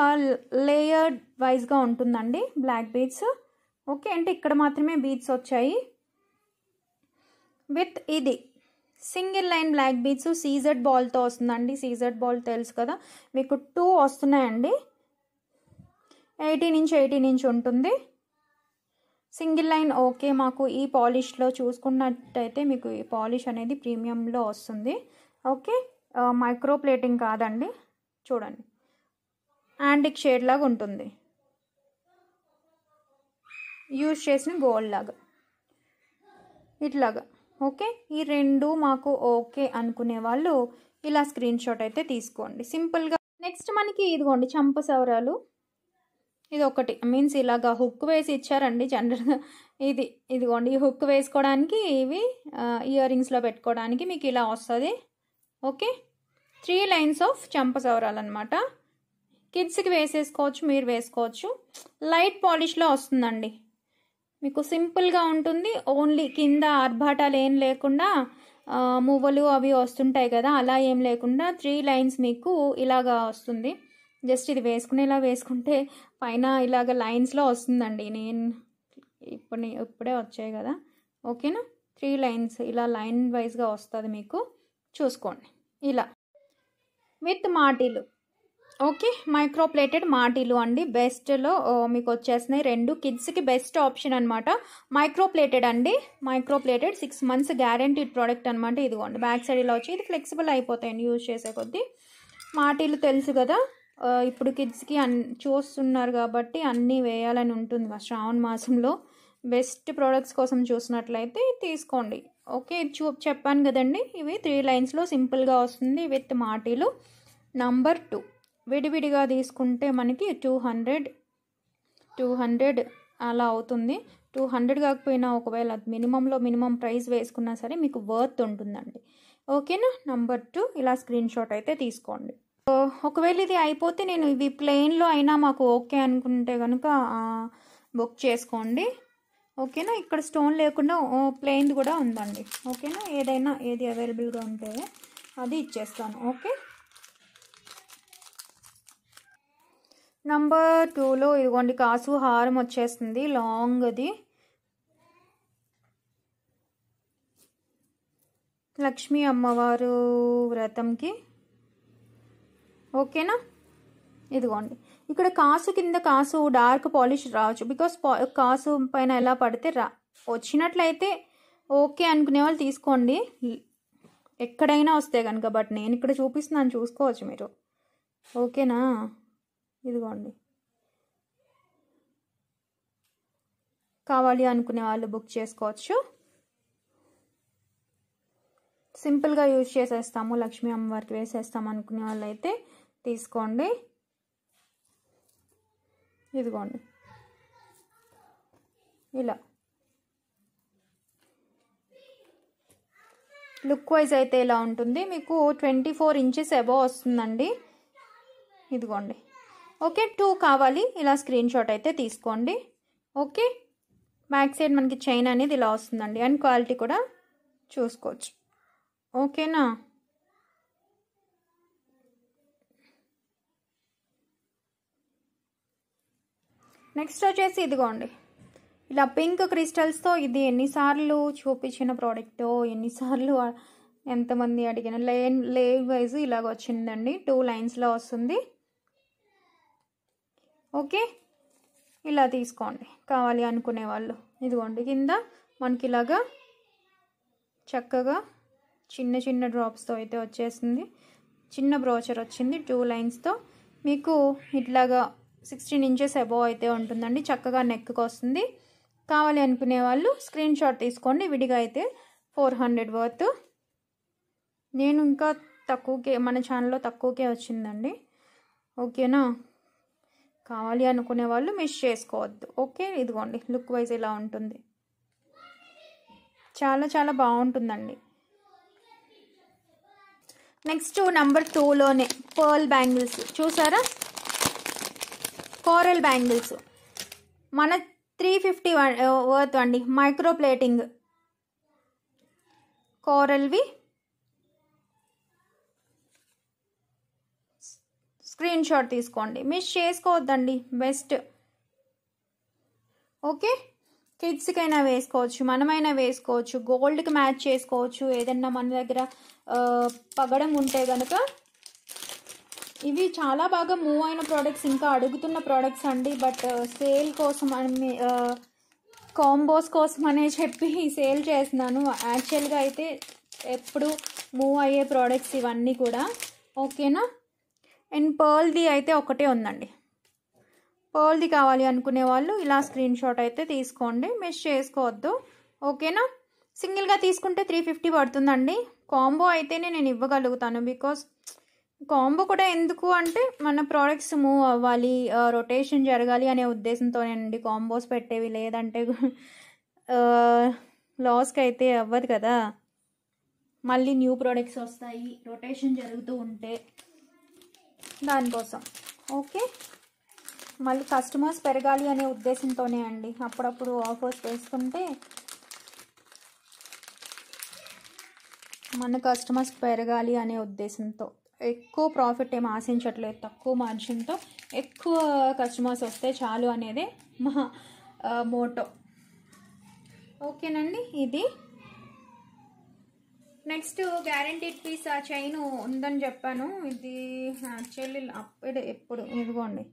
Speaker 1: లేయర్డ్ వైజ్గా ఉంటుందండి బ్లాక్ బీడ్స్ ఓకే అంటే ఇక్కడ మాత్రమే బీడ్స్ వచ్చాయి విత్ ఇది సింగిల్ లైన్ బ్లాక్ బీడ్స్ సీజర్డ్ బాల్తో వస్తుందండి సీజర్డ్ బాల్ తెలుసు కదా మీకు టూ వస్తున్నాయండి ఎయిటీన్ ఇంచ్ ఎయిటీన్ ఇంచ్ ఉంటుంది సింగిల్ లైన్ ఓకే మాకు ఈ పాలిష్లో చూసుకున్నట్టయితే మీకు ఈ పాలిష్ అనేది ప్రీమియంలో వస్తుంది ఓకే మైక్రో ప్లేటింగ్ కాదండి చూడండి యాంటిక్ షేడ్ లాగా ఉంటుంది యూజ్ చేసిన గోల్డ్ లాగా ఇట్లాగా ఓకే ఈ రెండు మాకు ఓకే అనుకునే వాళ్ళు ఇలా స్క్రీన్ షాట్ అయితే తీసుకోండి సింపుల్గా నెక్స్ట్ మనకి ఇదిగోండి చంప సవరాలు ఇది ఒకటి మీన్స్ ఇలాగా హుక్ వేసి ఇచ్చారండి జనరల్గా ఇది ఇదిగోండి ఈ హుక్ వేసుకోవడానికి ఇవి ఇయర్ రింగ్స్లో పెట్టుకోవడానికి మీకు ఇలా వస్తుంది ఓకే త్రీ లైన్స్ ఆఫ్ అనమాట కిడ్స్కి వేసేసుకోవచ్చు మీరు వేసుకోవచ్చు లైట్ పాలిష్లో వస్తుందండి మీకు సింపుల్గా ఉంటుంది ఓన్లీ కింద అర్భాటాలు ఏం లేకుండా మువ్వలు అవి వస్తుంటాయి కదా అలా ఏం లేకుండా త్రీ లైన్స్ మీకు ఇలాగా వస్తుంది జస్ట్ ఇది వేసుకునేలా వేసుకుంటే పైన ఇలాగ లైన్స్లో వస్తుందండి నేను ఇప్పుడు ఇప్పుడే వచ్చాయి కదా ఓకేనా త్రీ లైన్స్ ఇలా లైన్ వైజ్గా వస్తుంది మీకు చూసుకోండి ఇలా విత్ మాటిలు ఓకే మైక్రోప్లేటెడ్ మాటిలు అండి బెస్ట్లో మీకు వచ్చేస్తున్నాయి రెండు కిడ్స్కి బెస్ట్ ఆప్షన్ అనమాట మైక్రోప్లేటెడ్ అండి micro plated six months guaranteed product అనమాట ఇదిగోండి బ్యాక్ సైడ్ ఇలా వచ్చి ఇది ఫ్లెక్సిబుల్ అయిపోతాయండి యూజ్ చేసే కొద్దీ మాటిలు తెలుసు కదా ఇప్పుడు కిడ్స్కి అన్ చూస్తున్నారు కాబట్టి అన్నీ వేయాలని ఉంటుంది మా శ్రావణ మాసంలో బెస్ట్ ప్రోడక్ట్స్ కోసం చూసినట్లయితే తీసుకోండి ఓకే చూ చెప్పాను కదండి ఇవి త్రీ లైన్స్లో సింపుల్గా వస్తుంది విత్ మాటీలు నంబర్ టూ విడివిడిగా తీసుకుంటే మనకి టూ హండ్రెడ్ టూ హండ్రెడ్ అలా అవుతుంది టూ హండ్రెడ్ కాకపోయినా ఒకవేళ మినిమంలో మినిమం ప్రైస్ వేసుకున్నా సరే మీకు వర్త్ ఉంటుందండి ఓకేనా నంబర్ టూ ఇలా స్క్రీన్ షాట్ అయితే తీసుకోండి ఒకవేళ ఇది అయిపోతే నేను ఇవి ప్లెయిన్లో అయినా మాకు ఓకే అనుకుంటే కనుక బుక్ చేసుకోండి ఓకేనా ఇక్కడ స్టోన్ లేకుండా ప్లెయిన్ కూడా ఉందండి ఓకేనా ఏదైనా ఏది అవైలబుల్గా ఉంటే అది ఇచ్చేస్తాను ఓకే నంబర్ టూలో ఇదిగోండి కాసు హారం వచ్చేస్తుంది లాంగ్ అది లక్ష్మీ అమ్మవారు వ్రతంకి ఓకేనా ఇదిగోండి ఇక్కడ కాసు కింద కాసు డార్క్ పాలిష్ రావచ్చు బికాస్ కాసు పైన ఎలా పడితే రా వచ్చినట్లయితే ఓకే అనుకునే వాళ్ళు తీసుకోండి ఎక్కడైనా వస్తే కనుక బట్ నేను ఇక్కడ చూపిస్తున్నాను చూసుకోవచ్చు మీరు ఓకేనా ఇదిగోండి కావాలి అనుకునే వాళ్ళు బుక్ చేసుకోవచ్చు సింపుల్గా యూజ్ చేసేస్తాము లక్ష్మీ అమ్మవారికి వేసేస్తాము అనుకునే వాళ్ళైతే తీసుకోండి ఇదిగోండి ఇలా లుక్ వైజ్ అయితే ఇలా ఉంటుంది మీకు ట్వంటీ ఫోర్ ఇంచెస్ అబవ్ వస్తుందండి ఇదిగోండి ఓకే టూ కావాలి ఇలా స్క్రీన్ షాట్ అయితే తీసుకోండి ఓకే బ్యాక్ సైడ్ మనకి చైన్ అనేది ఇలా వస్తుందండి అండ్ క్వాలిటీ కూడా చూసుకోవచ్చు ఓకేనా నెక్స్ట్ వచ్చేసి ఇదిగోండి ఇలా పింక్ క్రిస్టల్స్తో ఇది ఎన్నిసార్లు చూపించిన ప్రోడక్ట్ ఎన్నిసార్లు ఎంతమంది అడిగిన లైన్ లే వైజ్ ఇలాగ వచ్చిందండి టూ లైన్స్లో వస్తుంది ఓకే ఇలా తీసుకోండి కావాలి అనుకునే వాళ్ళు ఇదిగోండి కింద మనకి ఇలాగా చక్కగా చిన్న చిన్న డ్రాప్స్తో అయితే వచ్చేసింది చిన్న బ్రోచర్ వచ్చింది టూ లైన్స్తో మీకు ఇట్లాగా సిక్స్టీన్ ఇంచెస్ అబోవ్ అయితే ఉంటుందండి చక్కగా నెక్కి వస్తుంది కావాలి అనుకునే వాళ్ళు స్క్రీన్ షాట్ తీసుకోండి విడిగా అయితే ఫోర్ హండ్రెడ్ వర్త్ నేను ఇంకా తక్కువకే మన ఛానల్లో తక్కువకే వచ్చిందండి ఓకేనా కావాలి అనుకునే వాళ్ళు మిస్ చేసుకోవద్దు ఓకే ఇదిగోండి లుక్ వైజ్ ఇలా ఉంటుంది చాలా చాలా బాగుంటుందండి నెక్స్ట్ నెంబర్ టూలోనే పర్ల్ బ్యాంగిల్స్ చూసారా కోరల్ బ్యాంగిల్స్ మన త్రీ ఫిఫ్టీ వన్ వర్త్ అండి మైక్రో ప్లేటింగ్ కోరల్వి స్క్రీన్ షాట్ తీసుకోండి మిస్ చేసుకోవద్దండి బెస్ట్ ఓకే కిడ్స్కైనా వేసుకోవచ్చు మనమైనా వేసుకోవచ్చు గోల్డ్కి మ్యాచ్ చేసుకోవచ్చు ఏదన్నా మన దగ్గర పగడం ఉంటే కనుక ఇవి చాలా బాగా మూవ్ అయిన ప్రోడక్ట్స్ ఇంకా అడుగుతున్న ప్రోడక్ట్స్ అండి బట్ సేల్ uh, కోసం అని కాంబోస్ uh, కోసం అనే చెప్పి సేల్ చేస్తున్నాను యాక్చువల్గా అయితే ఎప్పుడు మూవ్ అయ్యే ప్రోడక్ట్స్ ఇవన్నీ కూడా ఓకేనా అండ్ పర్ల్ది అయితే ఒకటే ఉందండి పర్ల్ది కావాలి అనుకునే వాళ్ళు ఇలా స్క్రీన్ షాట్ అయితే తీసుకోండి మిస్ చేసుకోవద్దు ఓకేనా సింగిల్గా తీసుకుంటే త్రీ ఫిఫ్టీ పడుతుందండి కాంబో అయితేనే నేను ఇవ్వగలుగుతాను బికాస్ కాంబో కూడా ఎందుకు అంటే మన ప్రోడక్ట్స్ మూవ్ అవ్వాలి రొటేషన్ జరగాలి అనే ఉద్దేశంతోనే అండి కాంబోస్ పెట్టేవి లేదంటే లాస్కి అయితే అవ్వదు కదా మళ్ళీ న్యూ ప్రోడక్ట్స్ వస్తాయి రొటేషన్ జరుగుతూ ఉంటే దానికోసం ఓకే మళ్ళీ కస్టమర్స్ పెరగాలి అనే ఉద్దేశంతోనే అండి అప్పుడప్పుడు ఆఫర్స్ వేసుకుంటే మన కస్టమర్స్ పెరగాలి అనే ఉద్దేశంతో ఎక్కువ ప్రాఫిట్ ఏం ఆశించట్లేదు తక్కువ మార్జిన్తో ఎక్కువ కస్టమర్స్ వస్తే చాలు అనేది మా మోటో ఓకేనండి ఇది నెక్స్ట్ గ్యారంటీడ్ పీస్ ఆ చైన్ ఉందని చెప్పాను ఇది యాక్చువల్లీ అప్పుడు ఎప్పుడు ఇదిగోండి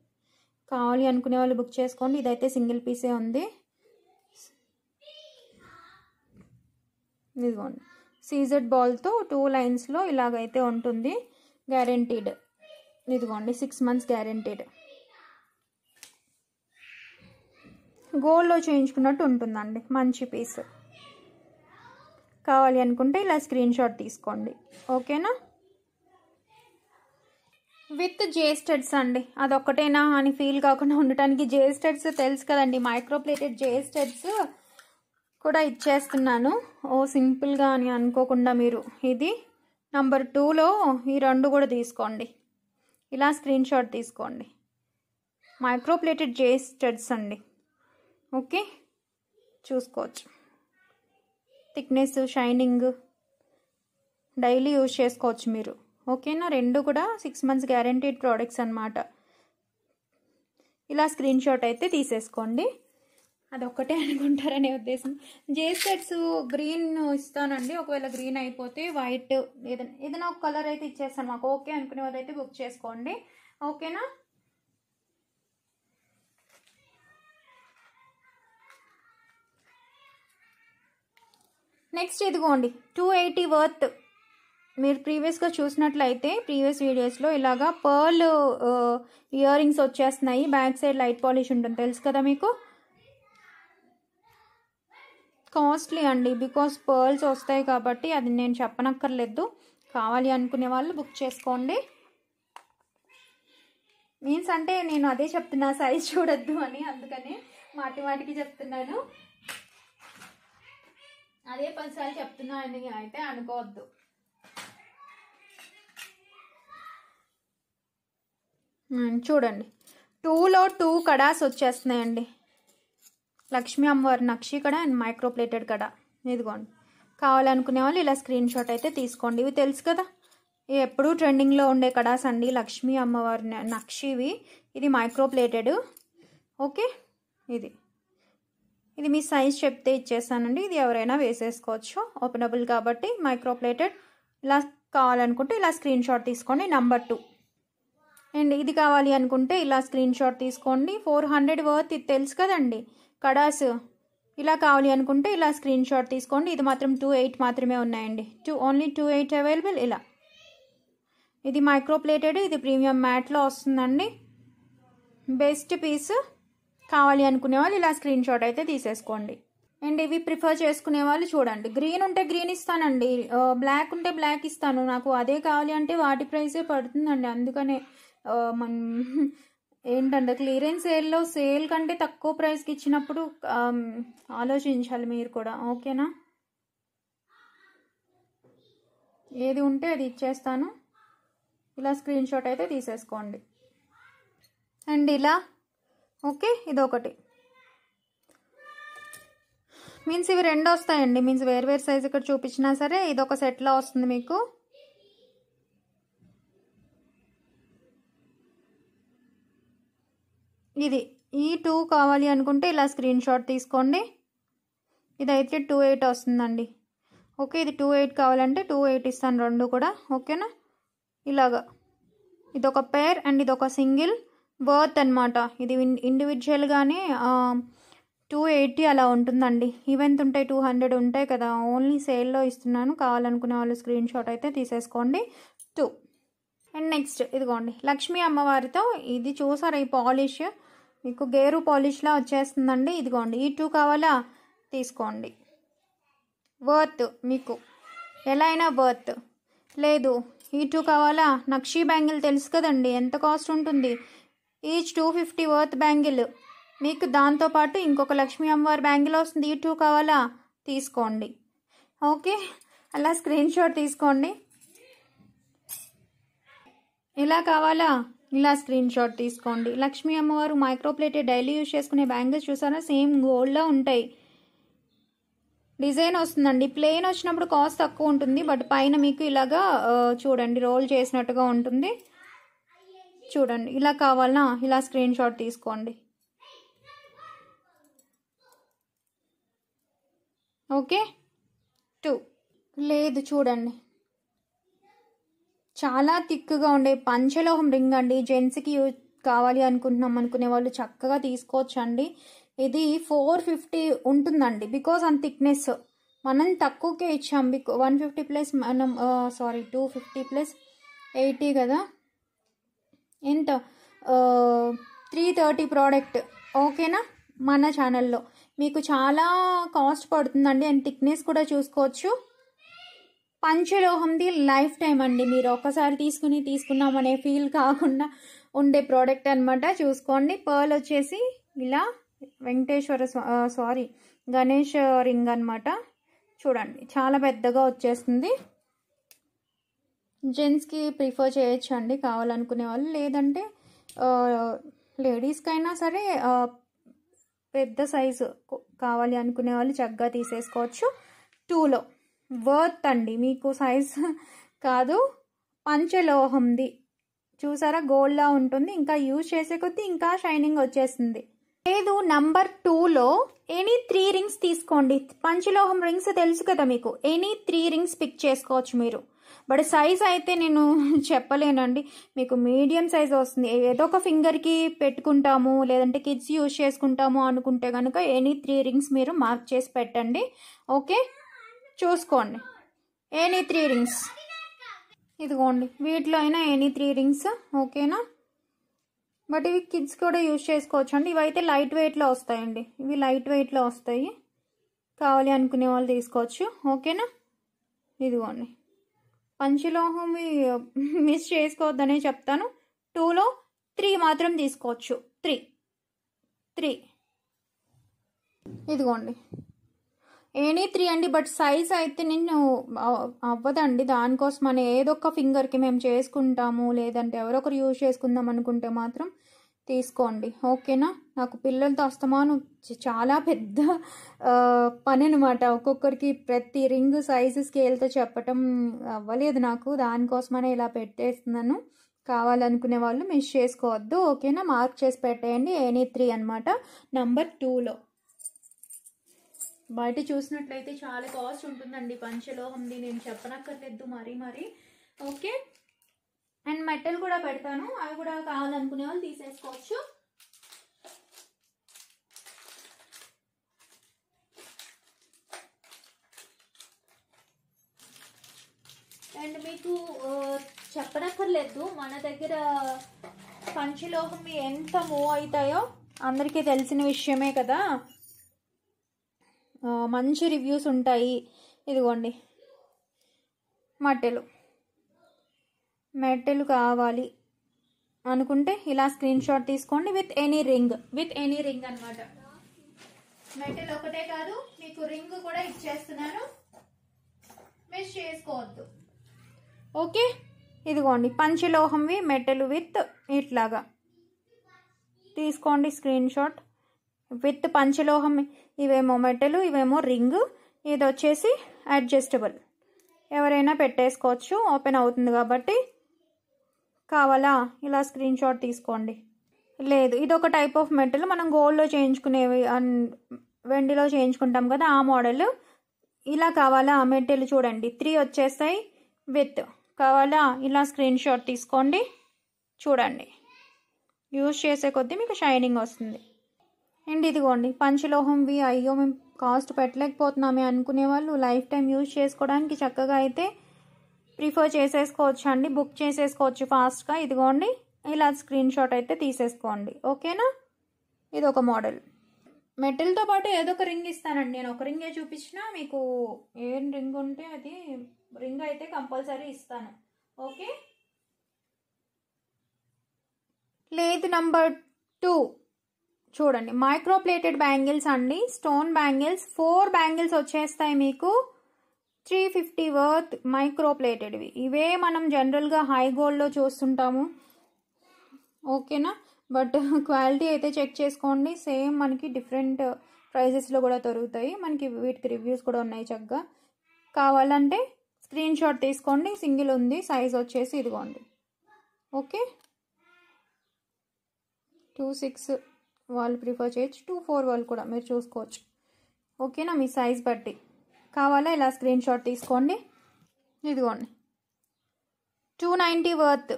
Speaker 1: కావాలి అనుకునే వాళ్ళు బుక్ చేసుకోండి ఇదైతే సింగిల్ పీసే ఉంది ఇదిగోండి సీజెడ్ బాల్తో టూ లైన్స్లో ఇలాగైతే ఉంటుంది గ్యారంటీడ్ ఇదిగోండి సిక్స్ మంత్స్ గ్యారంటీడ్ గోల్డ్లో చేయించుకున్నట్టు ఉంటుందండి మంచి పీస్ కావాలి అనుకుంటే ఇలా స్క్రీన్ షాట్ తీసుకోండి ఓకేనా విత్ జేస్టెడ్స్ అండి అదొక్కటేనా అని ఫీల్ కాకుండా ఉండటానికి జేస్టెడ్స్ తెలుసు కదండి మైక్రోప్లేటెడ్ జేస్టెడ్స్ కూడా ఇచ్చేస్తున్నాను ఓ సింపుల్గా అని అనుకోకుండా మీరు ఇది నంబర్ టూలో ఈ రెండు కూడా తీసుకోండి ఇలా స్క్రీన్ షాట్ తీసుకోండి మైక్రోప్లేటెడ్ జేస్టడ్స్ అండి ఓకే చూసుకోవచ్చు థిక్నెస్ షైనింగ్ డైలీ యూజ్ చేసుకోవచ్చు మీరు ఓకేనా రెండు కూడా సిక్స్ మంత్స్ గ్యారంటీడ్ ప్రోడక్ట్స్ అనమాట ఇలా స్క్రీన్ షాట్ అయితే తీసేసుకోండి అదొక్కటే అనుకుంటారనే ఉద్దేశం జేసెట్స్ గ్రీన్ ఇస్తానండి ఒకవేళ గ్రీన్ అయిపోతే వైట్ ఏదైనా ఏదైనా ఒక కలర్ అయితే ఇచ్చేస్తాను మాకు ఓకే అనుకునేదైతే బుక్ చేసుకోండి ఓకేనా నెక్స్ట్ ఇదిగోండి టూ ఎయిటీ వర్త్ మీరు ప్రీవియస్గా చూసినట్లయితే ప్రీవియస్ వీడియోస్లో ఇలాగా పర్ల్ ఇయర్ రింగ్స్ వచ్చేస్తున్నాయి బ్యాక్ సైడ్ లైట్ పాలిష్ ఉంటుంది తెలుసు కదా మీకు కాస్ట్లీ అండి బికాస్ పర్ల్స్ వస్తాయి కాబట్టి అది నేను చెప్పనక్కర్లేదు కావాలి అనుకునే వాళ్ళు బుక్ చేసుకోండి మీన్స్ అంటే నేను అదే చెప్తున్నా సైజ్ చూడొద్దు అని అందుకని మాటి మాటికి చెప్తున్నాను అదే పదిసార్లు చెప్తున్నా అని అయితే అనుకోవద్దు చూడండి టూలో టూ కడాస్ వచ్చేస్తున్నాయండి లక్ష్మీ అమ్మవారి నక్షి కడ అండ్ మైక్రోప్లేటెడ్ కడ ఇదిగోండి కావాలనుకునే వాళ్ళు ఇలా స్క్రీన్ షాట్ అయితే తీసుకోండి ఇవి తెలుసు కదా ఎప్పుడూ ట్రెండింగ్లో ఉండే కడాస్ అండి లక్ష్మీ అమ్మవారి నక్షివి ఇది మైక్రోప్లేటెడ్ ఓకే ఇది ఇది మీ సైజ్ చెప్తే ఇచ్చేసానండి ఇది ఎవరైనా వేసేసుకోవచ్చు ఓపెనబుల్ కాబట్టి మైక్రోప్లేటెడ్ ఇలా కావాలనుకుంటే ఇలా స్క్రీన్ షాట్ తీసుకోండి నెంబర్ టూ అండ్ ఇది కావాలి అనుకుంటే ఇలా స్క్రీన్ షాట్ తీసుకోండి ఫోర్ హండ్రెడ్ వర్త్ ఇది తెలుసు కదండి కడాస్ ఇలా కావాలి అనుకుంటే ఇలా స్క్రీన్ షాట్ తీసుకోండి ఇది మాత్రం టూ ఎయిట్ మాత్రమే ఉన్నాయండి two only two eight available ఇలా ఇది మైక్రో ప్లేటెడ్ ఇది ప్రీమియం మ్యాట్లో వస్తుందండి బెస్ట్ పీస్ కావాలి అనుకునే వాళ్ళు ఇలా స్క్రీన్ షాట్ అయితే తీసేసుకోండి అండ్ ఇవి ప్రిఫర్ చేసుకునే వాళ్ళు చూడండి గ్రీన్ ఉంటే గ్రీన్ ఇస్తానండి బ్లాక్ uh, ఉంటే బ్లాక్ ఇస్తాను నాకు అదే కావాలి అంటే వాటి ప్రైసే పడుతుందండి అందుకనే uh, ఏంటంటే క్లియరెన్స్ సేల్లో సేల్ కంటే తక్కువ ప్రైస్కి ఇచ్చినప్పుడు ఆలోచించాలి మీరు కూడా ఓకేనా ఏది ఉంటే అది ఇచ్చేస్తాను ఇలా స్క్రీన్ షాట్ అయితే తీసేసుకోండి అండ్ ఇలా ఓకే ఇదొకటి మీన్స్ ఇవి రెండు వస్తాయండి మీన్స్ వేరు వేరు సైజు ఇక్కడ చూపించినా సరే ఇదొక సెట్లో వస్తుంది మీకు ఇది ఈ టూ కావాలి అనుకుంటే ఇలా స్క్రీన్ షాట్ తీసుకోండి ఇదైతే టూ ఎయిట్ వస్తుందండి ఓకే ఇది టూ ఎయిట్ కావాలంటే టూ ఎయిట్ ఇస్తాను రెండు కూడా ఓకేనా ఇలాగా ఇదొక పేర్ అండ్ ఇదొక సింగిల్ బర్త్ అనమాట ఇది ఇండివిజువల్గానే టూ ఎయిటీ అలా ఉంటుందండి ఈవెంత్ ఉంటాయి టూ హండ్రెడ్ ఉంటాయి కదా ఓన్లీ సేల్లో ఇస్తున్నాను కావాలనుకునే వాళ్ళు స్క్రీన్ షాట్ అయితే తీసేసుకోండి టూ అండ్ నెక్స్ట్ ఇదిగోండి లక్ష్మీ అమ్మవారితో ఇది చూసారా ఈ పాలిష్ మీకు గేరు పాలిష్లా వచ్చేస్తుందండి ఇదిగోండి ఈ టూ కావాలా తీసుకోండి వర్త్ మీకు ఎలా అయినా వర్త్ లేదు ఈ టూ కావాలా నక్షీ బ్యాంగిల్ తెలుసు కదండి ఎంత కాస్ట్ ఉంటుంది each two fifty worth bangle మీకు దాంతోపాటు ఇంకొక లక్ష్మీ అమ్మవారి బ్యాంగిల్ వస్తుంది ఈ టూ కావాలా తీసుకోండి ఓకే అలా స్క్రీన్ షాట్ తీసుకోండి ఇలా కావాలా ఇలా స్క్రీన్ షాట్ తీసుకోండి లక్ష్మీ అమ్మవారు మైక్రోప్లేటే డైలీ యూజ్ చేసుకునే బ్యాంగిల్స్ చూసారా సేమ్ గోల్డ్లో ఉంటాయి డిజైన్ వస్తుందండి ప్లెయిన్ వచ్చినప్పుడు కాస్ట్ తక్కువ ఉంటుంది బట్ పైన మీకు ఇలాగా చూడండి రోల్ చేసినట్టుగా ఉంటుంది చూడండి ఇలా కావాలన్నా ఇలా స్క్రీన్ షాట్ తీసుకోండి ఓకే టూ లేదు చూడండి చాలా థిక్గా ఉండే పంచలోహం రింగ్ అండి జెంట్స్కి యూజ్ కావాలి అనుకుంటున్నాం అనుకునే వాళ్ళు చక్కగా తీసుకోవచ్చండి ఇది ఫోర్ ఫిఫ్టీ ఉంటుందండి బికాస్ అంత థిక్నెస్ మనం తక్కువకే ఇచ్చాం బిక్ వన్ ఫిఫ్టీ ప్లస్ మనం sorry two fifty plus eighty కదా ఎంత త్రీ థర్టీ ప్రోడక్ట్ ఓకేనా మన ఛానల్లో మీకు చాలా కాస్ట్ పడుతుందండి అండ్ థిక్నెస్ కూడా చూసుకోవచ్చు పంచలోహంది లైఫ్ టైం అండి మీరు ఒక్కసారి తీసుకుని తీసుకున్నామనే ఫీల్ కాకుండా ఉండే ప్రోడక్ట్ అనమాట చూసుకోండి పర్ల్ వచ్చేసి ఇలా వెంకటేశ్వర సారీ గణేష్ రింగ్ అనమాట చూడండి చాలా పెద్దగా వచ్చేస్తుంది జెంట్స్కి ప్రిఫర్ చేయొచ్చు అండి కావాలనుకునే వాళ్ళు లేదంటే లేడీస్కైనా సరే పెద్ద సైజు కావాలి అనుకునే వాళ్ళు చక్కగా తీసేసుకోవచ్చు టూలో వర్త్ అండి మీకు సైజ్ కాదు పంచలోహంది చూసారా లా ఉంటుంది ఇంకా యూజ్ చేసే కొద్దీ ఇంకా షైనింగ్ వచ్చేసింది లేదు నంబర్ టూలో ఎనీ త్రీ రింగ్స్ తీసుకోండి పంచలోహం రింగ్స్ తెలుసు కదా మీకు ఎనీ త్రీ రింగ్స్ పిక్ చేసుకోవచ్చు మీరు బట్ సైజ్ అయితే నేను చెప్పలేనండి మీకు మీడియం సైజ్ వస్తుంది ఏదో ఒక ఫింగర్కి పెట్టుకుంటాము లేదంటే కిడ్స్ యూజ్ చేసుకుంటాము అనుకుంటే కనుక ఎనీ త్రీ రింగ్స్ మీరు మార్క్ చేసి పెట్టండి ఓకే చూసుకోండి ఎనీ త్రీ రింగ్స్ ఇదిగోండి వీటిలో అయినా ఎనీ త్రీ రింగ్స్ ఓకేనా బట్ ఇవి కిడ్స్ కూడా యూజ్ చేసుకోవచ్చు అండి ఇవైతే లైట్ వెయిట్లో వస్తాయండి ఇవి లైట్ వెయిట్లో వస్తాయి కావాలి అనుకునే వాళ్ళు తీసుకోవచ్చు ఓకేనా ఇదిగోండి పంచలోహం మిస్ చేసుకోవద్దనే చెప్తాను టూలో త్రీ మాత్రం తీసుకోవచ్చు త్రీ త్రీ ఇదిగోండి ఎనీ త్రీ అండి బట్ సైజ్ అయితే నేను అవ్వదండి దానికోసం అని ఏదో ఒక ఫింగర్కి మేము చేసుకుంటాము లేదంటే ఎవరొకరు యూజ్ చేసుకుందాం అనుకుంటే మాత్రం తీసుకోండి ఓకేనా నాకు పిల్లలతో అస్తమాను చాలా పెద్ద పని అనమాట ఒక్కొక్కరికి ప్రతి రింగ్ సైజు స్కేల్తో చెప్పటం అవ్వలేదు నాకు దానికోసమనే ఇలా పెట్టేస్తున్నాను కావాలనుకునే వాళ్ళు మిస్ చేసుకోవద్దు ఓకేనా మార్క్ చేసి పెట్టేయండి ఎనీ త్రీ అనమాట నంబర్ టూలో బయట చూసినట్లయితే చాలా కాస్ట్ ఉంటుందండి పంచలోహంది నేను చెప్పనక్కర్లేదు మరీ మరీ ఓకే అండ్ మెటల్ కూడా పెడతాను అవి కూడా కావాలనుకునే వాళ్ళు తీసేసుకోవచ్చు అండ్ మీకు చెప్పనక్కర్లేదు మన దగ్గర పంచలోహం ఎంత మూవ్ అవుతాయో అందరికీ తెలిసిన విషయమే కదా మంచి రివ్యూస్ ఉంటాయి ఇదిగోండి మట్టెలు మెట్టెలు కావాలి అనుకుంటే ఇలా స్క్రీన్ షాట్ తీసుకోండి with any ring with any ring అనమాట మెటల్ ఒకటే కాదు మీకు రింగ్ కూడా ఇచ్చేస్తున్నాను మిస్ చేసుకోవద్దు ఓకే ఇదిగోండి పంచలోహంవి మెటల్ విత్ ఇట్లాగా తీసుకోండి స్క్రీన్ షాట్ విత్ పంచలోహం ఇవేమో మెటలు ఇవేమో రింగ్ ఇది వచ్చేసి అడ్జస్టబుల్ ఎవరైనా పెట్టేసుకోవచ్చు ఓపెన్ అవుతుంది కాబట్టి కావాలా ఇలా స్క్రీన్ షాట్ తీసుకోండి లేదు ఇది ఒక టైప్ ఆఫ్ మెటల్ మనం గోల్డ్లో చేయించుకునేవి వెండిలో చేయించుకుంటాం కదా ఆ మోడల్ ఇలా కావాలా మెటల్ చూడండి త్రీ వచ్చేస్తాయి విత్ కావాలా ఇలా స్క్రీన్ షాట్ తీసుకోండి చూడండి యూజ్ చేసే కొద్దీ మీకు షైనింగ్ వస్తుంది అండ్ ఇదిగోండి పంచలోహంవి అయ్యో మేము కాస్ట్ పెట్టలేకపోతున్నామే అనుకునే వాళ్ళు లైఫ్ టైం యూజ్ చేసుకోవడానికి చక్కగా అయితే ప్రిఫర్ చేసేసుకోవచ్చు అండి బుక్ చేసేసుకోవచ్చు ఫాస్ట్గా ఇదిగోండి ఇలా స్క్రీన్ షాట్ అయితే తీసేసుకోండి ఓకేనా ఇది ఒక మోడల్ మెటల్తో పాటు ఏదో ఒక రింగ్ ఇస్తానండి నేను ఒక రింగే చూపించినా మీకు ఏం రింగ్ ఉంటే అది రింగ్ అయితే కంపల్సరీ ఇస్తాను ఓకే లేదు నంబర్ టూ చూడండి మైక్రోప్లేటెడ్ బ్యాంగిల్స్ అండి స్టోన్ బ్యాంగిల్స్ ఫోర్ బ్యాంగిల్స్ వచ్చేస్తాయి మీకు త్రీ ఫిఫ్టీ వర్త్ మైక్రోప్లేటెడ్వి ఇవే మనం జనరల్గా హై గోల్డ్లో చూస్తుంటాము ఓకేనా బట్ క్వాలిటీ అయితే చెక్ చేసుకోండి సేమ్ మనకి డిఫరెంట్ ప్రైజెస్లో కూడా దొరుకుతాయి మనకి వీటికి రివ్యూస్ కూడా ఉన్నాయి చక్కగా కావాలంటే స్క్రీన్ షాట్ తీసుకోండి సింగిల్ ఉంది సైజ్ వచ్చేసి ఇదిగోండి ఓకే టూ సిక్స్ వాళ్ళు ప్రిఫర్ చేయొచ్చు టూ ఫోర్ వాళ్ళు కూడా మీరు చూసుకోవచ్చు ఓకేనా మీ సైజ్ బట్టి కావాలా ఇలా స్క్రీన్ షాట్ తీసుకోండి ఇదిగోండి టూ నైంటీ వర్త్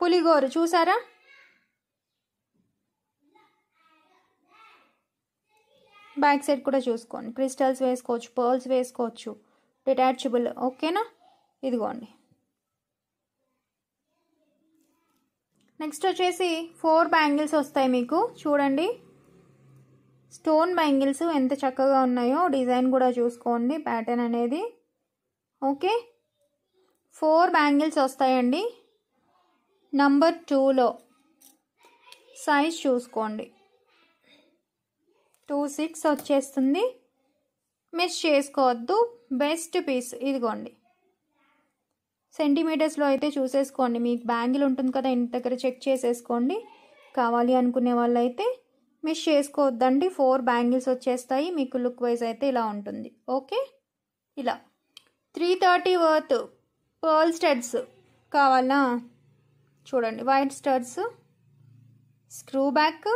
Speaker 1: పులిగోరు చూసారా బ్యాక్ సైడ్ కూడా చూసుకోండి క్రిస్టల్స్ వేసుకోవచ్చు పర్ల్స్ వేసుకోవచ్చు డిటాచబుల్ ఓకేనా ఇదిగోండి నెక్స్ట్ వచ్చేసి ఫోర్ బ్యాంగిల్స్ వస్తాయి మీకు చూడండి స్టోన్ బ్యాంగిల్స్ ఎంత చక్కగా ఉన్నాయో డిజైన్ కూడా చూసుకోండి ప్యాటర్న్ అనేది ఓకే ఫోర్ బ్యాంగిల్స్ వస్తాయండి నంబర్ టూలో సైజ్ చూసుకోండి టూ సిక్స్ వచ్చేస్తుంది మిస్ చేసుకోవద్దు బెస్ట్ పీస్ ఇదిగోండి సెంటీమీటర్స్లో అయితే చూసేసుకోండి మీకు బ్యాంగిల్ ఉంటుంది కదా ఇంటి దగ్గర చెక్ చేసేసుకోండి కావాలి అనుకునే వాళ్ళైతే మిస్ చేసుకోవద్దండి ఫోర్ బ్యాంగిల్స్ వచ్చేస్తాయి మీకు లుక్ వైజ్ అయితే ఇలా ఉంటుంది ఓకే ఇలా three thirty worth pearl studs కావాలా చూడండి white studs screw back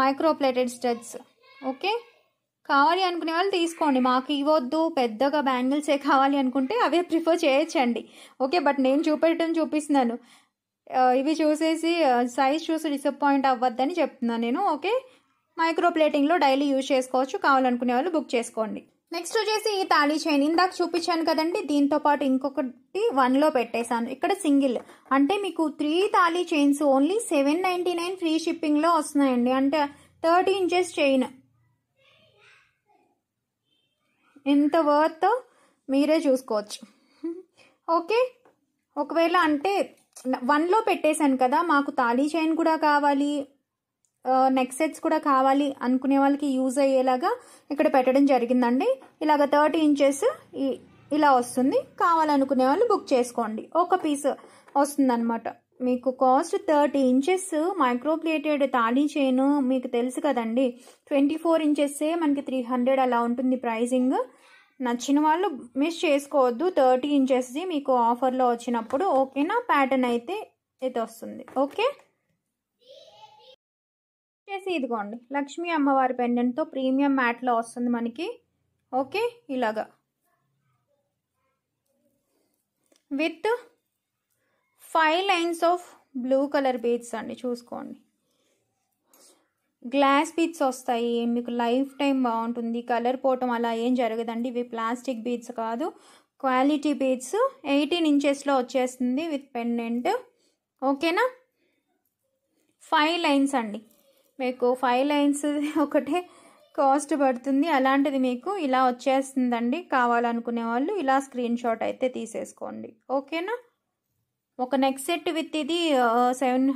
Speaker 1: micro plated studs okay కావాలి అనుకునే వాళ్ళు తీసుకోండి మాకు ఇవ్వద్దు పెద్దగా బ్యాంగిల్సే కావాలి అనుకుంటే అవే ప్రిఫర్ చేయొచ్చండి ఓకే బట్ నేను చూపెట్టడం చూపిస్తున్నాను ఇవి చూసేసి సైజ్ చూసి డిసప్పాయింట్ అవ్వద్దని చెప్తున్నాను నేను ఓకే మైక్రో ప్లేటింగ్లో డైలీ యూజ్ చేసుకోవచ్చు కావాలనుకునే వాళ్ళు బుక్ చేసుకోండి నెక్స్ట్ వచ్చేసి ఈ తాళీ చైన్ ఇందాక చూపించాను కదండి దీంతో పాటు ఇంకొకటి వన్లో పెట్టేశాను ఇక్కడ సింగిల్ అంటే మీకు త్రీ తాళీ chains only seven ninety nine free షిప్పింగ్లో వస్తున్నాయండి అంటే థర్టీ ఇంచెస్ చైన్ ఎంత వర్త్ మీరే చూసుకోవచ్చు ఓకే ఒకవేళ అంటే వన్లో పెట్టేశాను కదా మాకు తాళీ చైన్ కూడా కావాలి నెక్ సెట్స్ కూడా కావాలి అనుకునే వాళ్ళకి యూజ్ అయ్యేలాగా ఇక్కడ పెట్టడం జరిగిందండి ఇలాగ థర్టీ ఇంచెస్ ఇలా వస్తుంది కావాలనుకునే వాళ్ళు బుక్ చేసుకోండి ఒక పీస్ వస్తుందనమాట మీకు కాస్ట్ థర్టీ ఇంచెస్ మైక్రోప్లేటెడ్ తాళీ చైన్ మీకు తెలుసు కదండి ట్వంటీ ఫోర్ ఇంచెస్ మనకి త్రీ హండ్రెడ్ అలా ఉంటుంది ప్రైజింగ్ నచ్చిన వాళ్ళు మిస్ చేసుకోవద్దు థర్టీ ఇంచెస్ది మీకు ఆఫర్లో వచ్చినప్పుడు ఓకేనా ప్యాటర్న్ అయితే ఇది వస్తుంది ఓకే చేసి ఇదిగోండి లక్ష్మీ అమ్మవారి పెండెంట్తో ప్రీమియం మ్యాట్లో వస్తుంది మనకి ఓకే ఇలాగా with five lines of blue colour beads అండి చూసుకోండి గ్లాస్ బీడ్స్ వస్తాయి మీకు లైఫ్ టైం బాగుంటుంది కలర్ పోవటం అలా ఏం జరగదండి ఇవి ప్లాస్టిక్ బీడ్స్ కాదు క్వాలిటీ బీడ్స్ ఎయిటీన్ ఇంచెస్లో వచ్చేస్తుంది విత్ పెండెంట్ ఓకేనా ఫైవ్ లైన్స్ అండి మీకు ఫైవ్ లైన్స్ ఒకటే కాస్ట్ పడుతుంది అలాంటిది మీకు ఇలా వచ్చేస్తుందండి కావాలనుకునే వాళ్ళు ఇలా స్క్రీన్ షాట్ అయితే తీసేసుకోండి ఓకేనా ఒక నెక్ సెట్ విత్ ఇది సెవెన్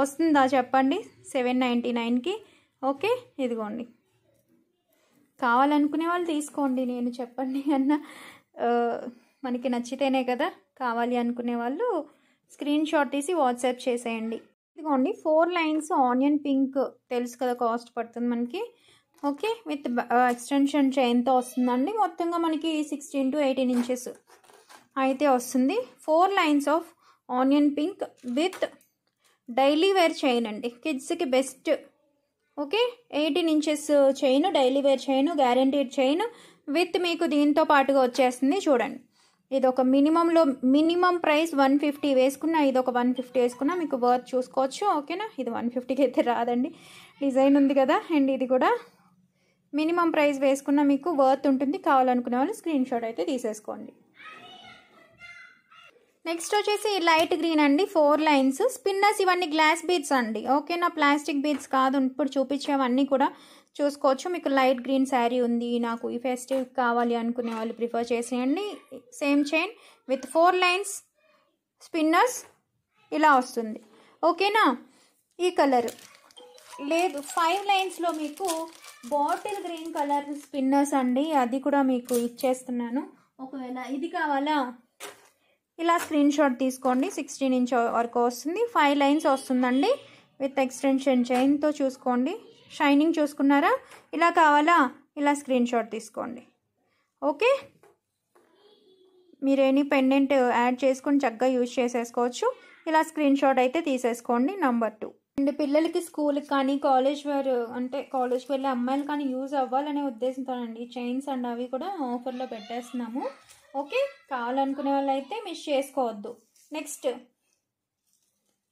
Speaker 1: వస్తుందా చెప్పండి సెవెన్ నైంటీ నైన్కి ఓకే ఇదిగోండి కావాలనుకునే వాళ్ళు తీసుకోండి నేను చెప్పండి అన్న మనకి నచ్చితేనే కదా కావాలి అనుకునే వాళ్ళు స్క్రీన్ షాట్ తీసి వాట్సాప్ చేసేయండి ఇదిగోండి ఫోర్ లైన్స్ ఆనియన్ పింక్ తెలుసు కదా కాస్ట్ పడుతుంది మనకి ఓకే విత్ ఎక్స్టెన్షన్ చేయంతో వస్తుందండి మొత్తంగా మనకి సిక్స్టీన్ టు ఎయిటీన్ ఇంచెస్ అయితే వస్తుంది four lines of onion pink with daily wear chain అండి కిడ్స్కి best okay eighteen inches chain daily wear chain guaranteed chain with మీకు దీంతో పాటుగా వచ్చేస్తుంది చూడండి ఇది ఒక మినిమంలో మినిమం ప్రైస్ వన్ ఫిఫ్టీ వేసుకున్నా ఇది ఒక వన్ ఫిఫ్టీ వేసుకున్నా మీకు వర్త్ చూసుకోవచ్చు ఓకేనా ఇది వన్ ఫిఫ్టీకి అయితే రాదండి డిజైన్ ఉంది కదా అండ్ ఇది కూడా మినిమం ప్రైస్ వేసుకున్న మీకు వర్త్ ఉంటుంది కావాలనుకునే వాళ్ళు స్క్రీన్ షాట్ అయితే తీసేసుకోండి నెక్స్ట్ వచ్చేసి లైట్ గ్రీన్ అండి ఫోర్ లైన్స్ స్పిన్నర్స్ ఇవన్నీ గ్లాస్ బీడ్స్ అండి ఓకేనా ప్లాస్టిక్ బీడ్స్ కాదు ఇప్పుడు చూపించేవన్నీ కూడా చూసుకోవచ్చు మీకు లైట్ గ్రీన్ శారీ ఉంది నాకు ఈ ఫెస్టివ్ కావాలి అనుకునే వాళ్ళు ప్రిఫర్ చేసేయండి same chain with four lines spinners ఇలా వస్తుంది ఓకేనా ఈ కలర్ లేదు ఫైవ్ లైన్స్లో మీకు బాటిల్ గ్రీన్ కలర్ స్పిన్నర్స్ అండి అది కూడా మీకు ఇచ్చేస్తున్నాను ఒకవేళ ఇది కావాలా ఇలా స్క్రీన్ షాట్ తీసుకోండి సిక్స్టీన్ ఇంచ్ వరకు వస్తుంది ఫైవ్ లైన్స్ వస్తుందండి విత్ ఎక్స్టెన్షన్ చైన్తో చూసుకోండి షైనింగ్ చూసుకున్నారా ఇలా కావాలా ఇలా స్క్రీన్ షాట్ తీసుకోండి ఓకే మీరు ఎనీ పెండెంట్ యాడ్ చేసుకొని చక్కగా యూజ్ చేసేసుకోవచ్చు ఇలా స్క్రీన్ షాట్ అయితే తీసేసుకోండి నంబర్ టూ అండ్ పిల్లలకి స్కూల్కి కానీ కాలేజ్ వారు అంటే కాలేజ్కి వెళ్ళే అమ్మాయిలు కానీ యూజ్ అవ్వాలనే ఉద్దేశంతోనండి చైన్స్ అండ్ అవి కూడా ఆఫర్లో పెట్టేస్తున్నాము ఓకే కావాలనుకునే అయితే మిస్ చేసుకోవద్దు నెక్స్ట్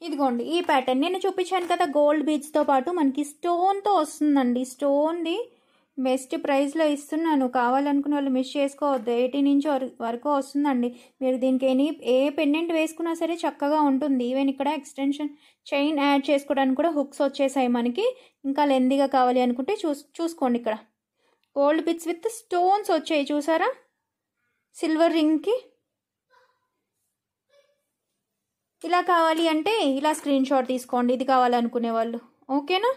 Speaker 1: ఇదిగోండి ఈ ప్యాటర్న్ నేను చూపించాను కదా గోల్డ్ బీచ్తో పాటు మనకి స్టోన్తో వస్తుందండి స్టోన్ది బెస్ట్ ప్రైస్లో ఇస్తున్నాను కావాలనుకున్న వాళ్ళు మిస్ చేసుకోవద్దు ఎయిటీన్ నుంచి వరకు వస్తుందండి మీరు దీనికి ఎనీ ఏ పెండెంట్ వేసుకున్నా సరే చక్కగా ఉంటుంది ఈవెన్ ఇక్కడ ఎక్స్టెన్షన్ చైన్ యాడ్ చేసుకోవడానికి కూడా హుక్స్ వచ్చేసాయి మనకి ఇంకా లెందీగా కావాలి అనుకుంటే చూసుకోండి ఇక్కడ గోల్డ్ బిట్స్ విత్ స్టోన్స్ వచ్చాయి చూసారా సిల్వర్ రింగ్కి ఇలా కావాలి అంటే ఇలా స్క్రీన్ షాట్ తీసుకోండి ఇది కావాలనుకునే వాళ్ళు ఓకేనా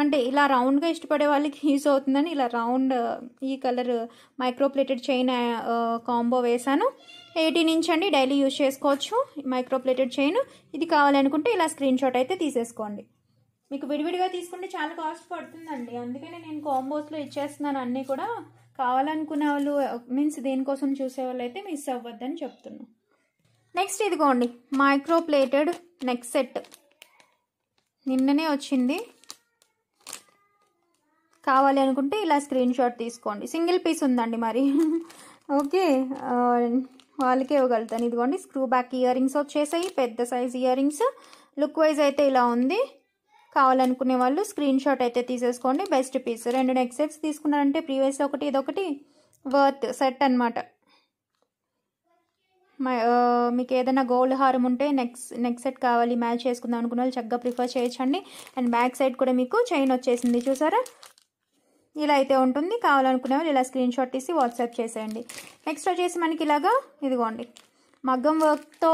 Speaker 1: అంటే ఇలా రౌండ్గా ఇష్టపడే వాళ్ళకి యూజ్ అవుతుందని ఇలా రౌండ్ ఈ కలర్ మైక్రోప్లేటెడ్ చైన్ కాంబో వేశాను ఎయిటీన్ ఇంచ్ అండి డైలీ యూజ్ చేసుకోవచ్చు మైక్రోప్లేటెడ్ చైన్ ఇది కావాలనుకుంటే ఇలా స్క్రీన్ షాట్ అయితే తీసేసుకోండి మీకు విడివిడిగా తీసుకుంటే చాలా కాస్ట్ పడుతుందండి అందుకనే నేను కాంబోస్లో ఇచ్చేస్తున్నాను అన్నీ కూడా కావాలనుకున్న వాళ్ళు మీన్స్ దేనికోసం చూసే వాళ్ళు అయితే మిస్ అవ్వద్దని చెప్తున్నాను నెక్స్ట్ ఇదిగోండి మైక్రో ప్లేటెడ్ నెక్ సెట్ నిన్ననే వచ్చింది కావాలి అనుకుంటే ఇలా స్క్రీన్ షాట్ తీసుకోండి సింగిల్ పీస్ ఉందండి మరి ఓకే వాళ్ళకే ఇవ్వగలుగుతాను ఇదిగోండి స్క్రూ బ్యాక్ ఇయర్ రింగ్స్ వచ్చేసాయి పెద్ద size ear rings look wise అయితే ఇలా ఉంది కావాలనుకునే వాళ్ళు స్క్రీన్ షాట్ అయితే తీసేసుకోండి బెస్ట్ పీస్ రెండు నెక్ సెట్స్ తీసుకున్నారంటే ప్రీవియస్ ఒకటి ఇదొకటి వర్త్ సెట్ అనమాట మీకు ఏదైనా గోల్డ్ హారం ఉంటే నెక్స్ట్ నెక్స్ట్ సెట్ కావాలి మ్యాచ్ చేసుకుందాం అనుకున్న వాళ్ళు చక్కగా ప్రిఫర్ చేయొచ్చండి అండ్ బ్యాక్ సైడ్ కూడా మీకు చైన్ వచ్చేసింది చూసారా ఇలా అయితే ఉంటుంది కావాలనుకునే వాళ్ళు ఇలా స్క్రీన్ షాట్ తీసి వాట్సాప్ చేసేయండి నెక్స్ట్ వచ్చేసి మనకి ఇలాగా ఇదిగోండి మగ్గం వర్క్తో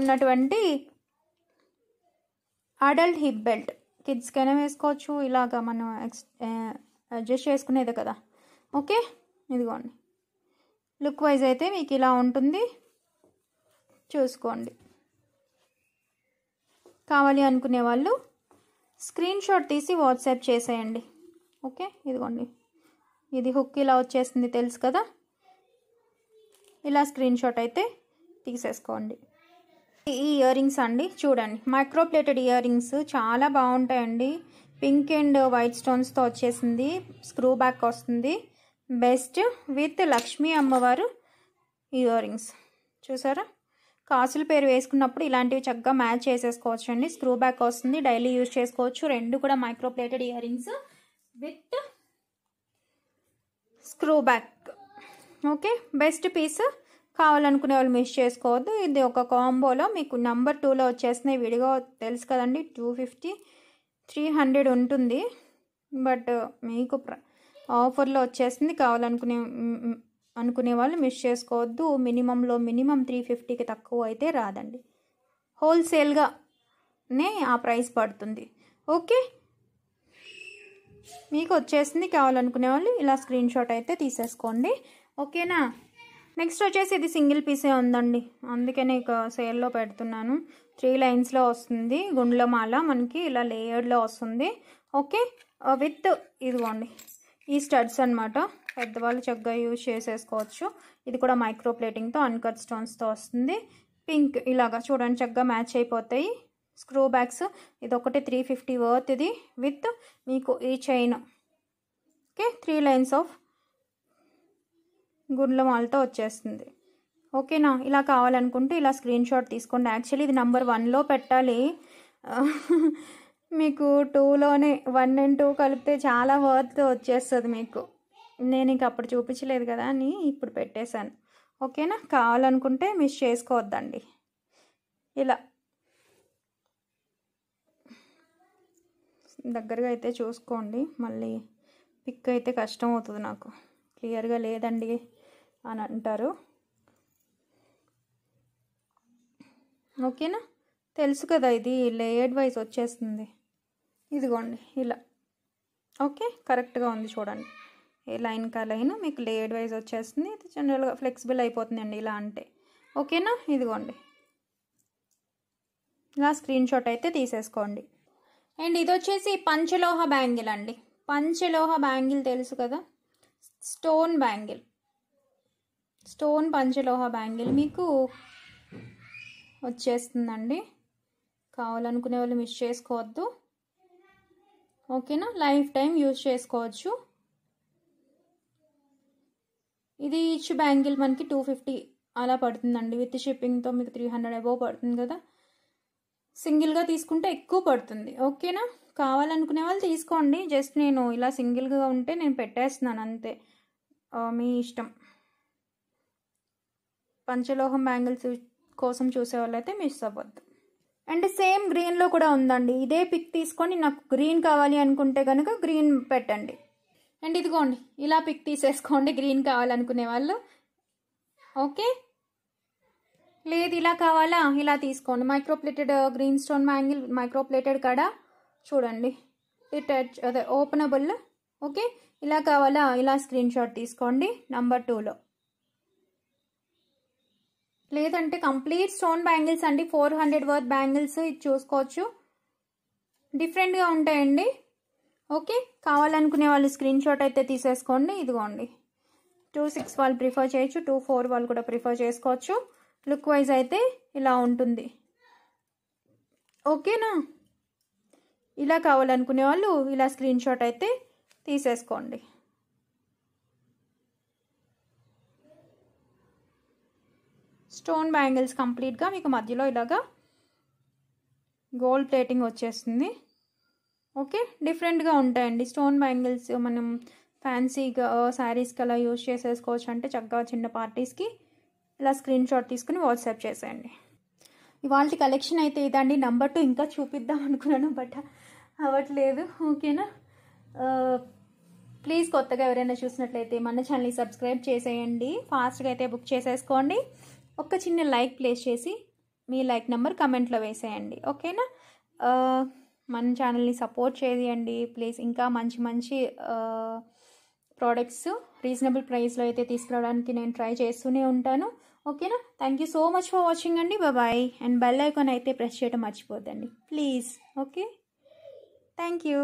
Speaker 1: ఉన్నటువంటి అడల్ట్ హిప్ బెల్ట్ కిడ్స్కైనా వేసుకోవచ్చు ఇలాగ మనం ఎక్స్ అడ్జస్ట్ చేసుకునేదే కదా ఓకే ఇదిగోండి లుక్ వైజ్ అయితే మీకు ఇలా ఉంటుంది చూసుకోండి కావాలి అనుకునే వాళ్ళు స్క్రీన్ షాట్ తీసి వాట్సాప్ చేసేయండి ఓకే ఇదిగోండి ఇది హుక్ ఇలా వచ్చేసింది తెలుసు కదా ఇలా స్క్రీన్ షాట్ అయితే తీసేసుకోండి ఈ ఇయర్ రింగ్స్ అండి చూడండి మైక్రోప్లేటెడ్ ఇయర్ రింగ్స్ చాలా బాగుంటాయండి పింక్ అండ్ వైట్ స్టోన్స్తో వచ్చేసింది స్క్రూ బ్యాక్ వస్తుంది బెస్ట్ విత్ లక్ష్మీ అమ్మవారు ఇయర్ రింగ్స్ చూసారా కాసుల పేరు వేసుకున్నప్పుడు ఇలాంటివి చక్కగా మ్యాచ్ చేసేసుకోవచ్చు అండి స్క్రూ బ్యాక్ వస్తుంది డైలీ యూజ్ చేసుకోవచ్చు రెండు కూడా micro plated ear rings with screw back okay best piece కావాలనుకునే వాళ్ళు మిస్ చేసుకోవద్దు ఇది ఒక కాంబోలో మీకు నెంబర్ టూలో వచ్చేసినాయి విడిగా తెలుసు కదండి టూ ఫిఫ్టీ త్రీ హండ్రెడ్ ఉంటుంది బట్ uh, మీకు ఆఫర్లో వచ్చేసింది కావాలనుకునే అనుకునే వాళ్ళు మిస్ చేసుకోవద్దు మినిమంలో మినిమం త్రీ ఫిఫ్టీకి తక్కువ అయితే రాదండి హోల్సేల్గానే ఆ ప్రైస్ పడుతుంది ఓకే మీకు వచ్చేసింది కావాలనుకునే వాళ్ళు ఇలా స్క్రీన్ షాట్ అయితే తీసేసుకోండి ఓకేనా నెక్స్ట్ వచ్చేసి ఇది సింగిల్ పీసే ఉందండి అందుకే నేను సేల్లో పెడుతున్నాను త్రీ లైన్స్లో వస్తుంది గుండ్ల మాల మనకి ఇలా లేయర్డ్లో వస్తుంది ఓకే విత్ ఇదిగోండి ఈ స్టడ్స్ అనమాట పెద్దవాళ్ళు చక్కగా యూజ్ చేసేసుకోవచ్చు ఇది కూడా మైక్రో ప్లేటింగ్తో అన్కట్ స్టోన్స్తో వస్తుంది పింక్ ఇలాగా చూడండి చక్కగా మ్యాచ్ అయిపోతాయి స్క్రూ బ్యాగ్స్ ఇది ఒకటి త్రీ ఫిఫ్టీ వర్త్ ఇది విత్ మీకు ఈ chain okay three lines of గుండ్లమాలతో వచ్చేస్తుంది ఓకేనా ఇలా కావాలనుకుంటే ఇలా స్క్రీన్ షాట్ తీసుకోండి యాక్చువల్లీ ఇది నెంబర్ వన్లో పెట్టాలి మీకు టూలోనే వన్ అండ్ టూ కలిపితే చాలా వర్త్ వచ్చేస్తుంది మీకు నేను ఇంక అప్పుడు చూపించలేదు కదా అని ఇప్పుడు పెట్టేశాను ఓకేనా కావాలనుకుంటే మిస్ చేసుకోవద్దండి ఇలా దగ్గరగా అయితే చూసుకోండి మళ్ళీ పిక్ అయితే కష్టం అవుతుంది నాకు క్లియర్గా లేదండి అని అంటారు ఓకేనా తెలుసు కదా ఇది లేయర్డ్ వైజ్ వచ్చేస్తుంది ఇదిగోండి ఇలా ఓకే కరెక్ట్గా ఉంది చూడండి ఏ లైన్ కా లైన్ మీకు లేయర్డ్ వైజ్ వచ్చేస్తుంది ఇది జనరల్గా ఫ్లెక్సిబుల్ అయిపోతుందండి ఇలా అంటే ఓకేనా ఇదిగోండి ఇలా స్క్రీన్ షాట్ అయితే తీసేసుకోండి అండ్ ఇది వచ్చేసి పంచలోహ బ్యాంగిల్ అండి పంచలోహ బ్యాంగిల్ తెలుసు కదా స్టోన్ బ్యాంగిల్ స్టోన్ పంచలోహ బ్యాంగిల్ మీకు వచ్చేస్తుందండి కావాలనుకునే వాళ్ళు మిస్ చేసుకోవద్దు ఓకేనా లైఫ్ టైం యూజ్ చేసుకోవచ్చు ఇది ఈచ్ బ్యాంగిల్ మనకి టూ ఫిఫ్టీ అలా పడుతుందండి విత్ షిప్పింగ్తో మీకు త్రీ హండ్రెడ్ అబోవ్ పడుతుంది కదా సింగిల్గా తీసుకుంటే ఎక్కువ పడుతుంది ఓకేనా కావాలనుకునే వాళ్ళు తీసుకోండి జస్ట్ నేను ఇలా సింగిల్గా ఉంటే నేను పెట్టేస్తున్నాను అంతే మీ ఇష్టం పంచలోహం బ్యాంగిల్స్ కోసం చూసే మిస్ అవ్వద్దు అండ్ సేమ్ గ్రీన్లో కూడా ఉందండి ఇదే పిక్ తీసుకొని నాకు గ్రీన్ కావాలి అనుకుంటే కనుక గ్రీన్ పెట్టండి అండ్ ఇదిగోండి ఇలా పిక్ తీసేసుకోండి గ్రీన్ కావాలనుకునే వాళ్ళు ఓకే లేదు ఇలా కావాలా ఇలా తీసుకోండి micro plated uh, green stone bangle micro plated కాడ చూడండి ఇటాచ్ అదే ఓపెనబుల్ ఓకే ఇలా కావాలా ఇలా స్క్రీన్ షాట్ తీసుకోండి నంబర్ టూలో లేదంటే కంప్లీట్ స్టోన్ బ్యాంగిల్స్ అండి ఫోర్ హండ్రెడ్ వర్త్ బ్యాంగిల్స్ ఇది చూసుకోవచ్చు డిఫరెంట్గా ఉంటాయండి ఓకే కావాలనుకునే వాళ్ళు స్క్రీన్ షాట్ అయితే తీసేసుకోండి ఇదిగోండి టూ సిక్స్ వాళ్ళు ప్రిఫర్ చేయొచ్చు టూ ఫోర్ వాళ్ళు కూడా ప్రిఫర్ చేసుకోవచ్చు లుక్ వైజ్ అయితే ఇలా ఉంటుంది ఓకేనా ఇలా కావాలనుకునే వాళ్ళు ఇలా స్క్రీన్ షాట్ అయితే తీసేసుకోండి స్టోన్ బ్యాంగిల్స్ కంప్లీట్గా మీకు మధ్యలో ఇలాగా గోల్డ్ ప్లేటింగ్ వచ్చేస్తుంది ఓకే డిఫరెంట్గా ఉంటాయండి స్టోన్ బ్యాంగిల్స్ మనం ఫ్యాన్సీగా శారీస్కి అలా యూజ్ చేసేసుకోవచ్చు అంటే చక్కగా చిన్న పార్టీస్కి ఇలా స్క్రీన్ షాట్ తీసుకుని వాట్సాప్ చేసేయండి ఇవాళ కలెక్షన్ అయితే ఇదండి నెంబర్ టూ ఇంకా చూపిద్దాం అనుకున్నాను బట్ అవ్వట్లేదు ఓకేనా ప్లీజ్ కొత్తగా ఎవరైనా చూసినట్లయితే మన ఛానల్ని సబ్స్క్రైబ్ చేసేయండి ఫాస్ట్గా అయితే బుక్ చేసేసుకోండి ఒక చిన్న లైక్ ప్లేస్ చేసి మీ లైక్ నెంబర్ కమెంట్లో వేసేయండి ఓకేనా మన ఛానల్ని సపోర్ట్ చేయండి ప్లీజ్ ఇంకా మంచి మంచి ప్రోడక్ట్స్ రీజనబుల్ ప్రైస్లో అయితే తీసుకురావడానికి నేను ట్రై చేస్తూనే ఉంటాను ఓకేనా thank you so much for watching అండి బాయ్ అండ్ బెల్ ఐకాన్ అయితే ప్రెస్ చేయడం మర్చిపోద్దండి ప్లీజ్ ఓకే థ్యాంక్ యూ